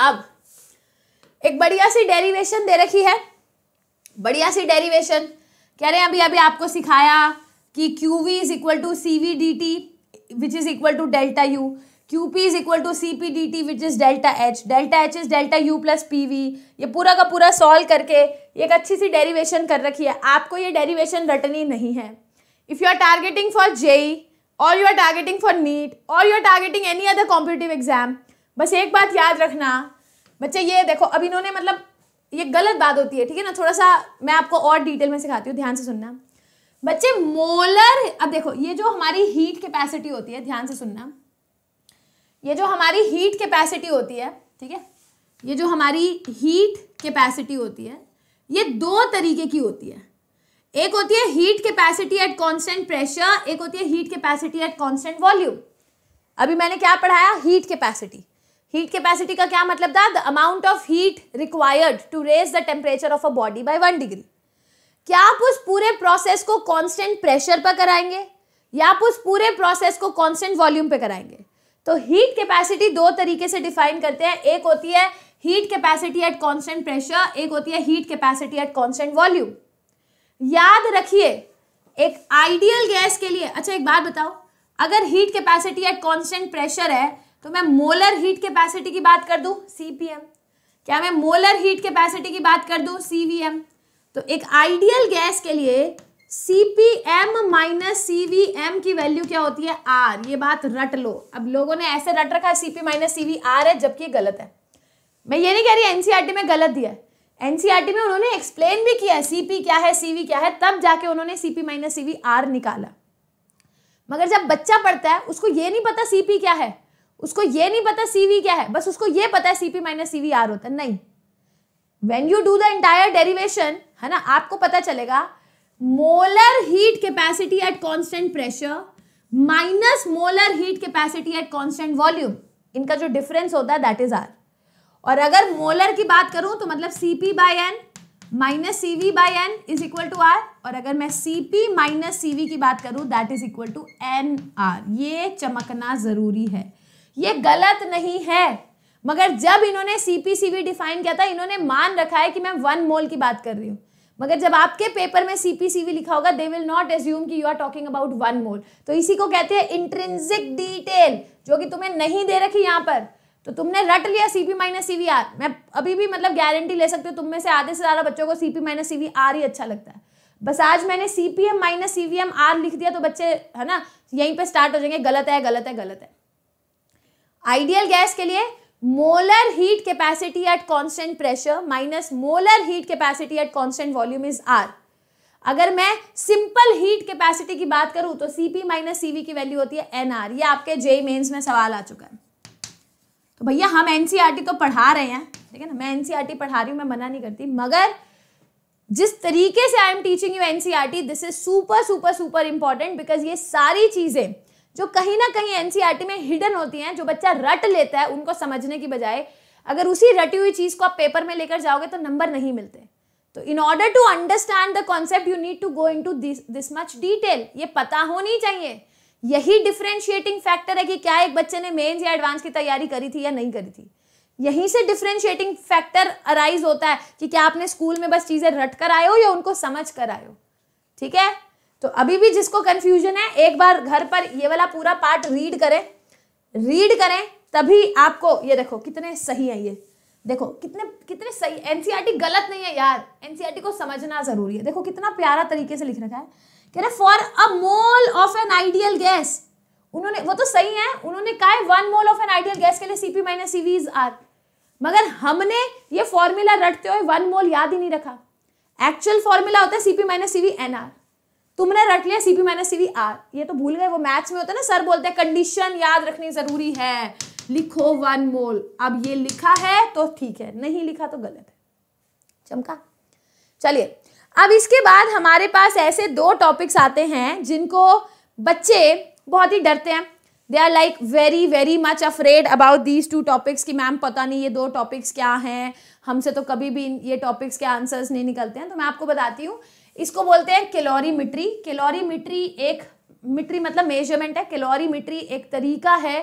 अब एक बढ़िया सी डेरिवेशन दे रखी है बढ़िया सी डेरिवेशन कह रहे हैं अभी अभी आपको सिखाया कि Q V is equal to C V D T which is equal to delta U Q P is equal to C P D T which is delta H delta H is delta U plus P V ये पूरा का पूरा solve करके एक अच्छी सी derivation कर रखी है आपको ये डेरिवेशन रटनी नहीं है if you are targeting for JEE और you are targeting for NEET और you are targeting any other competitive exam बस एक बात याद रखना बच्चे ये देखो अब इन्होंने मतलब ये गलत बात होती है ठीक है ना थोड़ा सा मैं आपको और डिटेल में सिखाती हूँ ध्यान से सुनना बच्चे मोलर अब देखो ये जो हमारी हीट कैपेसिटी होती है ध्यान से सुनना ये जो हमारी हीट कैपेसिटी होती है ठीक है ये जो हमारी हीट कैपेसिटी होती है ये दो तरीके की होती है एक होती है heat capacity at constant pressure एक होती है heat capacity at constant volume अभी मैंने क्या पढ़ाया हीट कैपेसिटी हीट कैपेसिटी का क्या मतलब था the amount of heat required to raise the temperature of a body by one degree क्या आप उस पूरे प्रोसेस को कांस्टेंट प्रेशर पर कराएंगे या आप उस पूरे प्रोसेस को कांस्टेंट वॉल्यूम पे कराएंगे तो हीट कैपेसिटी दो तरीके से डिफाइन करते हैं एक होती है heat capacity at constant pressure एक होती है heat capacity at constant volume याद रखिए एक आइडियल गैस के लिए अच्छा एक बात बताओ अगर heat capacity at constant pressure है तो मैं मोलर हीट कैपेसिटी की बात कर दूं सीपीएम क्या मैं मोलर हीट कैपेसिटी की बात कर दूं सीवीएम तो एक आइडियल गैस के लिए सीपीएम माइनस सीवीएम की वैल्यू क्या होती है आर ये बात रट लो अब लोगों ने ऐसे रट रखा है सीपी माइनस सीवी आर है जबकि गलत है मैं ये नहीं कह रही एनसीईआरटी e में गलत दिया है एनसीईआरटी e में उन्होंने एक्सप्लेन भी किया सीपी क्या है सीवी क्या है तब जाके उन्होंने सीपी माइनस सीवी आर निकाला मगर जब बच्चा पढ़ता है उसको ये नहीं पता सीपी क्या है उसको ये नहीं पता सीवी क्या है बस उसको ये पता है सीपी माइनस सीवी आर होता है नहीं when you do the entire derivation है ना आपको पता चलेगा molar heat capacity at constant pressure minus molar heat capacity at constant volume इनका जो डिफरेंस होता है दैट इज आर और अगर मोलर की बात करूं तो मतलब C P by N minus C V by N is equal to R और अगर मैं C P minus C V की बात करूं that is equal to N R ये चमकना जरूरी है ये गलत नहीं है मगर जब इन्होंने सीपीसीवी डिफाइन किया था इन्होंने मान रखा है कि मैं वन मोल की बात कर रही हूँ मगर जब आपके पेपर में सीपीसीवी लिखा होगा दे विल नॉट एज्यूम कि you are talking about one mole तो इसी को कहते हैं इंट्रेंसिक डिटेल जो कि तुम्हें नहीं दे रखी यहाँ पर तो तुमने रट लिया C P minus C V R मैं अभी भी मतलब गारंटी ले सकती हूँ तुम में से आधे से ज़्यादा बच्चों को C P minus C V R ही अच्छा लगता है बस आज मैंने C P M minus C V M R लिख दिया तो बच्चे है ना यहीं पे स्टार्ट हो जाएंगे गलत है गलत है गलत है आइडियल गैस के लिए molar heat capacity at constant pressure minus molar heat capacity at constant volume is R अगर मैं सिंपल हीट कैपेसिटी की बात करूं तो सीपी माइनस सीवी की वैल्यू होती है एनआर ये आपके जे मेंस में सवाल आ चुका है तो भैया हम एनसीईआरटी e तो पढ़ा रहे हैं ठीक है ना मैं एनसीईआरटी e पढ़ा रही हूं मैं मना नहीं करती मगर जिस तरीके से I am teaching you NCERT this is super super super important because ये सारी चीजें जो कहीं ना कहीं एनसीईआरटी e में हिडन होती हैं जो बच्चा रट लेता है उनको समझने की बजाय अगर उसी रटी हुई चीज़ को आप पेपर में लेकर जाओगे तो नंबर नहीं मिलते तो in order to understand the concept you need to go into this much detail ये पता होनी चाहिए यही डिफ्रेंशिएटिंग फैक्टर है कि क्या एक बच्चे ने मेन्स या एडवांस की तैयारी करी थी या नहीं करी थी यहीं से डिफ्रेंशिएटिंग फैक्टर अराइज होता है कि क्या आपने स्कूल में बस चीज़ें रट कर आए हो या उनको समझ कर आए हो ठीक है तो अभी भी जिसको कंफ्यूजन है एक बार घर पर ये वाला पूरा पार्ट रीड करें रीड करें तभी आपको ये देखो कितने सही है ये देखो कितने कितने सही एनसीईआरटी e गलत नहीं है यार एनसीईआरटी e को समझना जरूरी है देखो कितना प्यारा तरीके से लिख रखा है कह रहे for a mole of an ideal gas उन्होंने वो तो सही है उन्होंने कहा है one mole of an ideal gas के लिए सीपी माइनस सीवी आर मगर हमने ये फॉर्मूला रटते हुए वन मोल याद ही नहीं रखा एक्चुअल फॉर्मूला होता है सीपी माइनस सीवी एनआर तुमने रट लिया सीपी माइनस सीवी आर ये तो भूल गए वो मैथ्स में होता है ना सर बोलते हैं कंडीशन याद रखनी जरूरी है लिखो वन मोल अब ये लिखा है तो ठीक है नहीं लिखा तो गलत है चमका चलिए अब इसके बाद हमारे पास ऐसे दो टॉपिक्स आते हैं जिनको बच्चे बहुत ही डरते हैं they are like very very much afraid about these two topics कि मैम पता नहीं ये दो टॉपिक्स क्या हैं हमसे तो कभी भी ये टॉपिक्स के आंसर्स नहीं निकलते हैं तो मैं आपको बताती हूँ इसको बोलते हैं कैलोरीमिट्री कैलोरीमिट्री एक मिट्री मतलब मेजरमेंट है कैलोरीमिट्री एक तरीका है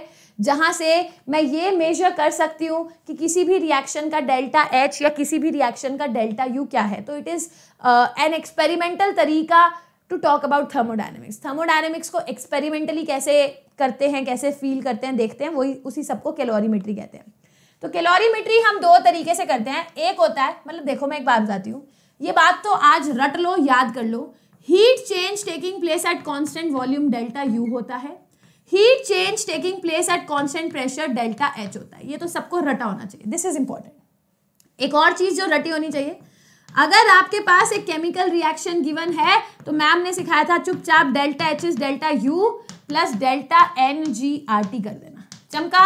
जहाँ से मैं ये मेजर कर सकती हूँ कि किसी भी रिएक्शन का डेल्टा एच या किसी भी रिएक्शन का डेल्टा यू क्या है तो इट इज़ एन एक्सपेरिमेंटल तरीका to talk about thermodynamics thermodynamics को एक्सपेरिमेंटली कैसे करते हैं कैसे फील करते हैं देखते हैं वही उसी सबको कैलोरीमेट्री कहते हैं तो कैलोरीमेट्री हम दो तरीके से करते हैं एक होता है मतलब देखो मैं एक बात बताती हूँ ये बात तो आज रट लो याद कर लो heat change taking place at constant volume delta U होता है heat change taking place at constant pressure delta H होता है ये तो सबको रटा होना चाहिए दिस इज इंपॉर्टेंट एक और चीज जो रटी होनी चाहिए अगर आपके पास एक केमिकल रिएक्शन गिवन है तो मैम ने सिखाया था चुपचाप delta H is delta U plus delta N G R T कर देना चमका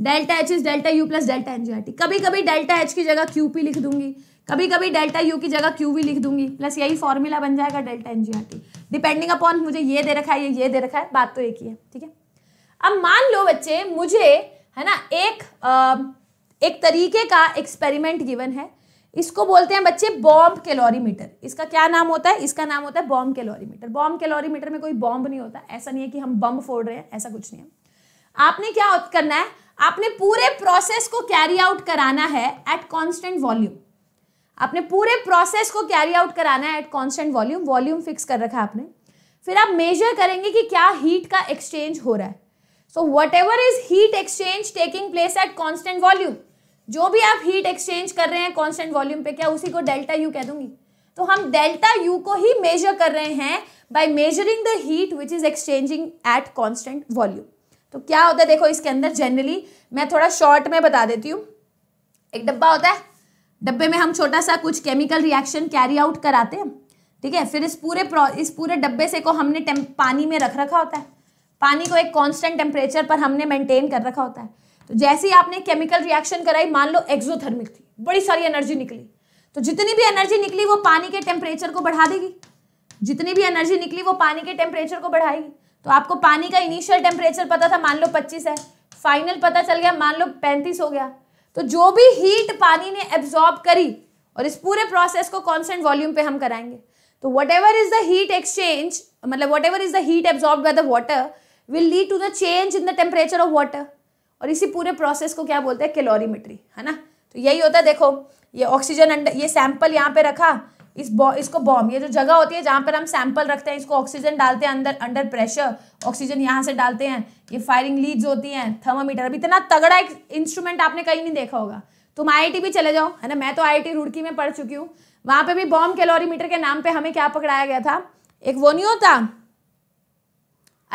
delta H is delta U plus delta N G R T कभी कभी डेल्टा एच की जगह क्यू पी लिख दूंगी कभी कभी डेल्टा यू की जगह क्यू भी लिख दूंगी प्लस यही फॉर्मूला बन जाएगा delta N G R T depending upon मुझे ये दे रखा है ये ये दे रखा है बात तो एक ही है ठीक है अब मान लो बच्चे मुझे है ना एक आ, एक तरीके का एक्सपेरिमेंट गिवन है इसको बोलते हैं बच्चे बॉम्ब कैलोरीमीटर इसका क्या नाम होता है इसका नाम होता है बॉम्ब कैलोरीमीटर बॉम्ब कैलोरीमीटर में कोई बॉम्ब नहीं होता ऐसा नहीं है कि हम बम फोड़ रहे हैं ऐसा कुछ नहीं है आपने क्या करना है आपने पूरे प्रोसेस को कैरी आउट कराना है एट कॉन्स्टेंट वॉल्यूम आपने पूरे प्रोसेस को कैरी आउट कराना है at constant volume volume fix कर रखा है आपने फिर आप मेजर करेंगे कि क्या हीट का एक्सचेंज हो रहा है so whatever is heat exchange taking place at constant volume जो भी आप हीट एक्सचेंज कर रहे हैं कॉन्स्टेंट वॉल्यूम पे क्या उसी को डेल्टा यू कह दूंगी तो हम डेल्टा यू को ही मेजर कर रहे हैं by measuring the heat which is exchanging at constant volume तो क्या होता है देखो इसके अंदर जनरली मैं थोड़ा शॉर्ट में बता देती हूँ एक डब्बा होता है डब्बे में हम छोटा सा कुछ केमिकल रिएक्शन कैरी आउट कराते हैं ठीक है फिर इस पूरे इस पूरे डब्बे से को हमने पानी में रख रखा होता है पानी को एक कांस्टेंट टेम्परेचर पर हमने मेंटेन कर रखा होता है तो जैसे ही आपने केमिकल रिएक्शन कराई मान लो एक्सोथर्मिक थी बड़ी सारी एनर्जी निकली तो जितनी भी एनर्जी निकली वो पानी के टेम्परेचर को बढ़ा देगी जितनी भी एनर्जी निकली वो पानी के टेम्परेचर को बढ़ाएगी तो आपको पानी का इनिशियल टेम्परेचर पता था मान लो पच्चीस है फाइनल पता चल गया मान लो पैंतीस हो गया तो जो भी हीट पानी ने एब्जॉर्ब करी और इस पूरे प्रोसेस को कॉन्स्टेंट वॉल्यूम पे हम कराएंगे तो whatever is the heat exchange मतलब whatever is the heat absorb by the water will lead to the change in the temperature of water और इसी पूरे प्रोसेस को क्या बोलते हैं कैलोरीमेट्री है ना तो यही होता है देखो ये ऑक्सीजन अंडर ये सैंपल यहाँ पे रखा इस बॉ इसको बॉम्ब ये जो जगह होती है जहाँ पर हम सैंपल रखते हैं इसको ऑक्सीजन डालते हैं अंदर अंडर प्रेशर ऑक्सीजन यहाँ से डालते हैं ये फायरिंग लीड्स होती हैं थर्मामीटर अभी इतना तगड़ा एक इंस्ट्रूमेंट आपने कहीं नहीं देखा होगा तुम आई भी चले जाओ है ना मैं तो आई रुड़की में पढ़ चुकी हूँ वहाँ पर भी बॉम्ब कैलोरीमीटर के नाम पर हमें क्या पकड़ाया गया था एक वो नहीं होता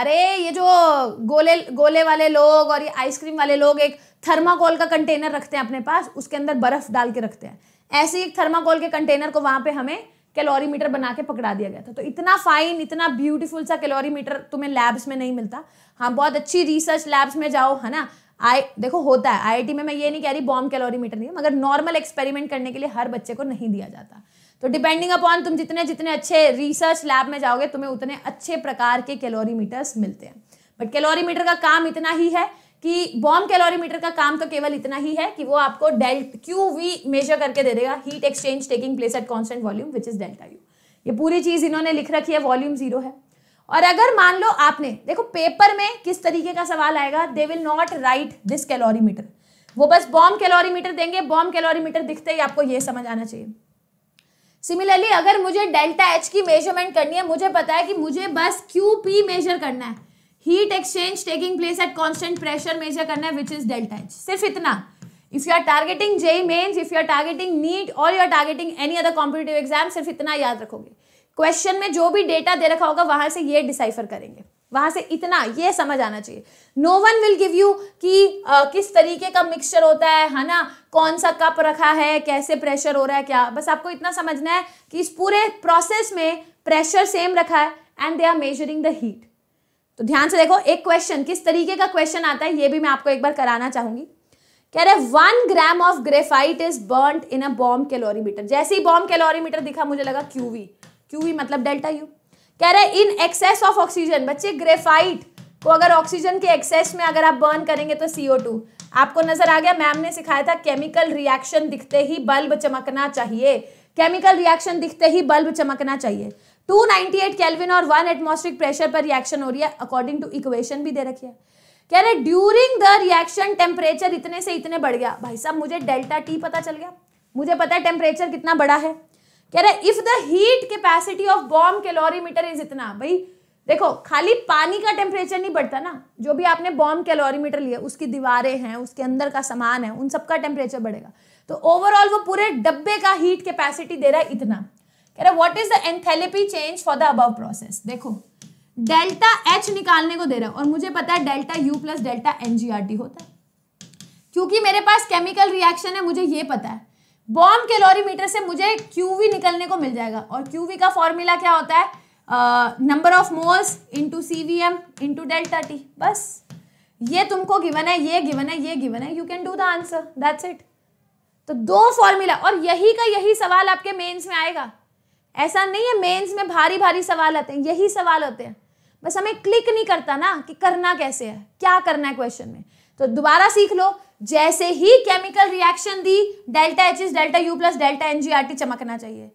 अरे ये जो गोले गोले वाले लोग और ये आइसक्रीम वाले लोग एक थर्माकोल का कंटेनर रखते हैं अपने पास उसके अंदर बर्फ डाल के रखते हैं ऐसे एक थर्माकोल के कंटेनर को वहां पे हमें कैलोरीमीटर बना के पकड़ा दिया गया था तो इतना फाइन इतना ब्यूटीफुल सा कैलोरीमीटर तुम्हें लैब्स में नहीं मिलता हाँ बहुत अच्छी रिसर्च लैब्स में जाओ है ना आई देखो होता है आईआईटी में मैं ये नहीं कह रही बॉम्ब मीटर नहीं मगर नॉर्मल एक्सपेरिमेंट करने के लिए हर बच्चे को नहीं दिया जाता तो डिपेंडिंग अपॉन तुम जितने जितने अच्छे रिसर्च लैब में जाओगे तुम्हें उतने अच्छे प्रकार के कैलोरीमीटर्स मिलते हैं बट कैलोरीमीटर का काम इतना ही है कि बॉम्ब कैलोरीमीटर का काम तो केवल इतना ही है कि वो आपको डेल्ट क्यू वी मेजर करके दे देगा heat exchange taking place at constant volume which is delta U ये पूरी चीज़ इन्होंने लिख रखी है वॉल्यूम जीरो है और अगर मान लो आपने देखो पेपर में किस तरीके का सवाल आएगा they will not write this calorimeter वो बस बॉम्ब कैलोरीमीटर देंगे बॉम्ब कैलोरीमीटर दिखते ही आपको ये समझ आना चाहिए सिमिलरली अगर मुझे डेल्टा एच की मेजरमेंट करनी है मुझे पता है कि मुझे बस क्यू पी मेजर करना है heat exchange taking place at constant pressure measure करना है विच इज डेल्टा एच सिर्फ इतना if you are targeting JEE Mains if you are targeting NEET और you are targeting any other competitive exam सिर्फ इतना याद रखोगे क्वेश्चन में जो भी डेटा दे रखा होगा वहां से ये डिसाइफर करेंगे वहां से इतना ये समझ आना चाहिए no one will give you कि आ, किस तरीके का मिक्सचर होता है है ना कौन सा कप रखा है कैसे प्रेशर हो रहा है क्या बस आपको इतना समझना है कि इस पूरे प्रोसेस में प्रेशर सेम रखा है and they are measuring the heat तो ध्यान से देखो एक क्वेश्चन किस तरीके का क्वेश्चन आता है ये भी मैं आपको एक बार कराना चाहूंगी कह रहे one gram of graphite is burn in a bomb calorimeter जैसे ही बॉम्ब कैलोरीमीटर दिखा मुझे लगा क्यूवी क्यूवी मतलब डेल्टा यू कह रहे इन एक्सेस ऑफ ऑक्सीजन बच्चे ग्रेफाइट को अगर ऑक्सीजन के एक्सेस में अगर आप बर्न करेंगे तो सीओ टू आपको नजर आ गया मैम ने सिखाया था केमिकल रिएक्शन दिखते ही बल्ब चमकना चाहिए केमिकल रिएक्शन दिखते ही बल्ब चमकना चाहिए 298 केल्विन और वन एटमोस्टिक प्रेशर पर रिएक्शन हो रही है अकॉर्डिंग टू इक्वेशन भी दे रखी है कह रहे ड्यूरिंग द रिएक्शन टेम्परेचर इतने से इतने बढ़ गया भाई साहब मुझे डेल्टा टी पता चल गया मुझे पता है टेम्परेचर कितना बड़ा है कह रहे if the heat capacity of bomb calorimeter is इतना भाई देखो खाली पानी का टेम्परेचर नहीं बढ़ता ना जो भी आपने बॉम्ब कैलोरीमीटर लिया उसकी दीवारें हैं उसके अंदर का सामान है उन सबका टेम्परेचर बढ़ेगा तो ओवरऑल वो पूरे डब्बे का हीट कैपेसिटी दे रहा है इतना कह रहा what is the enthalpy change for the above process देखो डेल्टा एच निकालने को दे रहा है और मुझे पता है delta U plus delta N होता है क्योंकि मेरे पास केमिकल रिएक्शन है मुझे ये पता है बॉम्ब कैलोरीमीटर से मुझे क्यूवी निकलने को मिल जाएगा और क्यूवी का फॉर्मूला क्या होता है number of moles into C V M into delta T बस ये तुमको गिवन है ये गिवन है ये गिवन है you can do the answer that's it तो दो फॉर्मूला और यही का यही सवाल आपके मेंस में आएगा ऐसा नहीं है मेंस में भारी भारी सवाल आते हैं यही सवाल होते हैं बस हमें क्लिक नहीं करता ना कि करना कैसे है क्या करना है क्वेश्चन में तो दोबारा सीख लो जैसे ही केमिकल रिएक्शन दी delta H is delta U plus delta N G R T चमकना चाहिए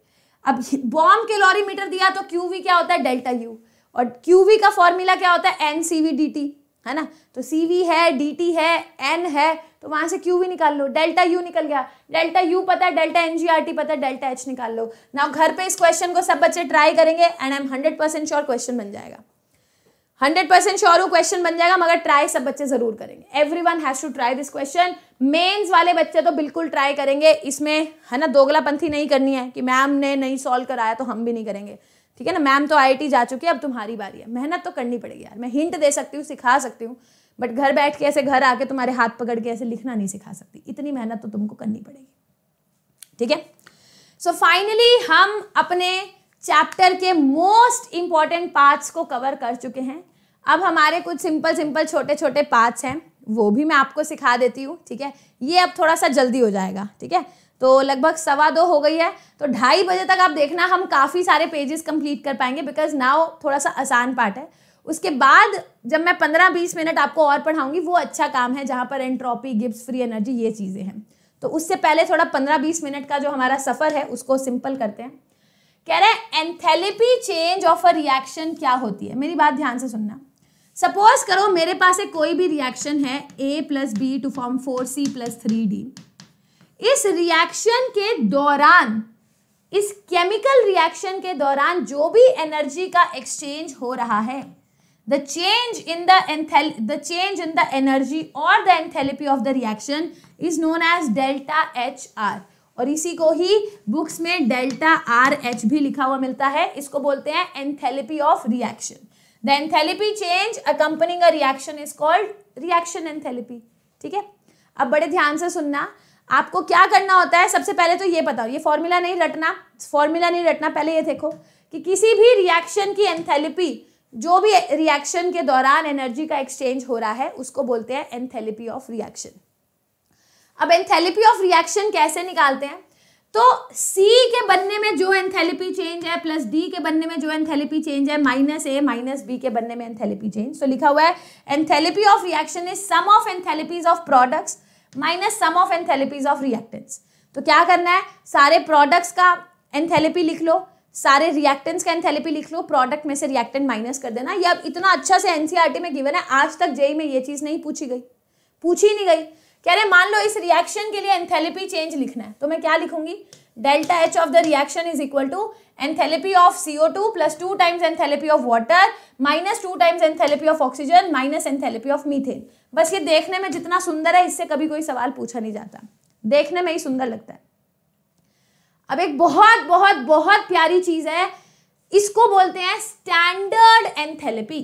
अब बॉम्ब कैलोरीमीटर दिया तो क्यू क्या होता है डेल्टा यू और क्यू का फॉर्मूला क्या होता है N C V D T है ना तो सी वी है डी टी है एन है तो वहां से क्यू भी निकाल लो डेल्टा यू निकल गया डेल्टा यू पता है delta N G R T पता है डेल्टा एच निकाल लो ना घर पे इस क्वेश्चन को सब बच्चे ट्राई करेंगे and I am hundred percent sure question बन जाएगा हंड्रेड परसेंट श्योर वो क्वेश्चन बन जाएगा मगर ट्राई सब बच्चे जरूर करेंगे everyone has to try this question Mains वाले बच्चे तो बिल्कुल ट्राई करेंगे इसमें है ना दोगलापंथी नहीं करनी है कि मैम ने नहीं सॉल्व कराया तो हम भी नहीं करेंगे ठीक है ना मैम तो आईआईटी जा चुकी है अब तुम्हारी बारी है मेहनत तो करनी पड़ेगी यार मैं हिंट दे सकती हूँ सिखा सकती हूँ बट घर बैठ के ऐसे घर आके तुम्हारे हाथ पकड़ के ऐसे लिखना नहीं सिखा सकती इतनी मेहनत तो तुमको करनी पड़ेगी ठीक है सो फाइनली हम अपने चैप्टर के मोस्ट इंपॉर्टेंट पार्ट्स को कवर कर चुके हैं अब हमारे कुछ सिंपल सिंपल छोटे छोटे पार्ट्स हैं वो भी मैं आपको सिखा देती हूँ ठीक है ये अब थोड़ा सा जल्दी हो जाएगा ठीक है तो लगभग सवा दो हो गई है तो ढाई बजे तक आप देखना हम काफ़ी सारे पेजेस कंप्लीट कर पाएंगे बिकॉज नाव थोड़ा सा आसान पार्ट है उसके बाद जब मैं पंद्रह बीस मिनट आपको और पढ़ाऊंगी वो अच्छा काम है जहाँ पर एंट्रॉपी गिप्स फ्री एनर्जी ये चीज़ें हैं तो उससे पहले थोड़ा पंद्रह बीस मिनट का जो हमारा सफ़र है उसको सिंपल करते हैं कह रहे हैं enthalpy change of a reaction क्या होती है मेरी बात ध्यान से सुनना सपोज करो मेरे पास एक कोई भी रिएक्शन है A plus B to form four C plus three D इस रिएक्शन के दौरान इस केमिकल रिएक्शन के दौरान जो भी एनर्जी का एक्सचेंज हो रहा है change in the enthalpy the change in the energy और the the of the reaction is known as delta H R और इसी को ही बुक्स में डेल्टा आर एच भी लिखा हुआ मिलता है इसको बोलते हैं enthalpy of reaction the enthalpy change accompanying a reaction is called reaction enthalpy ठीक है अब बड़े ध्यान से सुनना आपको क्या करना होता है सबसे पहले तो ये बताओ ये फॉर्मूला नहीं रटना फॉर्मूला नहीं रटना पहले ये देखो कि किसी भी रिएक्शन की एंथेलिपी जो भी रिएक्शन के दौरान एनर्जी का एक्सचेंज हो रहा है उसको बोलते हैं एंथेलिपी ऑफ रिएक्शन अब एंथेलिपी ऑफ रिएक्शन कैसे निकालते हैं तो सी के बनने में जो एंथेलिपी चेंज है प्लस डी के बनने में जो एंथेलिपी चेंज है माइनस ए माइनस बी के बनने में एंथेलिपी चेंज तो लिखा हुआ है enthalpy of reaction is sum of enthalpies of products minus sum of enthalpies of reactants तो क्या करना है सारे प्रोडक्ट्स का एंथेलेपी लिख लो सारे रिएक्टेंट्स का एंथेलेपी लिख लो प्रोडक्ट में से रिएक्टेंट माइनस कर देना ये अब इतना अच्छा से एनसीईआरटी e में गिवन है आज तक जेई में ये चीज़ नहीं पूछी गई पूछी नहीं गई कह रहे मान लो इस रिएक्शन के लिए एंथेलेपी चेंज लिखना है तो मैं क्या लिखूंगी delta H of the reaction is equal to enthalpy of CO2 plus 2 times enthalpy of water minus 2 times enthalpy of oxygen minus enthalpy of methane बस ये देखने में जितना सुंदर है इससे कभी कोई सवाल पूछा नहीं जाता देखने में ही सुंदर लगता है अब एक बहुत बहुत बहुत प्यारी चीज है इसको बोलते हैं स्टैंडर्ड एंथेलेपी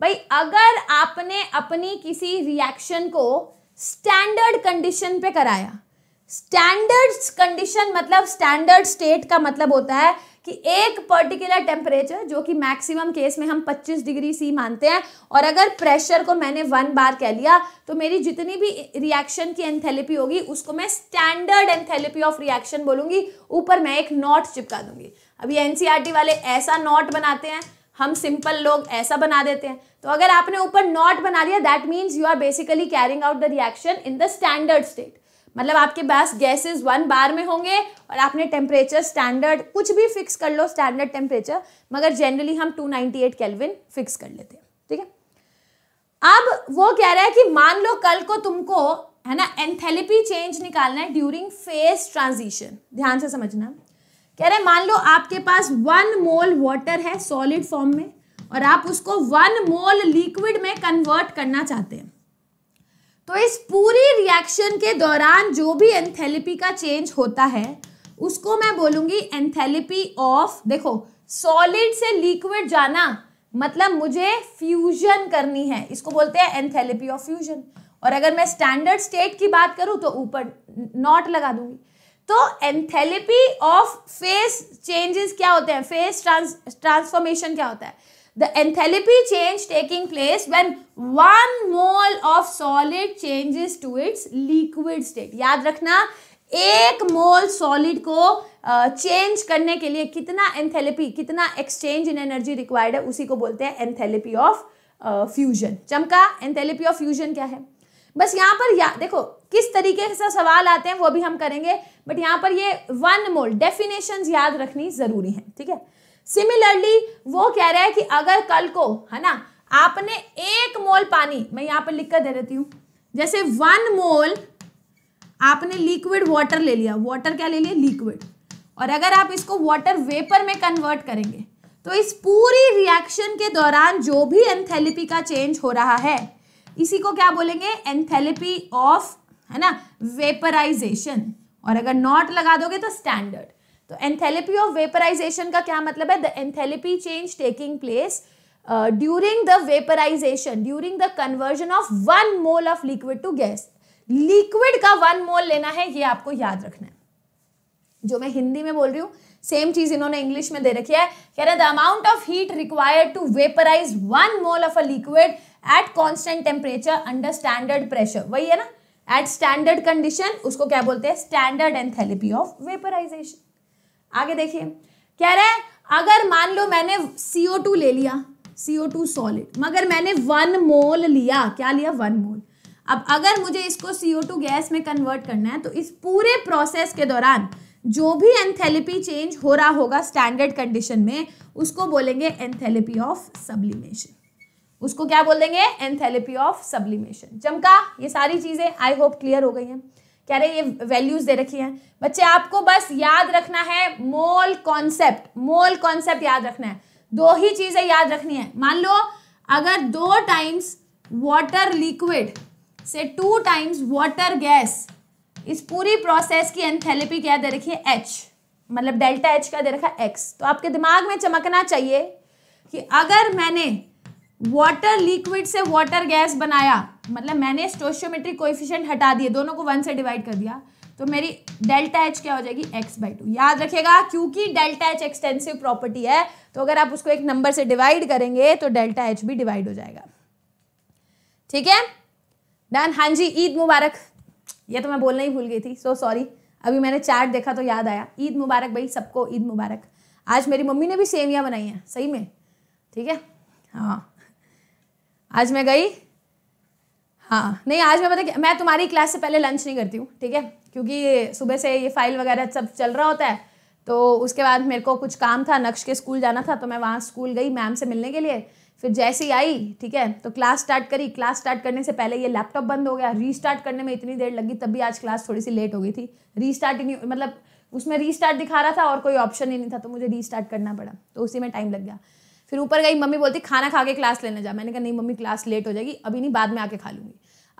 भाई अगर आपने अपनी किसी रिएक्शन को स्टैंडर्ड कंडीशन पे कराया स्टैंडर्ड कंडीशन मतलब स्टैंडर्ड स्टेट का मतलब होता है कि एक पर्टिकुलर टेम्परेचर जो कि मैक्सिमम केस में हम 25 डिग्री सी मानते हैं और अगर प्रेशर को मैंने वन बार कह लिया तो मेरी जितनी भी रिएक्शन की एंथेलेपी होगी उसको मैं स्टैंडर्ड एंथेलेपी ऑफ रिएक्शन बोलूँगी ऊपर मैं एक नॉट चिपका दूंगी अभी एनसीईआरटी e वाले ऐसा नॉट बनाते हैं हम सिंपल लोग ऐसा बना देते हैं तो अगर आपने ऊपर नॉट बना दिया that means you are basically carrying out the reaction in the standard state मतलब आपके पास गैसेस वन बार में होंगे और आपने टेम्परेचर स्टैंडर्ड कुछ भी फिक्स कर लो स्टैंडर्ड टेम्परेचर मगर जनरली हम 298 केल्विन फिक्स कर लेते हैं ठीक है अब वो कह रहा है कि मान लो कल को तुमको है ना एंथेलिपी चेंज निकालना है ड्यूरिंग फेस ट्रांजिशन ध्यान से समझना कह रहे मान लो आपके पास वन मोल वाटर है सॉलिड फॉर्म में और आप उसको वन मोल लिक्विड में कन्वर्ट करना चाहते हैं तो इस पूरी रिएक्शन के दौरान जो भी एंथैल्पी का चेंज होता है उसको मैं बोलूंगी एंथैल्पी ऑफ देखो सॉलिड से लिक्विड जाना मतलब मुझे फ्यूजन करनी है इसको बोलते हैं एंथैल्पी ऑफ फ्यूजन और अगर मैं स्टैंडर्ड स्टेट की बात करूं तो ऊपर नॉट लगा दूंगी तो एंथैल्पी ऑफ फेस चेंजेस क्या होते हैं फेस ट्रांस ट्रांसफॉर्मेशन क्या होता है the enthalpy change taking place when one mole of solid changes to its liquid state याद रखना एक मोल सॉलिड को चेंज uh, करने के लिए कितना एंथेलेपी कितना एक्सचेंज इन एनर्जी रिक्वायर्ड है उसी को बोलते हैं एंथेलेपी ऑफ फ्यूजन चमका एंथेलेपी ऑफ फ्यूजन क्या है बस यहाँ पर या देखो किस तरीके से सवाल आते हैं वो भी हम करेंगे बट यहाँ पर ये वन मोल डेफिनेशंस याद रखनी ज़रूरी है ठीक है सिमिलरली वो कह रहा है कि अगर कल को है ना आपने एक मोल पानी मैं यहां पर लिख कर दे देती हूं जैसे वन मोल आपने लिक्विड वाटर ले लिया वाटर क्या ले लिया लिक्विड और अगर आप इसको वाटर वेपर में कन्वर्ट करेंगे तो इस पूरी रिएक्शन के दौरान जो भी एंथैलेपी का चेंज हो रहा है इसी को क्या बोलेंगे एंथैलेपी ऑफ है ना वेपराइजेशन और अगर नॉट लगा दोगे तो स्टैंडर्ड तो एंथेलेपी ऑफ वेपराइजेशन का क्या मतलब है the enthalpy change taking place during the vaporization during the conversion of one mole of liquid to gas liquid का वन मोल लेना है ये आपको याद रखना है जो मैं हिंदी में बोल रही हूँ सेम चीज इन्होंने इंग्लिश में दे रखी है कह रहे the amount of heat required to vaporize one mole of a liquid at constant temperature under standard pressure वही है ना एट स्टैंडर्ड कंडीशन उसको क्या बोलते हैं स्टैंडर्ड एंथेलेपी ऑफ वेपराइजेशन आगे देखिए कह रहे हैं अगर मान लो मैंने सीओ टू ले लिया सीओ टू सॉलिड मगर मैंने वन मोल लिया क्या लिया वन मोल अब अगर मुझे इसको सीओ टू गैस में कन्वर्ट करना है तो इस पूरे प्रोसेस के दौरान जो भी एंथेलिपी चेंज हो रहा होगा स्टैंडर्ड कंडीशन में उसको बोलेंगे एंथेलेपी ऑफ सब्लिमेशन उसको क्या बोल देंगे एंथेलिपी ऑफ सब्लिमेशन चमका ये सारी चीज़ें आई होप क्लियर हो गई हैं कह रहे ये वैल्यूज दे रखी हैं बच्चे आपको बस याद रखना है मोल कॉन्सेप्ट मोल कॉन्सेप्ट याद रखना है दो ही चीज़ें याद रखनी है मान लो अगर दो टाइम्स वाटर लिक्विड से टू टाइम्स वाटर गैस इस पूरी प्रोसेस की एंथेलेपी क्या दे रखी है एच मतलब डेल्टा एच का दे रखा है एक्स तो आपके दिमाग में चमकना चाहिए कि अगर मैंने वाटर लिक्विड से वाटर गैस बनाया मतलब मैंने स्टोशियोमेट्रिक कोएफिशिएंट हटा दिए दोनों को वन से डिवाइड कर दिया तो मेरी डेल्टा एच क्या हो जाएगी एक्स बाई टू याद रखिएगा क्योंकि डेल्टा एच एक्सटेंसिव प्रॉपर्टी है तो अगर आप उसको एक नंबर से डिवाइड करेंगे तो डेल्टा एच भी डिवाइड हो जाएगा ठीक है डन हाँ जी ईद मुबारक ये तो मैं बोलना ही भूल गई थी सो so सॉरी अभी मैंने चार्ट देखा तो याद आया ईद मुबारक भाई सबको ईद मुबारक आज मेरी मम्मी ने भी सेवियाँ बनाई हैं सही में ठीक है हाँ आज मैं गई हाँ नहीं आज मैं पता क्या मैं तुम्हारी क्लास से पहले लंच नहीं करती हूँ ठीक है क्योंकि सुबह से ये फाइल वगैरह सब चल रहा होता है तो उसके बाद मेरे को कुछ काम था नक्श के स्कूल जाना था तो मैं वहाँ स्कूल गई मैम से मिलने के लिए फिर जैसे ही आई ठीक है तो क्लास स्टार्ट करी क्लास स्टार्ट करने से पहले ये लैपटॉप बंद हो गया रीस्टार्ट करने में इतनी देर लगी तब भी आज क्लास थोड़ी सी लेट हो गई थी रीस्टार्ट ही नहीं मतलब उसमें रीस्टार्ट दिखा रहा था और कोई ऑप्शन ही नहीं था तो मुझे रीस्टार्ट करना पड़ा तो उसी में टाइम लग गया फिर ऊपर गई मम्मी बोलती खाना खा के क्लास लेने जा मैंने कहा नहीं मम्मी क्लास लेट हो जाएगी अभी नहीं बाद में आके खा लूँगी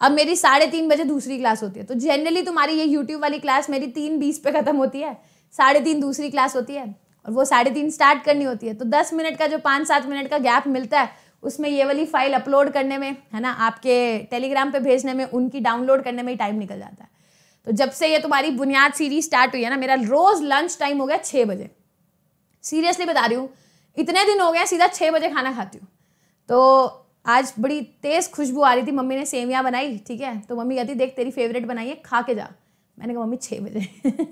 अब मेरी साढ़े तीन बजे दूसरी क्लास होती है तो जनरली तुम्हारी ये यूट्यूब वाली क्लास मेरी तीन बीस पे ख़त्म होती है साढ़े तीन दूसरी क्लास होती है और वो साढ़े तीन स्टार्ट करनी होती है तो दस मिनट का जो पाँच सात मिनट का गैप मिलता है उसमें ये वाली फाइल अपलोड करने में है ना आपके टेलीग्राम पे भेजने में उनकी डाउनलोड करने में ही टाइम निकल जाता है तो जब से ये तुम्हारी बुनियाद सीरीज स्टार्ट हुई है ना मेरा रोज़ लंच टाइम हो गया छः बजे सीरियसली बता रही हूँ इतने दिन हो गए सीधा छः बजे खाना खाती हूँ तो आज बड़ी तेज़ खुशबू आ रही थी मम्मी ने सेवियाँ बनाई ठीक है तो मम्मी कहती देख तेरी फेवरेट बनाई है खा के जा मैंने कहा मम्मी छः बजे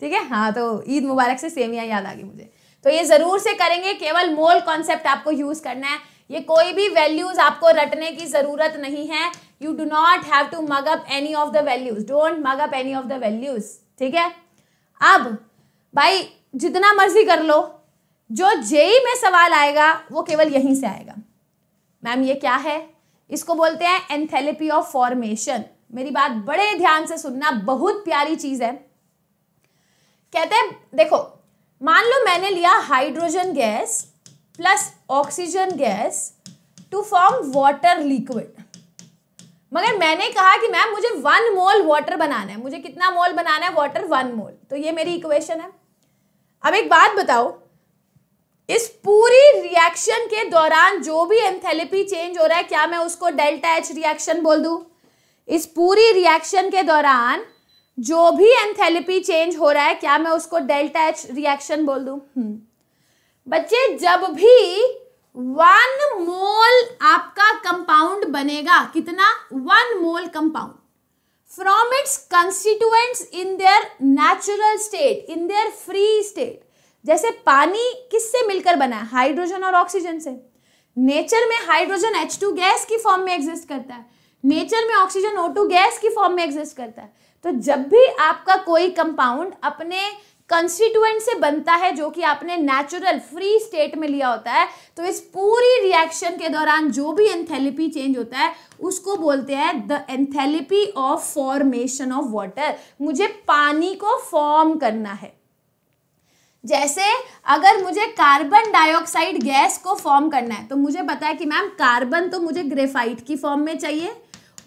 ठीक है हाँ तो ईद मुबारक से सेवियाँ याद आ गई मुझे तो ये ज़रूर से करेंगे केवल मोल कॉन्सेप्ट आपको यूज़ करना है ये कोई भी वैल्यूज़ आपको रटने की ज़रूरत नहीं है you do not have to mug up any of the values don't mug up any of the values ठीक है अब भाई जितना मर्जी कर लो जो जेई में सवाल आएगा वो केवल यहीं से आएगा मैम ये क्या है इसको बोलते हैं एंथेलेपी ऑफ फॉर्मेशन मेरी बात बड़े ध्यान से सुनना बहुत प्यारी चीज है कहते हैं देखो मान लो मैंने लिया hydrogen gas plus oxygen gas to form water liquid मगर मैंने कहा कि मैम मुझे वन मोल वाटर बनाना है मुझे कितना मोल बनाना है वाटर वन मोल तो ये मेरी इक्वेशन है अब एक बात बताओ इस पूरी रिएक्शन के दौरान जो भी एंथेलेपी चेंज हो रहा है क्या मैं उसको डेल्टा एच रिएक्शन बोल दू इस पूरी रिएक्शन के दौरान जो भी एंथेलेपी चेंज हो रहा है क्या मैं उसको डेल्टा एच रिएक्शन बोल दू hmm. बच्चे जब भी वन मोल आपका कंपाउंड बनेगा कितना one mole compound from its constituents in their natural state in their free state जैसे पानी किससे मिलकर बना है हाइड्रोजन और ऑक्सीजन से नेचर में हाइड्रोजन एच टू गैस की फॉर्म में एग्जिस्ट करता है नेचर में ऑक्सीजन ओ टू गैस की फॉर्म में एग्जिस्ट करता है तो जब भी आपका कोई कंपाउंड अपने कंस्टिट्यूएंट से बनता है जो कि आपने नेचुरल फ्री स्टेट में लिया होता है तो इस पूरी रिएक्शन के दौरान जो भी एंथेलिपी चेंज होता है उसको बोलते हैं the enthalpy of formation of water मुझे पानी को फॉर्म करना है जैसे अगर मुझे कार्बन डाइऑक्साइड गैस को फॉर्म करना है तो मुझे पता है कि मैम कार्बन तो मुझे ग्रेफाइट की फॉर्म में चाहिए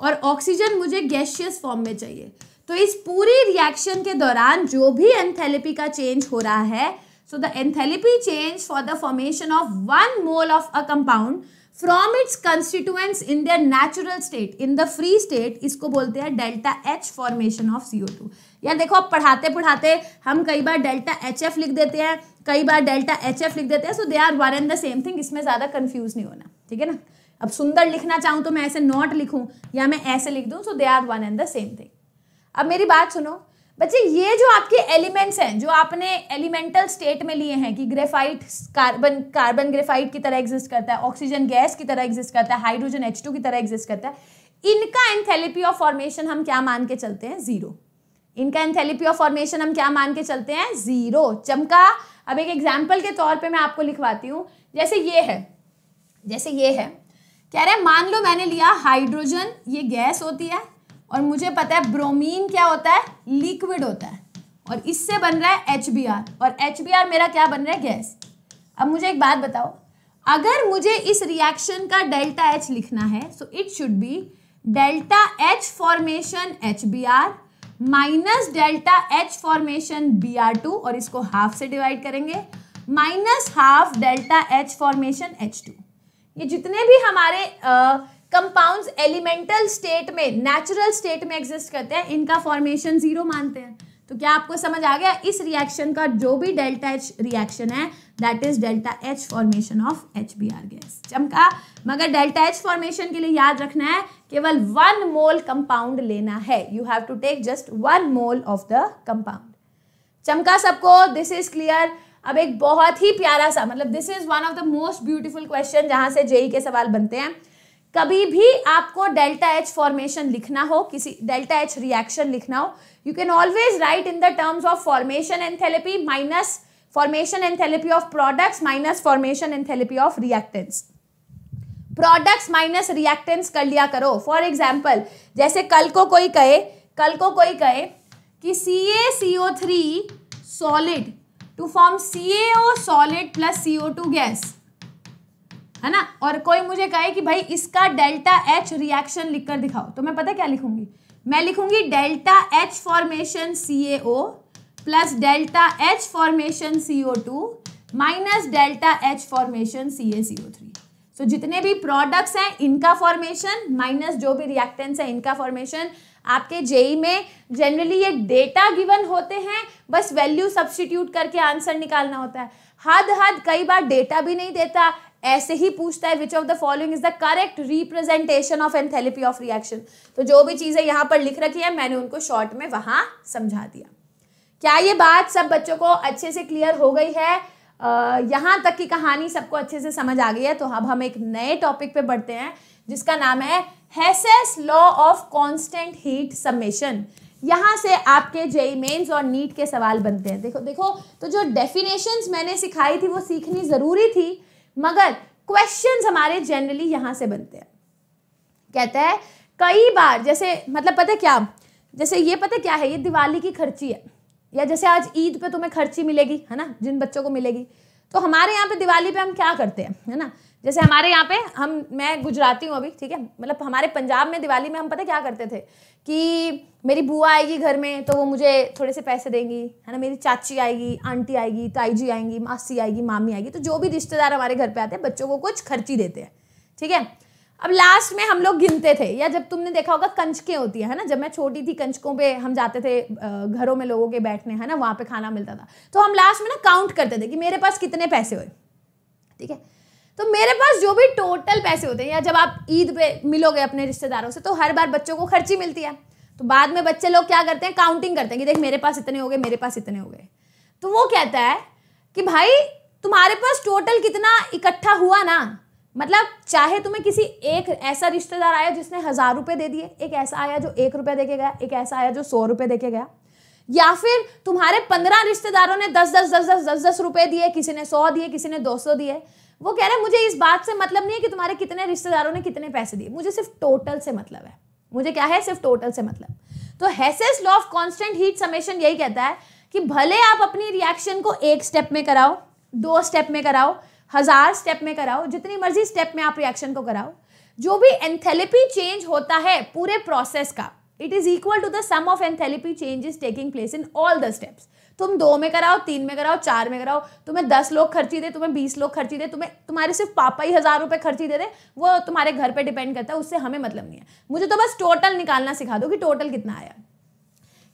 और ऑक्सीजन मुझे गैशियस फॉर्म में चाहिए तो इस पूरी रिएक्शन के दौरान जो भी एंथेलिपी का चेंज हो रहा है so the enthalpy change for the formation of one mole of a compound from its constituents in their natural state in the free state इसको बोलते हैं delta H formation of CO two यार देखो पढ़ाते पढ़ाते हम कई बार डेल्टा एच एफ लिख देते हैं कई बार डेल्टा एच एफ लिख देते हैं so they are one and the same thing इसमें ज़्यादा कन्फ्यूज नहीं होना ठीक है ना अब सुंदर लिखना चाहूँ तो मैं ऐसे नॉट लिखूँ या मैं ऐसे लिख दूँ so they are one and the same thing अब मेरी बात सुनो बच्चे ये जो आपके एलिमेंट्स हैं जो आपने एलिमेंटल स्टेट में लिए हैं कि ग्रेफाइट कार्बन कार्बन ग्रेफाइट की तरह एग्जिस्ट करता है ऑक्सीजन गैस की तरह एग्जिस्ट करता है हाइड्रोजन एच टू की तरह एग्जिस्ट करता है इनका एंथेलेपी ऑफ फॉर्मेशन हम क्या मान के चलते हैं जीरो इनका एंथेलिपी ऑफ फॉर्मेशन हम क्या मान के चलते हैं जीरो चमका अब एक एग्जाम्पल के तौर पे मैं आपको लिखवाती हूँ जैसे ये है जैसे ये है कह रहे हैं मान लो मैंने लिया हाइड्रोजन ये गैस होती है और मुझे पता है ब्रोमीन क्या होता है लिक्विड होता है और इससे बन रहा है एच और एच मेरा क्या बन रहा है गैस अब मुझे एक बात बताओ अगर मुझे इस रिएक्शन का डेल्टा एच लिखना है so it should be delta H formation H B R minus delta H formation B R two और इसको हाफ से डिवाइड करेंगे minus half delta H formation H two ये जितने भी हमारे कंपाउंड्स एलिमेंटल स्टेट में नेचुरल स्टेट में एग्जिस्ट करते हैं इनका फॉर्मेशन जीरो मानते हैं तो क्या आपको समझ आ गया इस रिएक्शन का जो भी डेल्टा एच रिएक्शन है that is delta H formation of H B R gas चमका मगर डेल्टा एच फॉर्मेशन के लिए याद रखना है केवल वन मोल कंपाउंड लेना है you have to take just one mole of the compound चमका सबको दिस इज क्लियर अब एक बहुत ही प्यारा सा मतलब this is one of the most beautiful question जहां से जेई e के सवाल बनते हैं कभी भी आपको डेल्टा एच फॉर्मेशन लिखना हो किसी डेल्टा एच रिएक्शन लिखना हो you can always write in the terms of formation and minus formation enthalpy of products minus formation enthalpy of reactants products minus reactants कर लिया करो फॉर एग्जाम्पल जैसे कल को कोई कहे कल को कोई कहे कि C A C O three solid to form C A O solid plus C O two gas है ना और कोई मुझे कहे कि भाई इसका डेल्टा एच रिएक्शन लिखकर दिखाओ तो मैं पता क्या लिखूंगी मैं लिखूंगी delta H formation C A O plus delta H formation C O two minus delta H formation C A C O three so जितने भी प्रोडक्ट्स हैं इनका फॉर्मेशन माइनस जो भी रिएक्टेंट्स हैं इनका फॉर्मेशन आपके जेई में जनरली ये डेटा गिवन होते हैं बस वैल्यू सब्सटीट्यूट करके आंसर निकालना होता है हद हद कई बार डेटा भी नहीं देता ऐसे ही पूछता है which of the following is the correct representation of enthalpy of reaction तो जो भी चीज़ें यहाँ पर लिख रखी है मैंने उनको शॉर्ट में वहाँ समझा दिया क्या ये बात सब बच्चों को अच्छे से क्लियर हो गई है यहाँ तक की कहानी सबको अच्छे से समझ आ गई है तो अब हम एक नए टॉपिक पे बढ़ते हैं जिसका नाम है Hess's law of constant heat summation यहाँ से आपके जेई मेन्स और नीट के सवाल बनते हैं देखो देखो तो जो डेफिनेशंस मैंने सिखाई थी वो सीखनी ज़रूरी थी मगर क्वेश्चंस हमारे जनरली यहाँ से बनते हैं कहता है कई बार जैसे मतलब पता क्या जैसे ये पता क्या है ये दिवाली की खर्ची है या जैसे आज ईद पे तुम्हें खर्ची मिलेगी है ना जिन बच्चों को मिलेगी तो हमारे यहाँ पे दिवाली पे हम क्या करते हैं है ना जैसे हमारे यहाँ पे हम मैं गुजराती हूँ अभी ठीक है मतलब हमारे पंजाब में दिवाली में हम पता क्या करते थे कि मेरी बुआ आएगी घर में तो वो मुझे थोड़े से पैसे देंगी है ना मेरी चाची आएगी आंटी आएगी ताई जी आएंगी मासी आएगी मामी आएगी तो जो भी रिश्तेदार हमारे घर पे आते हैं बच्चों को कुछ खर्ची देते हैं ठीक है अब लास्ट में हम लोग गिनते थे या जब तुमने देखा होगा कंचकें होती है ना जब मैं छोटी थी कंचकों पे हम जाते थे घरों में लोगों के बैठने है ना वहाँ पे खाना मिलता था तो हम लास्ट में ना काउंट करते थे कि मेरे पास कितने पैसे हुए ठीक है तो मेरे पास जो भी टोटल पैसे होते हैं या जब आप ईद पे मिलोगे अपने रिश्तेदारों से तो हर बार बच्चों को खर्ची मिलती है तो बाद में बच्चे लोग क्या करते हैं काउंटिंग करते हैं कि देख मेरे पास इतने हो गए मेरे पास इतने हो गए तो वो कहता है कि भाई तुम्हारे पास टोटल कितना इकट्ठा हुआ ना मतलब चाहे तुम्हें किसी एक ऐसा रिश्तेदार आया जिसने हज़ार रुपए दे दिए एक ऐसा आया जो एक रुपया देके गया एक ऐसा आया जो सौ रुपए देके गया या फिर तुम्हारे पंद्रह रिश्तेदारों ने दस दस दस दस दस दस रुपए दिए किसी ने सौ दिए किसी ने दो सौ दिए वो कह रहे हैं मुझे इस बात से मतलब नहीं है कि तुम्हारे कितने रिश्तेदारों ने कितने पैसे दिए मुझे सिर्फ टोटल से मतलब है मुझे क्या है सिर्फ टोटल से मतलब तो Hess's law of constant heat summation यही कहता है कि भले आप अपनी रिएक्शन को एक स्टेप में कराओ दो स्टेप में कराओ हज़ार स्टेप में कराओ जितनी मर्जी स्टेप में आप रिएक्शन को कराओ जो भी एंथेलिपी चेंज होता है पूरे प्रोसेस का it is equal to the sum of enthalpy is taking place in all the steps तुम दो में कराओ तीन में कराओ चार में कराओ तुम्हें दस लोग खर्ची दे तुम्हें बीस लोग खर्ची दे तुम्हें तुम्हारे सिर्फ पापा ही हज़ार रुपये खर्ची दे दे वो तुम्हारे घर पे डिपेंड करता है उससे हमें मतलब नहीं है मुझे तो बस टोटल निकालना सिखा दो कि टोटल कितना आया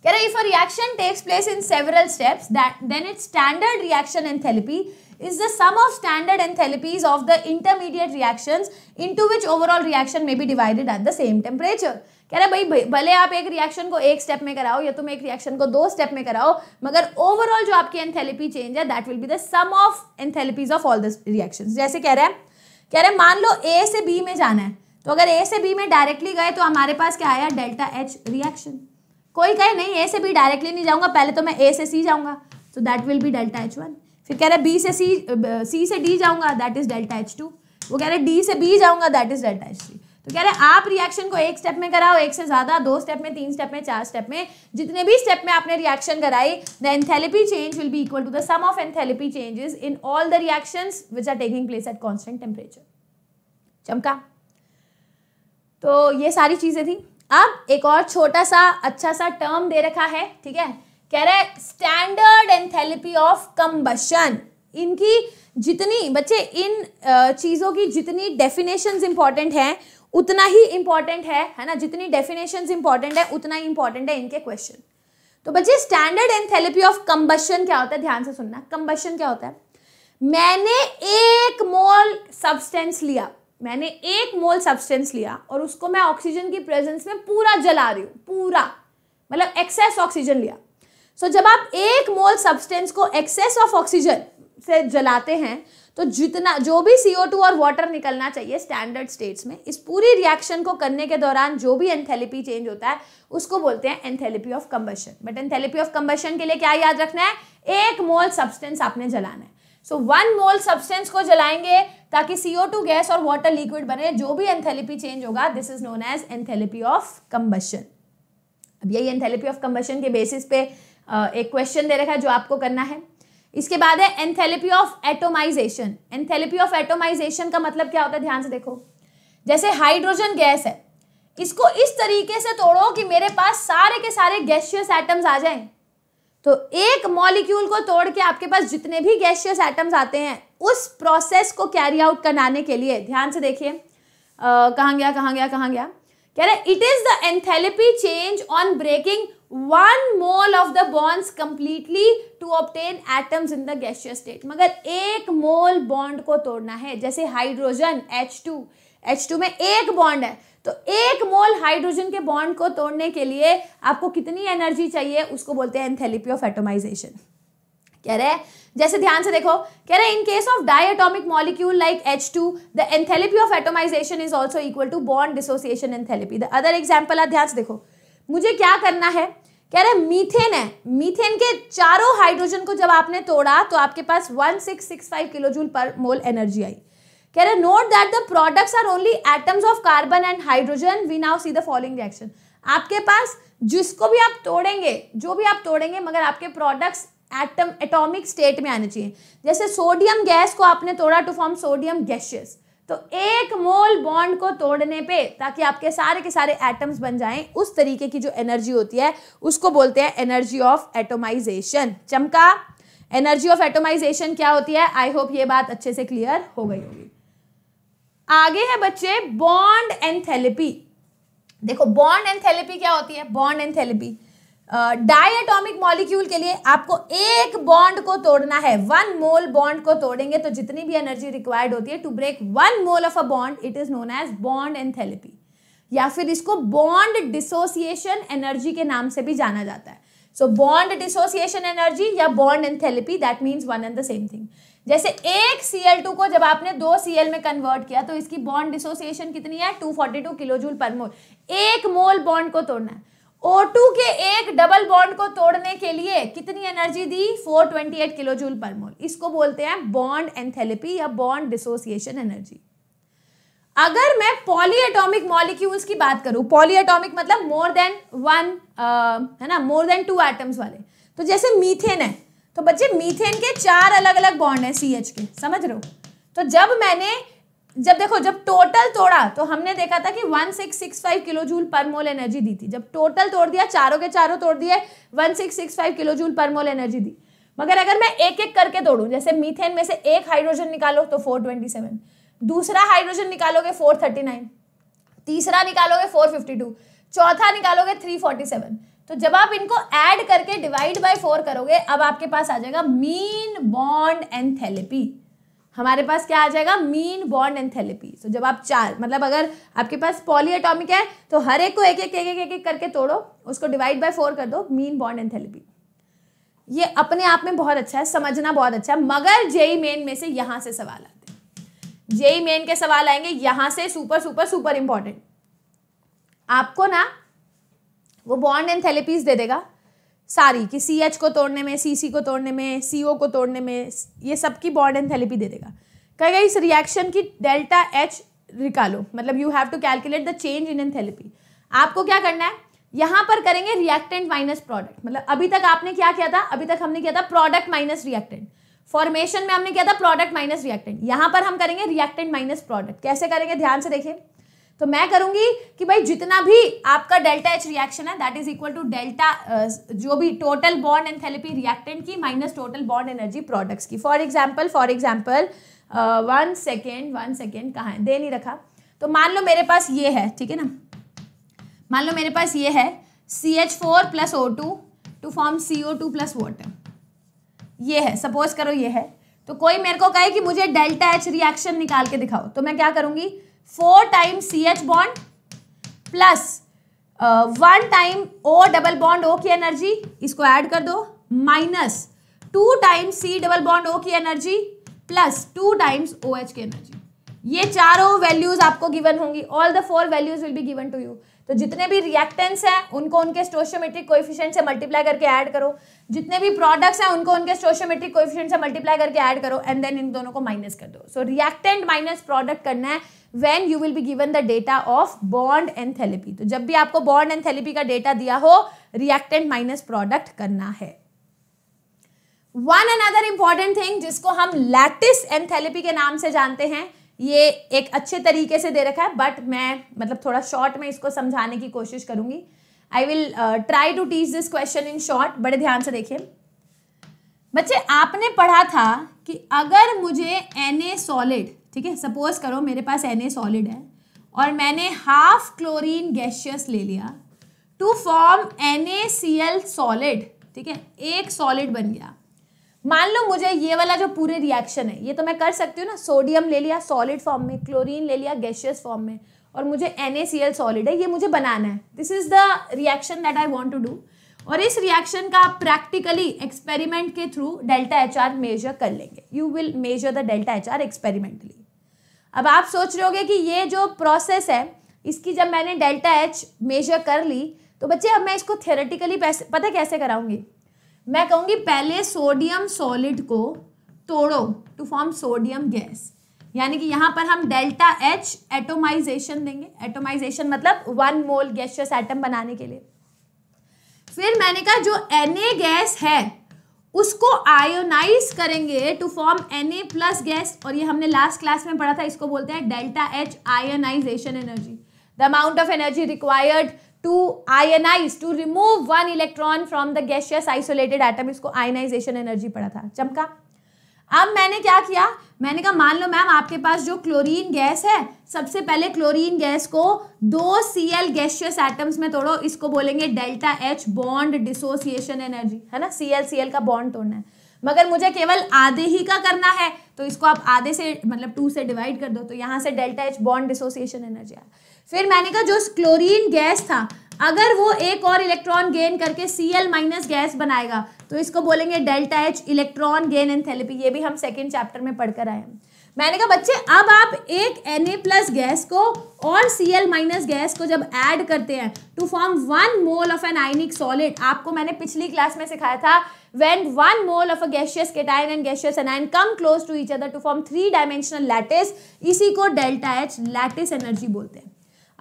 कह रहे if a reaction takes place in several steps that then its standard reaction enthalpy is the sum of standard enthalpies of the intermediate reactions into which overall reaction may be divided at the same temperature कह रहे भाई भले आप एक reaction को एक step में कराओ या तुम एक रिएक्शन को दो स्टेप में कराओ मगर ओवरऑल जो आपकी एंथेलेपी चेंज है that will be the sum of enthalpies of all the reactions जैसे कह रहे हैं कह रहे हैं मान लो ए से बी में जाना है तो अगर ए से बी में डायरेक्टली गए तो हमारे पास क्या आया डेल्टा एच रिएक्शन कोई कहे नहीं ए से बी डायरेक्टली नहीं जाऊंगा पहले तो मैं ए से सी जाऊंगा so that will be delta H one फिर कह रहा है बी से सी सी से डी जाऊंगा that is delta H two वो कह रहे हैं डी से बी जाऊंगा that is delta H three तो कह रहे हैं आप रिएक्शन को एक स्टेप में कराओ एक से ज़्यादा दो स्टेप में तीन स्टेप में चार स्टेप में जितने भी स्टेप में आपने रिएक्शन कराई the enthalpy change will be equal to the sum of enthalpy changes in all the reaction which are taking place at constant temperature चमका तो ये सारी चीज़ें थी अब एक और छोटा सा अच्छा सा टर्म दे रखा है ठीक है कह रहे है स्टैंडर्ड एंथेरेपी ऑफ कंबशन इनकी जितनी बच्चे इन चीज़ों की जितनी डेफिनेशंस इंपॉर्टेंट हैं उतना ही इंपॉर्टेंट है है ना जितनी डेफिनेशन इंपॉर्टेंट है उतना ही इंपॉर्टेंट है इनके क्वेश्चन तो बच्चे स्टैंडर्ड एंथेरेपी ऑफ कंबशन क्या होता है ध्यान से सुनना कंबशन क्या होता है मैंने एक मोल सब्सटेंस लिया मैंने एक मोल सब्सटेंस लिया और उसको मैं ऑक्सीजन की प्रेजेंस में पूरा जला रही हूँ पूरा मतलब एक्सेस ऑक्सीजन लिया सो so, जब आप एक मोल सब्सटेंस को एक्सेस ऑफ ऑक्सीजन से जलाते हैं तो जितना जो भी सी और वाटर निकलना चाहिए स्टैंडर्ड स्टेट्स में इस पूरी रिएक्शन को करने के दौरान जो भी एंथेलेपी चेंज होता है उसको बोलते हैं enthalpy of combustion but enthalpy of combustion के लिए क्या याद रखना है एक मोल सब्सटेंस आपने जलाना है सो वन मोल सब्सटेंस को जलाएंगे ताकि CO2 गैस और वाटर लिक्विड बने जो भी एंथेलिपी चेंज होगा this is known as enthalpy of combustion अब यही एंथेलिपी ऑफ कम्बशन के बेसिस पे एक क्वेश्चन दे रखा है जो आपको करना है इसके बाद है enthalpy of atomization enthalpy of atomization का मतलब क्या होता है ध्यान से देखो जैसे हाइड्रोजन गैस है इसको इस तरीके से तोड़ो कि मेरे पास सारे के सारे गैशियस एटम्स आ जाएं तो एक मॉलिक्यूल को तोड़ के आपके पास जितने भी गैशियस एटम्स आते हैं उस प्रोसेस को कैरी आउट कराने के लिए ध्यान से देखिए कहाँ गया कहाँ गया कहाँ गया कह रहे it is the enthalpy change on breaking one mole of the bonds completely to obtain atoms in the gaseous state मगर एक मोल बॉन्ड को तोड़ना है जैसे hydrogen H two H two में एक बॉन्ड है तो एक मोल हाइड्रोजन के बॉन्ड को तोड़ने के लिए आपको कितनी एनर्जी चाहिए उसको बोलते हैं एंथेलिपी ऑफ एटोमाइजेशन कह रहे जैसे ध्यान से देखो कह रहे in case of diatomic molecule like H two the enthalpy of atomization is also equal to bond dissociation enthalpy the other example आप ध्यान से देखो मुझे क्या करना है कह रहे मीथेन है मीथेन के चारों हाइड्रोजन को जब आपने तोड़ा तो आपके पास 1665 किलो जूल पर मोल एनर्जी आई कह रहे note that the products are only atoms of carbon and hydrogen we now see the following reaction आपके पास जिसको भी आप तोड़ेंगे जो भी आप तोड़ेंगे मगर आपके प्रोडक्ट्स एटम एटॉमिक स्टेट में आने चाहिए जैसे सोडियम गैस को आपने तोड़ा टू फॉर्म सोडियम गैशियस तो एक मोल बॉन्ड को तोड़ने पे ताकि आपके सारे के सारे एटम्स बन जाएं उस तरीके की जो एनर्जी होती है उसको बोलते हैं एनर्जी ऑफ एटोमाइजेशन चमका एनर्जी ऑफ एटोमाइजेशन क्या होती है आई होप ये बात अच्छे से क्लियर हो गई होगी आगे है बच्चे बॉन्ड एंथेलेपी देखो बॉन्ड एंथेलेपी क्या होती है bond enthalpy diatomic uh, molecule के लिए आपको एक बॉन्ड को तोड़ना है वन मोल बॉन्ड को तोड़ेंगे तो जितनी भी एनर्जी रिक्वायर्ड होती है to break one mole of a bond it is known as bond enthalpy या फिर इसको बॉन्ड डिसोसिएशन एनर्जी के नाम से भी जाना जाता है सो बॉन्ड डिसोसिएशन एनर्जी या bond enthalpy that means one and the same thing जैसे एक सी को जब आपने दो सीएल में कन्वर्ट किया तो इसकी बॉन्ड डिसोसिएशन कितनी है 242 टू किलोजूल पर मोल एक मोल बॉन्ड को तोड़ना है O2 के एक डबल बॉन्ड को तोड़ने के लिए कितनी एनर्जी दी 428 किलो जूल पर मोल इसको बोलते हैं बॉन्ड एंथेलेपी या बॉन्ड डिसोसिएशन एनर्जी अगर मैं पॉलीएटॉमिक मॉलिक्यूल्स की बात करूं पॉलीएटॉमिक मतलब मोर देन वन है ना मोर देन टू एटम्स वाले तो जैसे मीथेन है तो बच्चे मीथेन के चार अलग अलग बॉन्ड है सी के समझ रहे हो तो जब मैंने जब देखो जब टोटल तोड़ा तो हमने देखा था कि 1665 किलो जूल पर मोल एनर्जी दी थी जब टोटल तोड़ दिया चारों के चारों तोड़ दिए 1665 किलो जूल पर मोल एनर्जी दी मगर अगर मैं एक एक करके तोड़ू जैसे मीथेन में से एक हाइड्रोजन निकालो तो 427 दूसरा हाइड्रोजन निकालोगे 439 तीसरा निकालोगे 452 चौथा निकालोगे 347 तो जब आप इनको एड करके डिवाइड बाई फोर करोगे अब आपके पास आ जाएगा मीन बॉन्ड थेलेपी हमारे पास क्या आ जाएगा मीन बॉन्ड थेलेपी सो जब आप चार मतलब अगर आपके पास पॉली है तो हर एक को एक एक एक एक एक करके तोड़ो उसको डिवाइड बाय फोर कर दो मीन बॉन्ड एंथेलेपी ये अपने आप में बहुत अच्छा है समझना बहुत अच्छा है मगर जेई मेन में से यहाँ से सवाल आते हैं जेई मेन के सवाल आएंगे यहाँ से सुपर सुपर सुपर इंपॉर्टेंट आपको ना वो बॉन्ड थेलेपीज दे देगा सारी कि सी एच को तोड़ने में सी सी को तोड़ने में सी ओ को तोड़ने में ये सबकी बॉन्ड एंथैल्पी दे देगा कहेगा इस रिएक्शन की डेल्टा एच निकालो मतलब you have to calculate the change in enthalpy आपको क्या करना है यहाँ पर करेंगे रिएक्टेंट माइनस प्रोडक्ट मतलब अभी तक आपने क्या किया था अभी तक हमने किया था प्रोडक्ट माइनस रिएक्टेंट फॉर्मेशन में हमने किया था प्रोडक्ट माइनस रिएक्टेंट यहाँ पर हम करेंगे रिएक्टेंट माइनस प्रोडक्ट कैसे करेंगे ध्यान से देखें तो मैं करूंगी कि भाई जितना भी आपका डेल्टा एच रिएक्शन है that is equal to delta जो भी टोटल बॉन्ड एंथेलेपी रिएक्टेंट की minus total bond energy products की for example for example one second one second कहाँ है दे नहीं रखा तो मान लो मेरे पास ये है ठीक है ना मान लो मेरे पास ये है C H two form C O plus water ये है सपोज करो ये है तो कोई मेरे को कहे कि मुझे डेल्टा एच रिएक्शन निकाल के दिखाओ तो मैं क्या करूँगी four time C H bond plus one time O double bond O की एनर्जी इसको ऐड कर दो minus two time C double bond O की energy plus two times O H की एनर्जी ये चारों वैल्यूज आपको गिवन होंगी all the four values will be given to you तो जितने भी रिएक्टेंट्स हैं उनको उनके स्टोशियोमेट्रिक कोएफिशिएंट से मल्टीप्लाई करके ऐड करो जितने भी प्रोडक्ट्स हैं उनको उनके स्टोशियोमेट्रिक कोएफिशिएंट से मल्टीप्लाई करके ऐड करो एंड देन इन दोनों को माइनस कर दो सो रिएक्टेंट माइनस प्रोडक्ट करना है when you will be given the data of bond enthalpy तो जब भी आपको बॉन्ड एंड थेलेपी का डेटा दिया हो रिएक्टेंट माइनस प्रोडक्ट करना है वन अनदर इंपॉर्टेंट थिंग जिसको हम लैटिस एंथेलेपी के नाम से जानते हैं ये एक अच्छे तरीके से दे रखा है बट मैं मतलब थोड़ा शॉर्ट में इसको समझाने की कोशिश करूंगी I will try to teach this question in short बड़े ध्यान से देखिए बच्चे आपने पढ़ा था कि अगर मुझे एन ए सॉलिड ठीक है सपोज करो मेरे पास एन ए सॉलिड है और मैंने हाफ क्लोरीन गैशियस ले लिया to form N A C L solid ठीक है एक सॉलिड बन गया मान लो मुझे ये वाला जो पूरे रिएक्शन है ये तो मैं कर सकती हूँ ना सोडियम ले लिया सॉलिड फॉर्म में क्लोरीन ले लिया गैशियस फॉर्म में और मुझे एन सॉलिड है ये मुझे बनाना है this is the reaction that I want to do और इस रिएक्शन का आप प्रैक्टिकली एक्सपेरिमेंट के through delta H R measure कर लेंगे you will measure the delta H R experimentally अब आप सोच रहे होगे कि ये जो प्रोसेस है इसकी जब मैंने डेल्टा एच मेजर कर ली तो बच्चे अब मैं इसको थेरेटिकली पता कैसे कराऊंगी मैं कहूंगी पहले सोडियम सॉलिड को तोड़ो टू फॉर्म सोडियम गैस यानी कि यहां पर हम डेल्टा एच एटोमाइजेशन देंगे एटोमाइजेशन मतलब वन मोल गैशियस एटम बनाने के लिए फिर मैंने कहा जो एन गैस है उसको आयोनाइज करेंगे to form N A plus gas और ये हमने लास्ट क्लास में पढ़ा था इसको बोलते हैं delta H ionisation energy the amount of energy required to ionize to remove one electron from the gaseous isolated atom इसको ionization energy पड़ा था चमका अब मैंने क्या किया मैंने कहा मान लो मैम आपके पास जो क्लोरीन गैस है सबसे पहले क्लोरीन गैस को दो सी एल गैशियस एटम्स में तोड़ो इसको बोलेंगे delta H bond dissociation energy है ना सी एल सी एल का बॉन्ड तोड़ना है मगर मुझे केवल आधे ही का करना है तो इसको आप आधे से मतलब टू से डिवाइड कर दो तो यहां से delta H bond dissociation energy आया फिर मैंने कहा जो क्लोरीन गैस था अगर वो एक और इलेक्ट्रॉन गेन करके सी एल माइनस गैस बनाएगा तो इसको बोलेंगे delta H electron gain enthalpy ये भी हम सेकेंड चैप्टर में पढ़कर आए हैं मैंने कहा बच्चे अब आप एक एन ए प्लस गैस को और सी एल माइनस गैस को जब ऐड करते हैं to form one mole of an ionic solid आपको मैंने पिछली क्लास में सिखाया था when one mole of a gaseous cation and gaseous anion come close to each other to form three dimensional lattice इसी को डेल्टा एच लैटिस एनर्जी बोलते हैं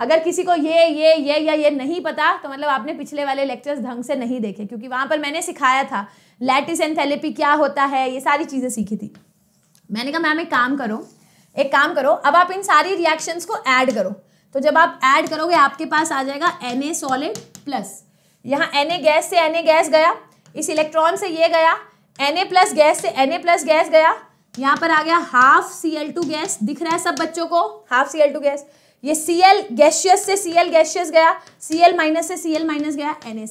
अगर किसी को ये ये ये या ये नहीं पता तो मतलब आपने पिछले वाले लेक्चर्स ढंग से नहीं देखे क्योंकि वहां पर मैंने सिखाया था लैटिस एंड क्या होता है ये सारी चीज़ें सीखी थी मैंने कहा मैम एक काम करो एक काम करो अब आप इन सारी रिएक्शंस को ऐड करो तो जब आप ऐड करोगे आपके पास आ जाएगा एन ए सॉलिड प्लस यहाँ एन ए गैस से एन ए गैस गया इस इलेक्ट्रॉन से ये गया एन ए प्लस गैस से एन ए प्लस गैस गया यहाँ पर आ गया half C L two gas दिख रहा है सब बच्चों को half C L two gas ये सी एल गैशियस से सी एल गैशियस गया सी एल माइनस से सी एल माइनस गया एन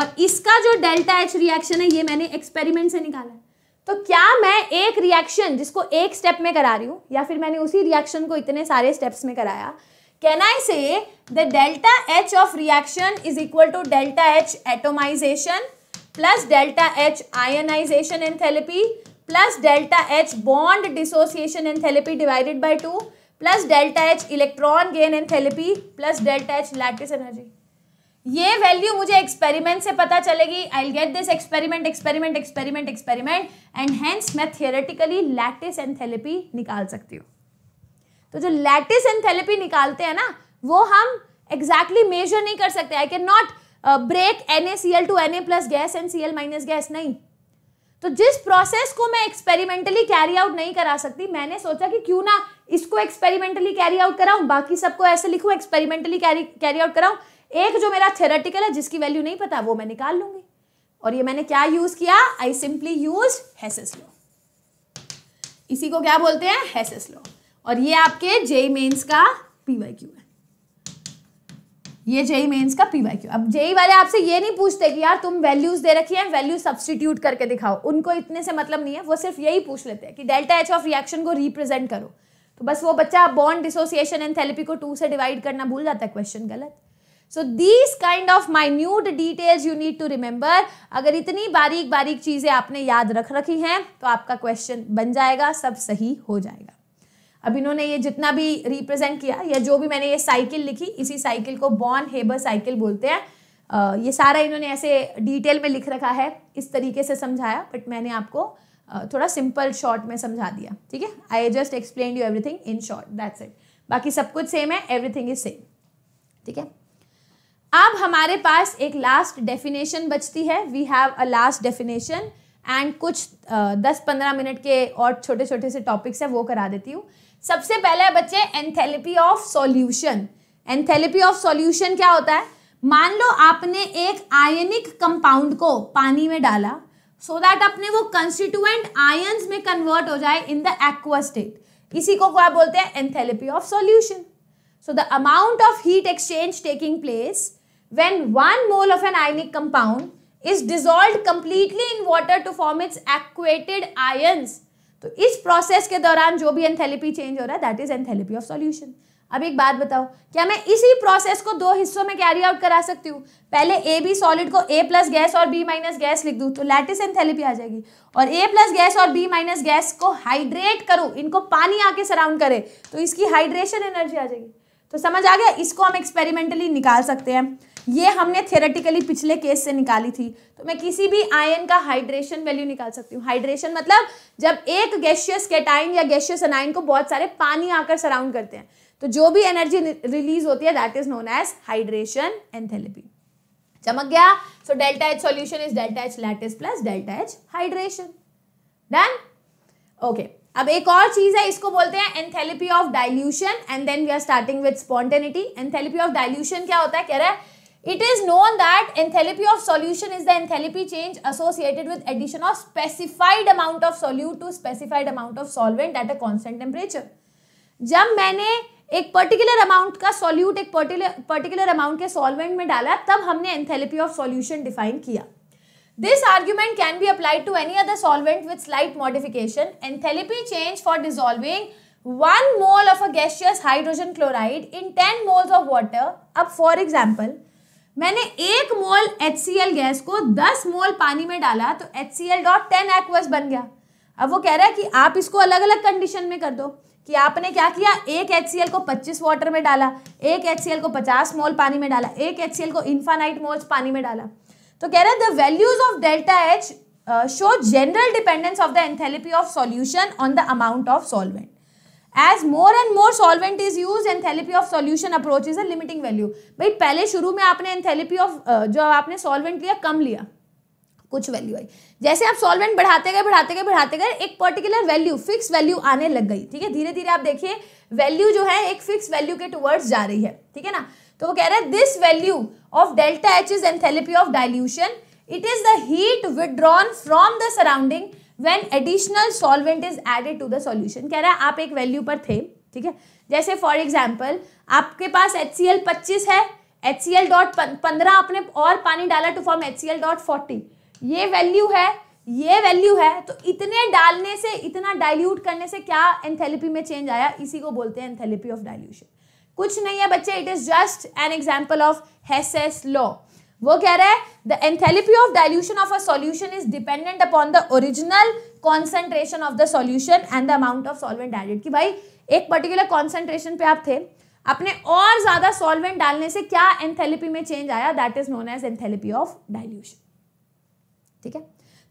और इसका जो डेल्टा एच रिएक्शन है ये मैंने एक्सपेरिमेंट से निकाला है तो क्या मैं एक रिएक्शन जिसको एक स्टेप में करा रही हूँ या फिर मैंने उसी रिएक्शन को इतने सारे स्टेप्स में कराया can I say the delta H of reaction is equal to delta H atomisation plus delta H ionisation enthalpy plus delta H bond dissociation N divided by two plus delta H electron gain enthalpy plus delta H lattice energy ये value मुझे experiment से पता चलेगी I get this experiment experiment experiment experiment and hence मैं theoretically lattice enthalpy निकाल सकती हूँ तो जो लैटिस एंड थेरेपी निकालते हैं ना वो हम एग्जैक्टली exactly मेजर नहीं कर सकते I can not break N A C L to N A plus gas N C L minus gas नहीं तो जिस प्रोसेस को मैं एक्सपेरिमेंटली कैरी आउट नहीं करा सकती मैंने सोचा कि क्यों ना इसको एक्सपेरिमेंटली कैरी आउट कराऊं बाकी सबको ऐसे लिखूं एक्सपेरिमेंटली कैरी कैरी आउट कराऊं एक जो मेरा थेरेटिकल है जिसकी वैल्यू नहीं पता वो मैं निकाल लूंगी और ये मैंने क्या यूज किया I simply use Hess's law इसी को क्या बोलते हैं हैसेस लॉ और ये आपके जेई मेन्स का पीवाई क्यू है ये जेई मेन्स का पीवाई क्यू अब जेई वाले आपसे ये नहीं पूछते कि यार तुम वैल्यूज दे रखी है वैल्यू सब्सटीट्यूट करके दिखाओ उनको इतने से मतलब नहीं है वो सिर्फ यही पूछ लेते हैं कि डेल्टा एच ऑफ रिएक्शन को रिप्रेजेंट करो तो बस वो बच्चा बॉन्ड डिसोसिएशन एंड थेरेपी को टू से डिवाइड करना भूल जाता है क्वेश्चन गलत so these kind of minute details you need to remember अगर इतनी बारीक बारीक चीज़ें आपने याद रख रखी हैं तो आपका क्वेश्चन बन जाएगा सब सही हो जाएगा अब इन्होंने ये जितना भी रिप्रेजेंट किया या जो भी मैंने ये साइकिल लिखी इसी साइकिल को बॉन हेबर साइकिल बोलते हैं ये सारा इन्होंने ऐसे डिटेल में लिख रखा है इस तरीके से समझाया बट मैंने आपको थोड़ा सिंपल शॉर्ट में समझा दिया ठीक है I just explain you everything in short that's it बाकी सब कुछ सेम है एवरीथिंग इज सेम ठीक है अब हमारे पास एक लास्ट डेफिनेशन बचती है we have a last definition and कुछ दस पंद्रह मिनट के और छोटे छोटे से टॉपिक्स है वो करा देती हूँ सबसे पहले बच्चे enthalpy of solution enthalpy of solution क्या होता है मान लो आपने एक आयनिक कंपाउंड को पानी में डाला सो दैट अपने वो कंस्टिट्यूएंट आयंस में कन्वर्ट हो जाए इन द एक्वा स्टेट इसी को क्या बोलते हैं enthalpy of solution so the amount of heat exchange taking place when one mole of an ionic compound is dissolve completely in water to form its aquated ions तो इस process के दौरान जो भी एंथेलेपी चेंज हो रहा है that is enthalpy of solution अब एक बात बताओ क्या मैं इसी प्रोसेस को दो हिस्सों में कैरी आउट करा सकती हूँ पहले ए बी सॉलिड को ए प्लस गैस और बी माइनस गैस लिख दूँ तो लैटिस एंथैल्पी आ जाएगी और ए प्लस गैस और बी माइनस गैस को हाइड्रेट करूँ इनको पानी आके सराउंड करे तो इसकी हाइड्रेशन एनर्जी आ जाएगी तो समझ आ गया इसको हम एक्सपेरिमेंटली निकाल सकते हैं ये हमने थेरेटिकली पिछले केस से निकाली थी तो मैं किसी भी आयन का हाइड्रेशन वैल्यू निकाल सकती हूँ हाइड्रेशन मतलब जब एक गैशियस कैटाइन या गैशियस अनाइन को बहुत सारे पानी आकर सराउंड करते हैं तो जो भी एनर्जी रिलीज होती है that is known as hydration enthalpy चमक गया so delta H solution is delta H lattice plus delta H hydration done okay अब एक और चीज है इसको बोलते हैं enthalpy of dilution and then we are starting with spontaneity enthalpy of dilution क्या होता है कह रहा है it is known that enthalpy of solution is the enthalpy change associated with addition of specified amount of solute to specified amount of solvent at a constant temperature जब मैंने एक particular amount का सॉल्यूट एक particular amount के solvent में डाला तब हमने एंथेलपी ऑफ सॉल्यूशन डिफाइन किया this argument can be applied to any other solvent with slight modification enthalpy change for dissolving one mole of a gaseous hydrogen chloride in ten moles of water अब for example मैंने एक mole H gas को दस मोल पानी में डाला तो H C L dot ten aqueous बन गया अब वो कह रहा है कि आप इसको अलग अलग कंडीशन में कर दो कि आपने क्या किया एक एच को 25 वाटर में डाला एक एच को 50 मोल पानी में डाला एक एच को इन्फानाइट मोल्स पानी में डाला तो कह रहे हैं the values of delta H show general dependence of the enthalpy of solution on the amount of solvent as more and more solvent is use enthalpy of solution approach is a limiting value भाई पहले शुरू में आपने एंथेलेपी of uh, जो आपने solvent लिया कम लिया कुछ वैल्यू आई जैसे आप सॉल्वेंट बढ़ाते गए बढ़ाते गए बढ़ाते गए एक पर्टिकुलर वैल्यू फिक्स वैल्यू आने लग गई ठीक है धीरे धीरे आप देखिए वैल्यू जो है एक फिक्स वैल्यू के टूवर्ड्स जा रही है ठीक है ना तो वो कह रहा है this value of delta H is enthalpy of dilution it is the heat withdrawn from the surrounding when additional solvent is added to the solution कह रहा है आप एक वैल्यू पर थे ठीक है जैसे फॉर एग्जाम्पल आपके पास एच सी एल पच्चीस है एच सी एल डॉट पंद्रह आपने और पानी डाला to form H C L dot forty ये वैल्यू है ये वैल्यू है तो इतने डालने से इतना डाइल्यूट करने से क्या एंथेलिपी में चेंज आया इसी को बोलते हैं एंथेलिपी ऑफ डाइल्यूशन कुछ नहीं है बच्चे it is just an example of Hess's law वो कह रहा है the enthalpy of dilution of a solution is dependent upon the original concentration of the solution and the amount of solvent added कि भाई एक पर्टिकुलर कॉन्सेंट्रेशन पे आप थे अपने और ज्यादा सॉल्वेंट डालने से क्या एंथेलिपी में चेंज आया that is known as enthalpy of dilution ठीक है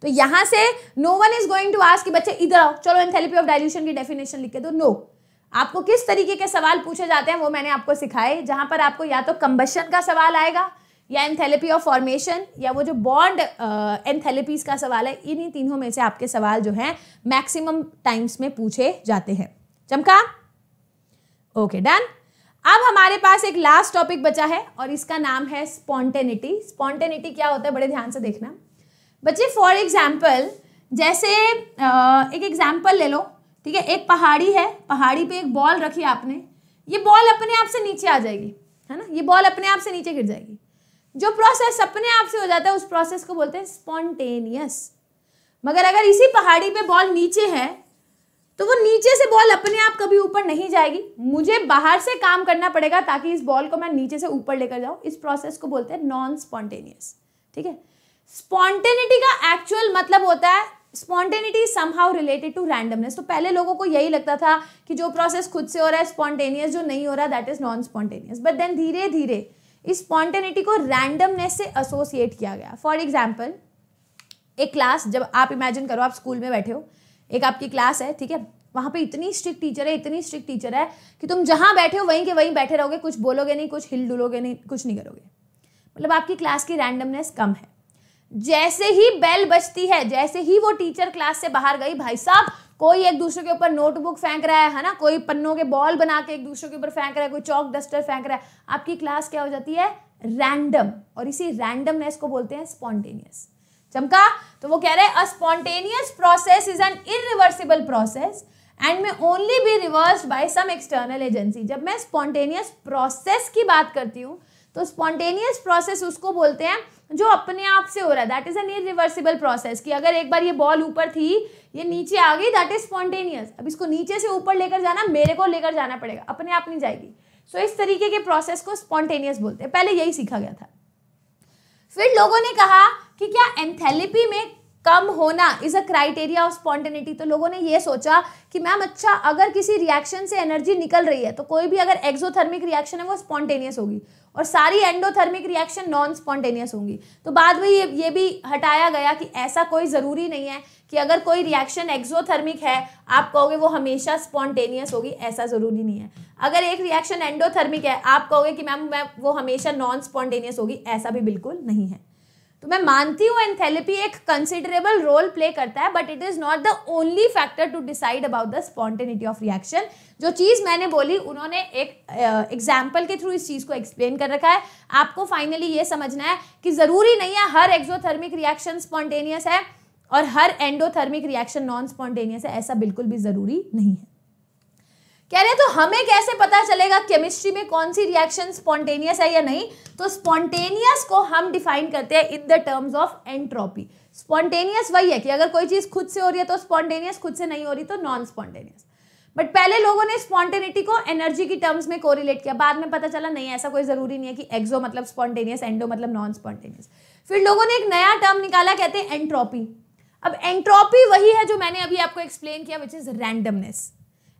तो यहां से no one is going to ask बच्चे इधर आओ चलो एंथेलपी ऑफ डाइल्यूशन की डेफिनेशन लिख के दो नो आपको किस तरीके के सवाल पूछे जाते हैं वो मैंने आपको सिखाए जहां पर आपको या तो कंबशन का सवाल आएगा या एंथेलपी ऑफ फॉर्मेशन या वो जो बॉन्ड एंथेलपीज uh, का सवाल है इन्हीं तीनों में से आपके सवाल जो हैं मैक्सिमम टाइम्स में पूछे जाते हैं चमका ओके डन अब हमारे पास एक लास्ट टॉपिक बचा है और इसका नाम है स्पॉन्टेनिटी स्पॉन्टेनिटी क्या होता है बड़े ध्यान से देखना बच्चे फॉर एग्जाम्पल जैसे एक एग्जाम्पल ले लो ठीक है एक पहाड़ी है पहाड़ी पे एक बॉल रखी आपने ये बॉल अपने आप से नीचे आ जाएगी है ना ये बॉल अपने आप से नीचे गिर जाएगी जो प्रोसेस अपने आप से हो जाता है उस प्रोसेस को बोलते हैं स्पॉन्टेनियस मगर अगर इसी पहाड़ी पे बॉल नीचे है तो वो नीचे से बॉल अपने आप कभी ऊपर नहीं जाएगी मुझे बाहर से काम करना पड़ेगा ताकि इस बॉल को मैं नीचे से ऊपर लेकर जाऊँ इस प्रोसेस को बोलते हैं नॉन स्पॉन्टेनियस ठीक है स्पॉन्टेनिटी का एक्चुअल मतलब होता है spontaneity somehow related to randomness तो पहले लोगों को यही लगता था कि जो प्रोसेस खुद से हो रहा है स्पॉन्टेनियस जो नहीं हो रहा that is non spontaneous but then धीरे धीरे इस स्पॉन्टेनिटी को रैंडमनेस से एसोसिएट किया गया फॉर एग्जाम्पल एक क्लास जब आप इमेजिन करो आप स्कूल में बैठे हो एक आपकी क्लास है ठीक है वहाँ पे इतनी स्ट्रिक्ट टीचर है इतनी स्ट्रिक्ट टीचर है कि तुम जहाँ बैठे हो वहीं के वहीं बैठे रहोगे कुछ बोलोगे नहीं कुछ हिल डुलोगे नहीं कुछ नहीं करोगे मतलब आपकी क्लास की रैंडमनेस कम है जैसे ही बेल बजती है जैसे ही वो टीचर क्लास से बाहर गई भाई साहब कोई एक दूसरे के ऊपर नोटबुक फेंक रहा है है ना कोई पन्नों के बॉल बना के एक दूसरे के ऊपर फेंक रहा है कोई चौक डस्टर फेंक रहा है आपकी क्लास क्या हो जाती है रैंडम और इसी रैंडमनेस को बोलते हैं स्पॉन्टेनियस चमका तो वो कह रहे हैं a spontaneous spontaneous process is irreversible process and may only be reversed by some external agency जब मैं स्पॉन्टेनियस प्रोसेस की बात करती हूँ तो स्पॉन्टेनियस प्रोसेस उसको बोलते हैं जो अपने आप से हो रहा है that is irreversible process कि अगर एक बार ये बॉल ऊपर थी ये नीचे आ गई दैट इज स्पॉन्टेनियस अब इसको नीचे से ऊपर लेकर जाना मेरे को लेकर जाना पड़ेगा अपने आप नहीं जाएगी सो so, इस तरीके के प्रोसेस को स्पॉन्टेनियस बोलते हैं पहले यही सीखा गया था फिर लोगों ने कहा कि क्या एंथेलिपी में कम होना is a criteria of spontaneity तो लोगों ने यह सोचा कि मैम अच्छा अगर किसी रिएक्शन से एनर्जी निकल रही है तो कोई भी अगर एक्सोथर्मिक रिएक्शन है वो स्पॉन्टेनियस होगी और सारी एंडोथर्मिक रिएक्शन नॉन स्पॉन्टेनियस होंगी तो बाद में ये ये भी हटाया गया कि ऐसा कोई ज़रूरी नहीं है कि अगर कोई रिएक्शन एक्सोथर्मिक है आप कहोगे वो हमेशा स्पॉन्टेनियस होगी ऐसा ज़रूरी नहीं है अगर एक रिएक्शन एंडोथर्मिक है आप कहोगे कि मैम मैं वो हमेशा नॉन स्पॉन्टेनियस होगी ऐसा भी बिल्कुल नहीं है तो मैं मानती हूँ एंथेलेपी एक कंसिडरेबल रोल प्ले करता है but it is not the only factor to decide about the spontaneity of reaction जो चीज़ मैंने बोली उन्होंने एक एग्जाम्पल के थ्रू इस चीज़ को एक्सप्लेन कर रखा है आपको फाइनली ये समझना है कि ज़रूरी नहीं है हर एक्जोथर्मिक रिएक्शन स्पॉन्टेनियस है और हर एंडोथर्मिक रिएक्शन नॉन स्पॉन्टेनियस है ऐसा बिल्कुल भी ज़रूरी नहीं है कह रहे हैं तो हमें कैसे पता चलेगा केमिस्ट्री में कौन सी रिएक्शन स्पॉन्टेनियस है या नहीं तो स्पॉन्टेनियस को हम डिफाइन करते हैं in the terms of entropy spontaneous वही है कि अगर कोई चीज़ खुद से हो रही है तो स्पॉन्टेनियस खुद से नहीं हो रही तो नॉन स्पॉन्टेनियस बट पहले लोगों ने स्पॉन्टेनिटी को एनर्जी की टर्म्स में कोरिलेट किया बाद में पता चला नहीं ऐसा कोई ज़रूरी नहीं है कि एक्सो मतलब स्पॉन्टेनियस एंडो मतलब नॉन स्पॉन्टेनियस फिर लोगों ने एक नया टर्म निकाला कहते हैं एंट्रोपी अब एंट्रोपी वही है जो मैंने अभी आपको एक्सप्लेन किया विच इज़ रैंडमनेस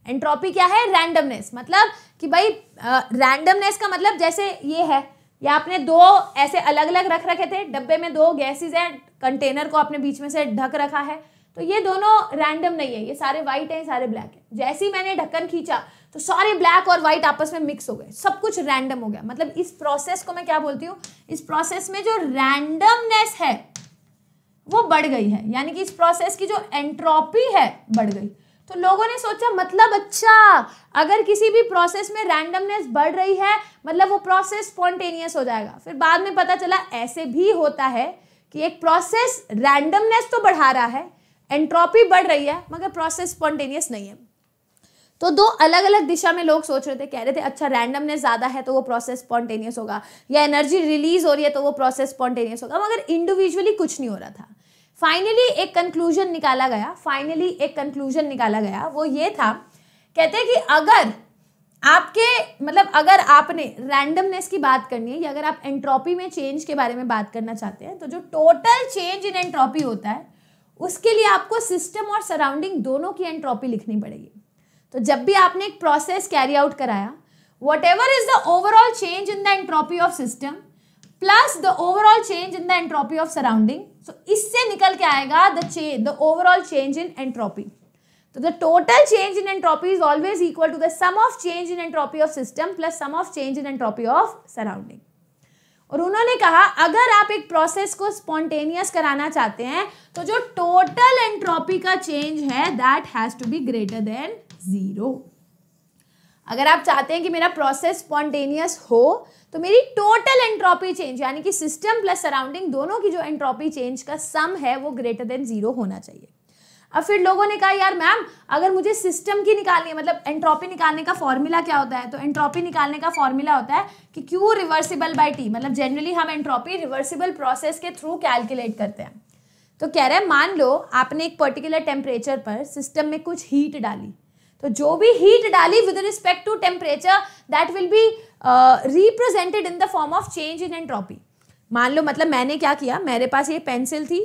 एंट्रोपी क्या है रैंडमनेस मतलब कि भाई रैंडमनेस का मतलब जैसे ये है या आपने दो ऐसे अलग अलग रख रखे थे डब्बे में दो गैसेज हैं कंटेनर को आपने बीच में से ढक रखा है तो ये दोनों रैंडम नहीं है ये सारे वाइट हैं सारे ब्लैक हैं जैसे ही मैंने ढक्कन खींचा तो सारे ब्लैक और वाइट आपस में मिक्स हो गए सब कुछ रैंडम हो गया मतलब इस प्रोसेस को मैं क्या बोलती हूँ इस प्रोसेस में जो रैंडमनेस है वो बढ़ गई है यानी कि इस प्रोसेस की जो एंट्रोपी है बढ़ गई तो लोगों ने सोचा मतलब अच्छा अगर किसी भी प्रोसेस में रैंडमनेस बढ़ रही है मतलब वो प्रोसेस स्पॉन्टेनियस हो जाएगा फिर बाद में पता चला ऐसे भी होता है कि एक प्रोसेस रैंडमनेस तो बढ़ा रहा है एंट्रोपी बढ़ रही है मगर प्रोसेस स्पॉन्टेनियस नहीं है तो दो अलग अलग दिशा में लोग सोच रहे थे कह रहे थे अच्छा रैंडमनेस ज़्यादा है तो वो प्रोसेस स्पॉन्टेनियस होगा या एनर्जी रिलीज हो रही है तो वो प्रोसेस स्पॉन्टेनियस होगा मगर इंडिविजुअली कुछ नहीं हो रहा था फाइनली एक कंक्लूजन निकाला गया फाइनली एक कंक्लूजन निकाला गया वो ये था कहते हैं कि अगर आपके मतलब अगर आपने रैंडमनेस की बात करनी है या अगर आप एंट्रोपी में चेंज के बारे में बात करना चाहते हैं तो जो टोटल चेंज इन एंट्रोपी होता है उसके लिए आपको सिस्टम और सराउंडिंग दोनों की एंट्रोपी लिखनी पड़ेगी तो जब भी आपने एक प्रोसेस कैरी आउट कराया whatever is the overall change in the entropy of system plus the overall change in the entropy of surrounding so इससे निकल के आएगा द चे the overall change in entropy तो the total change in entropy is always equal to the sum of change in entropy of system plus sum of change in entropy of surrounding और उन्होंने कहा अगर आप एक process को spontaneous कराना चाहते हैं तो जो टोटल एंट्रोपी का चेंज है that has to be greater than zero अगर आप चाहते हैं कि मेरा प्रोसेस स्पॉन्टेनियस हो तो मेरी टोटल एंट्रोपी चेंज यानी कि सिस्टम प्लस सराउंडिंग दोनों की जो एंट्रोपी चेंज का सम है वो ग्रेटर देन जीरो होना चाहिए अब फिर लोगों ने कहा यार मैम अगर मुझे सिस्टम की निकालनी है मतलब एंट्रोपी निकालने का फॉर्मूला क्या होता है तो एंट्रोपी निकालने का फॉर्मूला होता है कि क्यू रिवर्सिबल बाई टी मतलब जनरली हम एंट्रोपी रिवर्सिबल प्रोसेस के थ्रू कैलकुलेट करते हैं तो कह रहे हैं मान लो आपने एक पर्टिकुलर टेम्परेचर पर सिस्टम में कुछ हीट डाली तो जो भी हीट डाली with respect to temperature that will be represented in the form of change in entropy मान लो मतलब मैंने क्या किया मेरे पास ये पेंसिल थी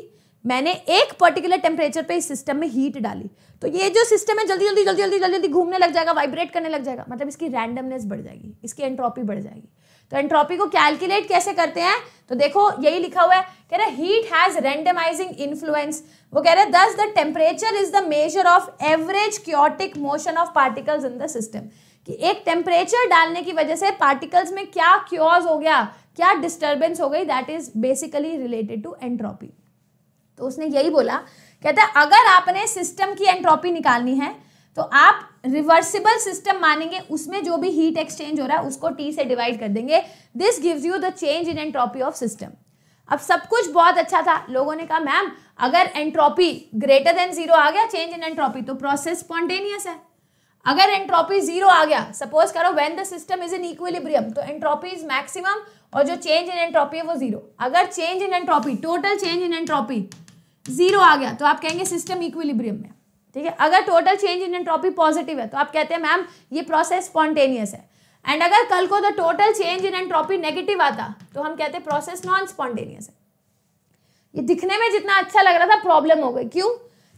मैंने एक पर्टिकुलर टेम्परेचर पे इस सिस्टम में हीट डाली तो ये जो सिस्टम है जल्दी जल्दी जल्दी जल्दी जल्दी जल्दी घूमने लग जाएगा वाइब्रेट करने लग जाएगा मतलब इसकी रैंडमनेस बढ़ जाएगी इसकी एंट्रोपी बढ़ जाएगी तो एंट्रोपी को कैलकुलेट कैसे करते हैं तो देखो यही लिखा हुआ है कह रहा है हीट हैज रेंडमाइजिंग इन्फ्लुएंस वो कह रहे हैं this the temperature is the measure of average chaotic motion of particles in the system कि एक टेम्परेचर डालने की वजह से पार्टिकल्स में क्या क्योज हो गया क्या डिस्टर्बेंस हो गई that is basically related to entropy तो उसने यही बोला कहता है अगर आपने सिस्टम की एंट्रोपी निकालनी है तो आप रिवर्सिबल सिस्टम मानेंगे उसमें जो भी हीट एक्सचेंज हो रहा है उसको टी से डिवाइड कर देंगे this gives you the change in entropy of system अब सब कुछ बहुत अच्छा था लोगों ने कहा मैम अगर एंट्रोपी ग्रेटर देन जीरो आ गया चेंज इन एंट्रोपी तो प्रोसेस स्पॉन्टेनियस है अगर एंट्रोपी जीरो आ गया सपोज करो when the system is in equilibrium तो एंट्रोपी इज मैक्सिमम और जो चेंज इन एंट्रोपी है वो जीरो अगर change in entropy total change in entropy zero आ गया तो आप कहेंगे सिस्टम इक्विलिब्रियम में ठीक है अगर total change in entropy positive है तो आप कहते हैं मैम ये प्रोसेस स्पॉन्टेनियस है एंड अगर कल को the total change in entropy negative आता तो हम कहते हैं प्रोसेस नॉन स्पॉन्टेनियस है ये दिखने में जितना अच्छा लग रहा था प्रॉब्लम हो गई क्यों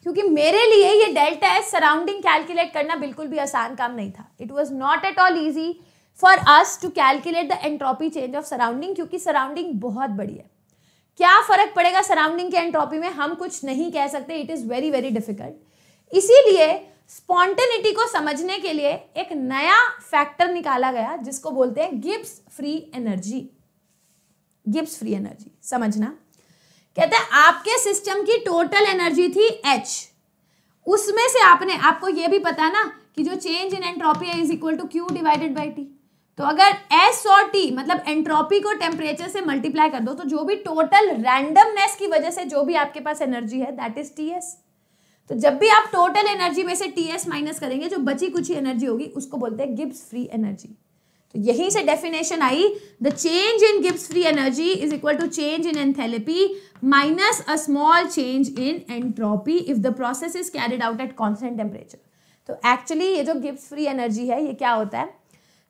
क्योंकि मेरे लिए ये डेल्टा एस सराउंडिंग कैलकुलेट करना बिल्कुल भी आसान काम नहीं था it was not at all easy for us to calculate the entropy change of surrounding क्योंकि सराउंडिंग बहुत बड़ी है क्या फ़र्क पड़ेगा सराउंडिंग के एंट्रॉपी में हम कुछ नहीं कह सकते it is very very difficult इसीलिए स्पॉन्टेनिटी को समझने के लिए एक नया फैक्टर निकाला गया जिसको बोलते हैं Gibbs free energy Gibbs free energy समझना कहते हैं आपके सिस्टम की टोटल एनर्जी थी एच उसमें से आपने आपको यह भी पता ना कि जो चेंज इन एंट्रोपी है is equal to Q divided by T तो अगर एस और टी मतलब एंट्रोपी को टेम्परेचर से मल्टीप्लाई कर दो तो जो भी टोटल रैंडमनेस की वजह से जो भी आपके पास एनर्जी है दैट इज टी एस तो जब भी आप टोटल एनर्जी में से टी एस माइनस करेंगे जो बची कुछ ही एनर्जी होगी उसको बोलते हैं गिब्स फ्री एनर्जी तो यहीं से definition I the change in Gibbs free energy is equal to change in enthalpy minus a small change in entropy if the process is carried out at constant temperature तो actually ये जो Gibbs free energy है ये क्या होता है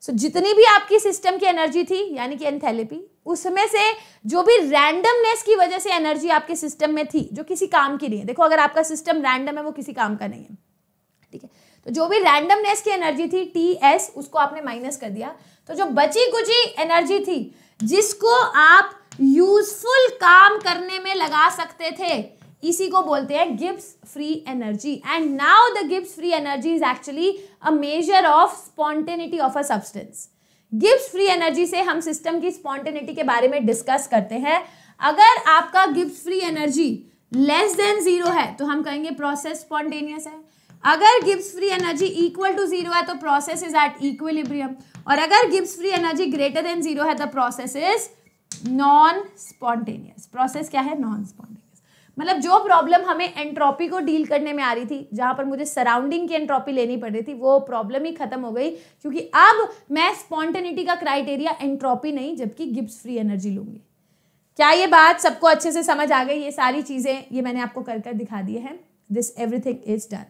so so, जितनी भी आपकी सिस्टम की एनर्जी थी यानी कि एंथेलेपी उसमें से जो भी रैंडमनेस की वजह से एनर्जी आपके सिस्टम में थी जो किसी काम की नहीं है देखो अगर आपका सिस्टम रैंडम है वो किसी काम का नहीं है ठीक है तो जो भी रैंडमनेस की एनर्जी थी टी एस उसको आपने माइनस कर दिया तो जो बची कुची एनर्जी थी जिसको आप यूजफुल काम करने में लगा सकते थे इसी को बोलते हैं Gibbs free energy and now the Gibbs free energy is actually a measure of spontaneity of a substance Gibbs free energy से हम सिस्टम की स्पॉन्टेनिटी के बारे में डिस्कस करते हैं अगर आपका गिफ्ट free energy less than zero है तो हम कहेंगे प्रोसेस स्पॉन्टेनियस है अगर Gibbs free energy equal to zero है तो प्रोसेस इज एट इक्विलिब्रियम और अगर Gibbs free energy greater than zero है तो process is non spontaneous process क्या है नॉन स्पॉन्टेनियस मतलब जो प्रॉब्लम हमें एंट्रोपी को डील करने में आ रही थी जहाँ पर मुझे सराउंडिंग की एंट्रोपी लेनी पड़ रही थी वो प्रॉब्लम ही खत्म हो गई क्योंकि अब मैं स्पॉन्टेनिटी का क्राइटेरिया एंट्रोपी नहीं जबकि गिब्स फ्री एनर्जी लूंगी क्या ये बात सबको अच्छे से समझ आ गई ये सारी चीज़ें ये मैंने आपको कर कर दिखा दिए है दिस एवरीथिंग इज डन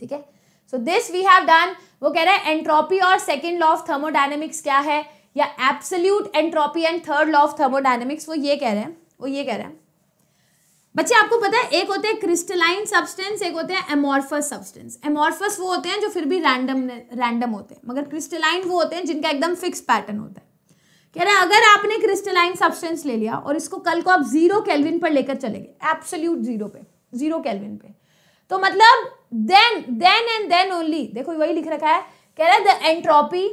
ठीक है so this we have done वो कह रहे हैं एंट्रोपी और सेकेंड लॉ ऑफ थर्मोडाइनमिक्स क्या है या absolute entropy and third law of thermodynamics वो ये कह रहे हैं वो ये कह रहे हैं बच्चे आपको पता है एक होते हैं क्रिस्टलाइन सब्सटेंस एक होते हैं एमोर्फस सब्सटेंस एमोर्फस वो होते हैं जो फिर भी रैंडम रैंडम होते हैं मगर क्रिस्टलाइन वो होते हैं जिनका एकदम फिक्स पैटर्न होता है कह रहे हैं अगर आपने क्रिस्टलाइन सब्सटेंस ले लिया और इसको कल को आप जीरो कैलविन पर लेकर चले गए एप्सोल्यूट जीरो पे जीरो कैलविन पे तो मतलब then then and then only देखो वही लिख रखा है कह रहा है the entropy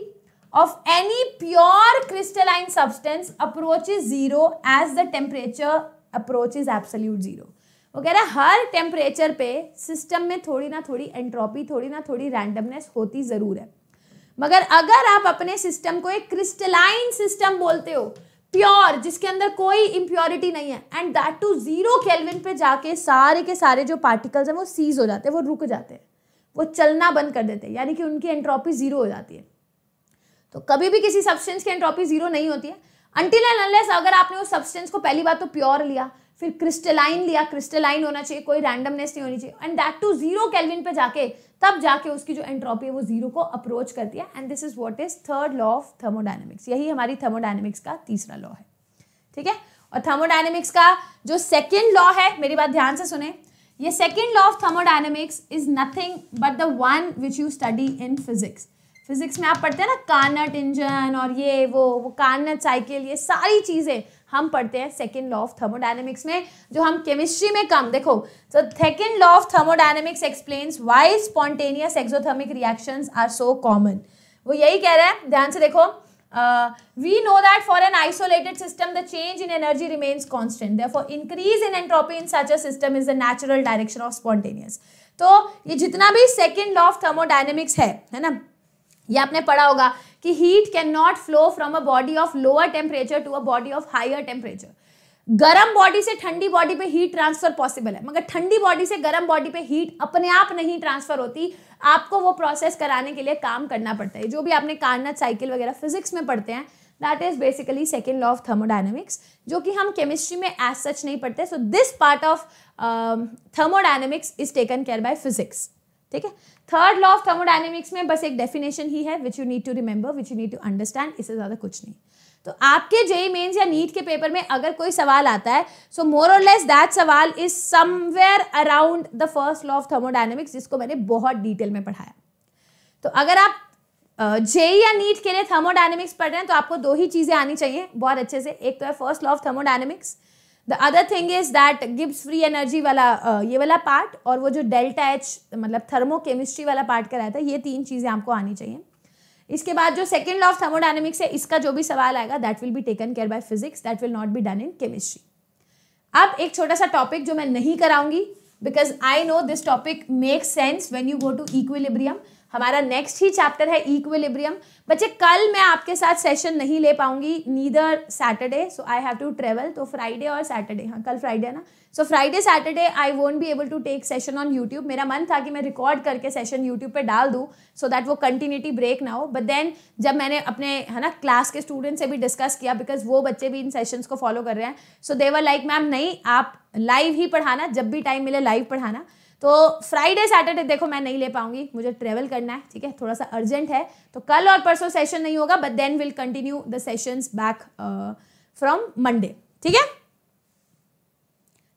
of any pure crystalline substance approaches zero as the temperature approach is absolute zero वो कह रहा है हर टेम्परेचर पे सिस्टम में थोड़ी ना थोड़ी एंट्रोपी थोड़ी ना थोड़ी रैंडमनेस होती ज़रूर है मगर अगर आप अपने सिस्टम को एक क्रिस्टलाइन सिस्टम बोलते हो प्योर जिसके अंदर कोई इम्प्योरिटी नहीं है and that to zero kelvin पे जाके सारे के सारे जो पार्टिकल्स हैं वो सीज हो जाते हैं वो रुक जाते हैं वो चलना बंद कर देते हैं यानी कि उनकी एंट्रोपी ज़ीरो हो जाती है तो कभी भी किसी सब्सटेंस की एंट्रोपी ज़ीरो नहीं होती है अंटिल एंड अनलेस अगर आपने उस सब्सटेंस को पहली बार तो प्योर लिया फिर क्रिस्टलाइन लिया क्रिस्टलाइन होना चाहिए कोई रैंडमनेस नहीं होनी चाहिए and that to zero kelvin पे जाके तब जाके उसकी जो एंट्रोपी है वो जीरो को अप्रोच करती है and this is what is third law of thermodynamics यही हमारी थर्मोडाइनमिक्स का तीसरा लॉ है ठीक है और थर्मोडाइनमिक्स का जो सेकेंड लॉ है मेरी बात ध्यान से सुने ये second law of thermodynamics is nothing but the one which you study in physics physics में आप पढ़ते हैं ना कार्नट इंजन और ये वो वो कार्नट साइकिल ये सारी चीज़ें हम पढ़ते हैं सेकेंड लॉ ऑफ थर्मोडाइनमिक्स में जो हम केमिस्ट्री में कम देखो तो second law of thermodynamics explains why spontaneous exothermic reactions are so common वो यही कह रहे हैं ध्यान से देखो we know that for an isolated system the change in energy remains constant for increase in entropy in such a system is the natural direction of spontaneous तो ये जितना भी सेकेंड लॉ ऑफ थर्मोडाइनमिक्स है है ना ये आपने पढ़ा होगा कि heat can not flow from a body of lower temperature to a body of higher temperature गर्म बॉडी से ठंडी बॉडी पे हीट ट्रांसफर पॉसिबल है मगर ठंडी बॉडी से गर्म बॉडी पे हीट अपने आप नहीं ट्रांसफर होती आपको वो प्रोसेस कराने के लिए काम करना पड़ता है जो भी आपने कार्नट साइकिल वगैरह फिजिक्स में पढ़ते हैं that is basically second law of thermodynamics जो कि हम केमिस्ट्री में एज सच नहीं पढ़ते so this part of thermodynamics is taken care by physics ठीक है थर्ड लॉ ऑफ थर्मोडाइनमिक्स में बस एक डेफिनेशन ही है which you need to remember which you need to understand इससे ज़्यादा कुछ नहीं तो आपके जेई मेन्स या नीट के पेपर में अगर कोई सवाल आता है सो मोर और लेस दैट सवाल is somewhere around the first law of thermodynamics जिसको मैंने बहुत डिटेल में पढ़ाया तो अगर आप जेई या नीट के लिए थर्मोडाइनमिक्स पढ़ रहे हैं तो आपको दो ही चीज़ें आनी चाहिए बहुत अच्छे से एक तो है first law of thermodynamics the other thing is that Gibbs free energy वाला ये वाला पार्ट और वो जो डेल्टा एच मतलब थर्मोकेमिस्ट्री वाला पार्ट कराया था ये तीन चीज़ें आपको आनी चाहिए इसके बाद जो सेकेंड लॉ ऑफ थर्मोडाइनमिक्स है इसका जो भी सवाल आएगा that will be taken care by physics that will not be done in chemistry अब एक छोटा सा टॉपिक जो मैं नहीं कराऊंगी because I know this topic makes sense when you go to equilibrium हमारा नेक्स्ट ही चैप्टर है इक्विलिब्रियम बच्चे कल मैं आपके साथ सेशन नहीं ले पाऊंगी neither Saturday so I have to travel तो फ्राइडे और सैटरडे हाँ कल फ्राइडे है ना सो Friday Saturday I won't be able to take session on YouTube मेरा मन था कि मैं रिकॉर्ड करके सेशन यूट्यूब पे डाल दूँ सो दैट वो कंटिन्यूटी ब्रेक ना हो बट देन जब मैंने अपने है ना क्लास के स्टूडेंट से भी डिस्कस किया बिकॉज वो बच्चे भी इन सेशन को फॉलो कर रहे हैं सो देवर लाइक मैम नहीं आप लाइव ही पढ़ाना जब भी टाइम मिले लाइव पढ़ाना तो फ्राइडे सैटरडे देखो मैं नहीं ले पाऊंगी मुझे ट्रेवल करना है ठीक है थोड़ा सा अर्जेंट है तो कल और परसों सेशन नहीं होगा but then will continue the session back from Monday ठीक है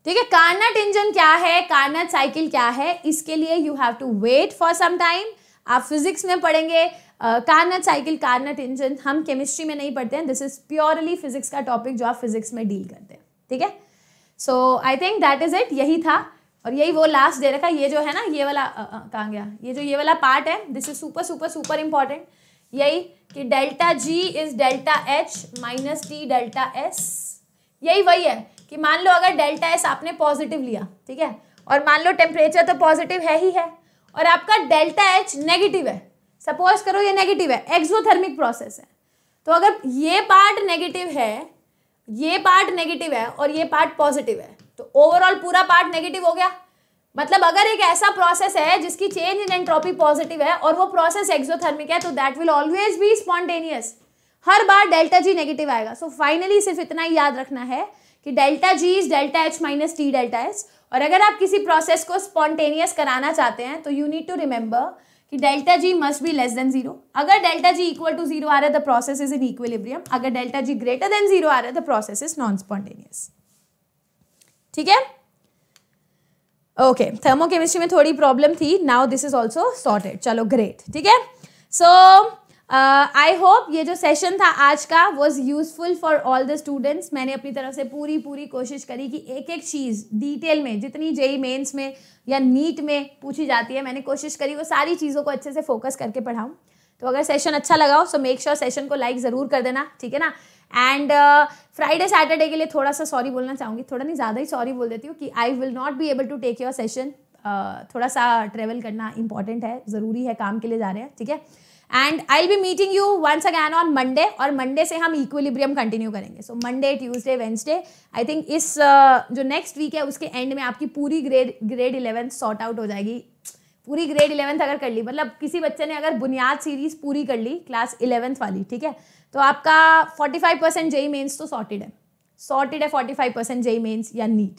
ठीक है कार्नट इंजन क्या है कार्नट साइकिल क्या है इसके लिए you have to wait for some time आप फिजिक्स में पढ़ेंगे कार्नट साइकिल कार्नट इंजन हम केमिस्ट्री में नहीं पढ़ते हैं दिस इज प्योरली फिजिक्स का टॉपिक जो आप फिजिक्स में डील करते हैं ठीक है so I think that is it यही था और यही वो लास्ट दे रखा ये जो है ना ये वाला कहाँ गया ये जो ये वाला पार्ट है this is super super super important यही कि delta G is delta H minus T delta S यही वही है कि मान लो अगर डेल्टा एस आपने पॉजिटिव लिया ठीक है और मान लो टेम्परेचर तो पॉजिटिव है ही है और आपका डेल्टा एच नेगेटिव है सपोज करो ये नेगेटिव है एक्सोथर्मिक प्रोसेस है तो अगर ये पार्ट नेगेटिव है ये पार्ट नेगेटिव है और ये पार्ट पॉजिटिव है तो ओवरऑल पूरा पार्ट नेगेटिव हो गया मतलब अगर एक ऐसा प्रोसेस है जिसकी चेंज इन एंट्रोपी पॉजिटिव है और वो प्रोसेस एक्सोथर्मिक है तो that will always be spontaneous हर बार डेल्टा जी नेगेटिव आएगा सो so, फाइनली सिर्फ इतना ही याद रखना है कि delta G is delta H minus T delta H और अगर आप किसी प्रोसेस को स्पॉन्टेनियस कराना चाहते हैं तो यू नीड टू रिमेंबर कि delta G must be less than zero अगर delta G equal to zero आ रहा है the process is in equilibrium अगर delta G greater than zero आ रहा है the process is non spontaneous ठीक है ओके थर्मोकेमिस्ट्री में थोड़ी प्रॉब्लम थी now this is also sorted चलो ग्रेट ठीक है सो आई होप ये जो सेशन था आज का was useful for all the students मैंने अपनी तरफ से पूरी पूरी कोशिश करी कि एक एक चीज़ डिटेल में जितनी जेई मेन्स में या नीट में पूछी जाती है मैंने कोशिश करी वो सारी चीज़ों को अच्छे से फोकस करके पढ़ाऊँ तो अगर सेशन अच्छा लगाओ सो मेक श्योर सेशन को लाइक ज़रूर कर देना ठीक है ना एंड फ्राइडे सैटरडे के लिए थोड़ा सा सॉरी बोलना चाहूँगी थोड़ा नहीं ज़्यादा ही सॉरी बोल देती हूँ कि I will not be able to take your session थोड़ा सा ट्रेवल करना इंपॉर्टेंट है ज़रूरी है काम के लिए जा रहे हैं ठीक है and I will be meeting you once again on Monday और मंडे से हम इक्विलिब्रियम कंटिन्यू करेंगे so Monday Tuesday Wednesday I think इस uh, जो नेक्स्ट वीक है उसके एंड में आपकी पूरी grade grade eleven sort out हो जाएगी पूरी ग्रेड इलेवेंथ अगर कर ली मतलब किसी बच्चे ने अगर बुनियाद सीरीज पूरी कर ली क्लास इलेवेंथ वाली ठीक है तो आपका forty five percent JEE Mains तो सॉर्टेड है सॉर्टेड है forty five percent JEE Mains या नीट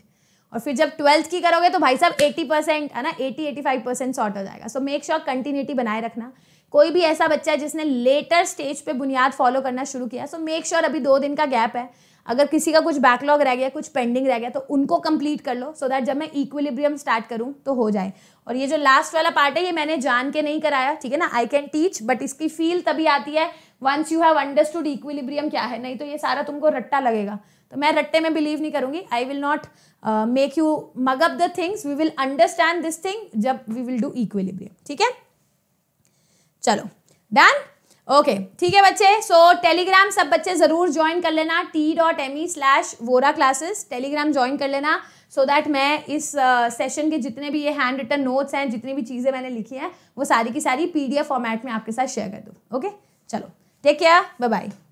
और फिर जब ट्वेल्थ की करोगे तो भाई साहब एटी परसेंट है ना eighty eighty five percent sort हो जाएगा सो मेक श्योर कंटिन्यूटी बनाए रखना कोई भी ऐसा बच्चा है जिसने लेटर स्टेज पे बुनियाद फॉलो करना शुरू किया सो मेक श्योर अभी दो दिन का गैप है अगर किसी का कुछ बैकलॉग रह गया कुछ पेंडिंग रह गया तो उनको कंप्लीट कर लो सो so दैट जब मैं इक्विलिब्रियम स्टार्ट करूँ तो हो जाए और ये जो लास्ट वाला पार्ट है ये मैंने जान के नहीं कराया ठीक है ना आई कैन टीच बट इसकी फील तभी आती है once you have understood equilibrium क्या है नहीं तो ये सारा तुमको रट्टा लगेगा तो मैं रट्टे में बिलीव नहीं करूंगी I will not make you mug up the things we will understand this thing जब वी विल डू इक्विलिब्रियम ठीक है चलो डन ओके ठीक है बच्चे सो so, टेलीग्राम सब बच्चे ज़रूर ज्वाइन कर लेना T dot M E slash Vora classes Telegram join कर लेना सो so दैट मैं इस सेशन uh, के जितने भी ये हैंड रिटन नोट्स हैं जितनी भी चीज़ें मैंने लिखी हैं वो सारी की सारी पीडीएफ फॉर्मेट में आपके साथ शेयर कर दूँ ओके okay? चलो टेक केयर बाय बाय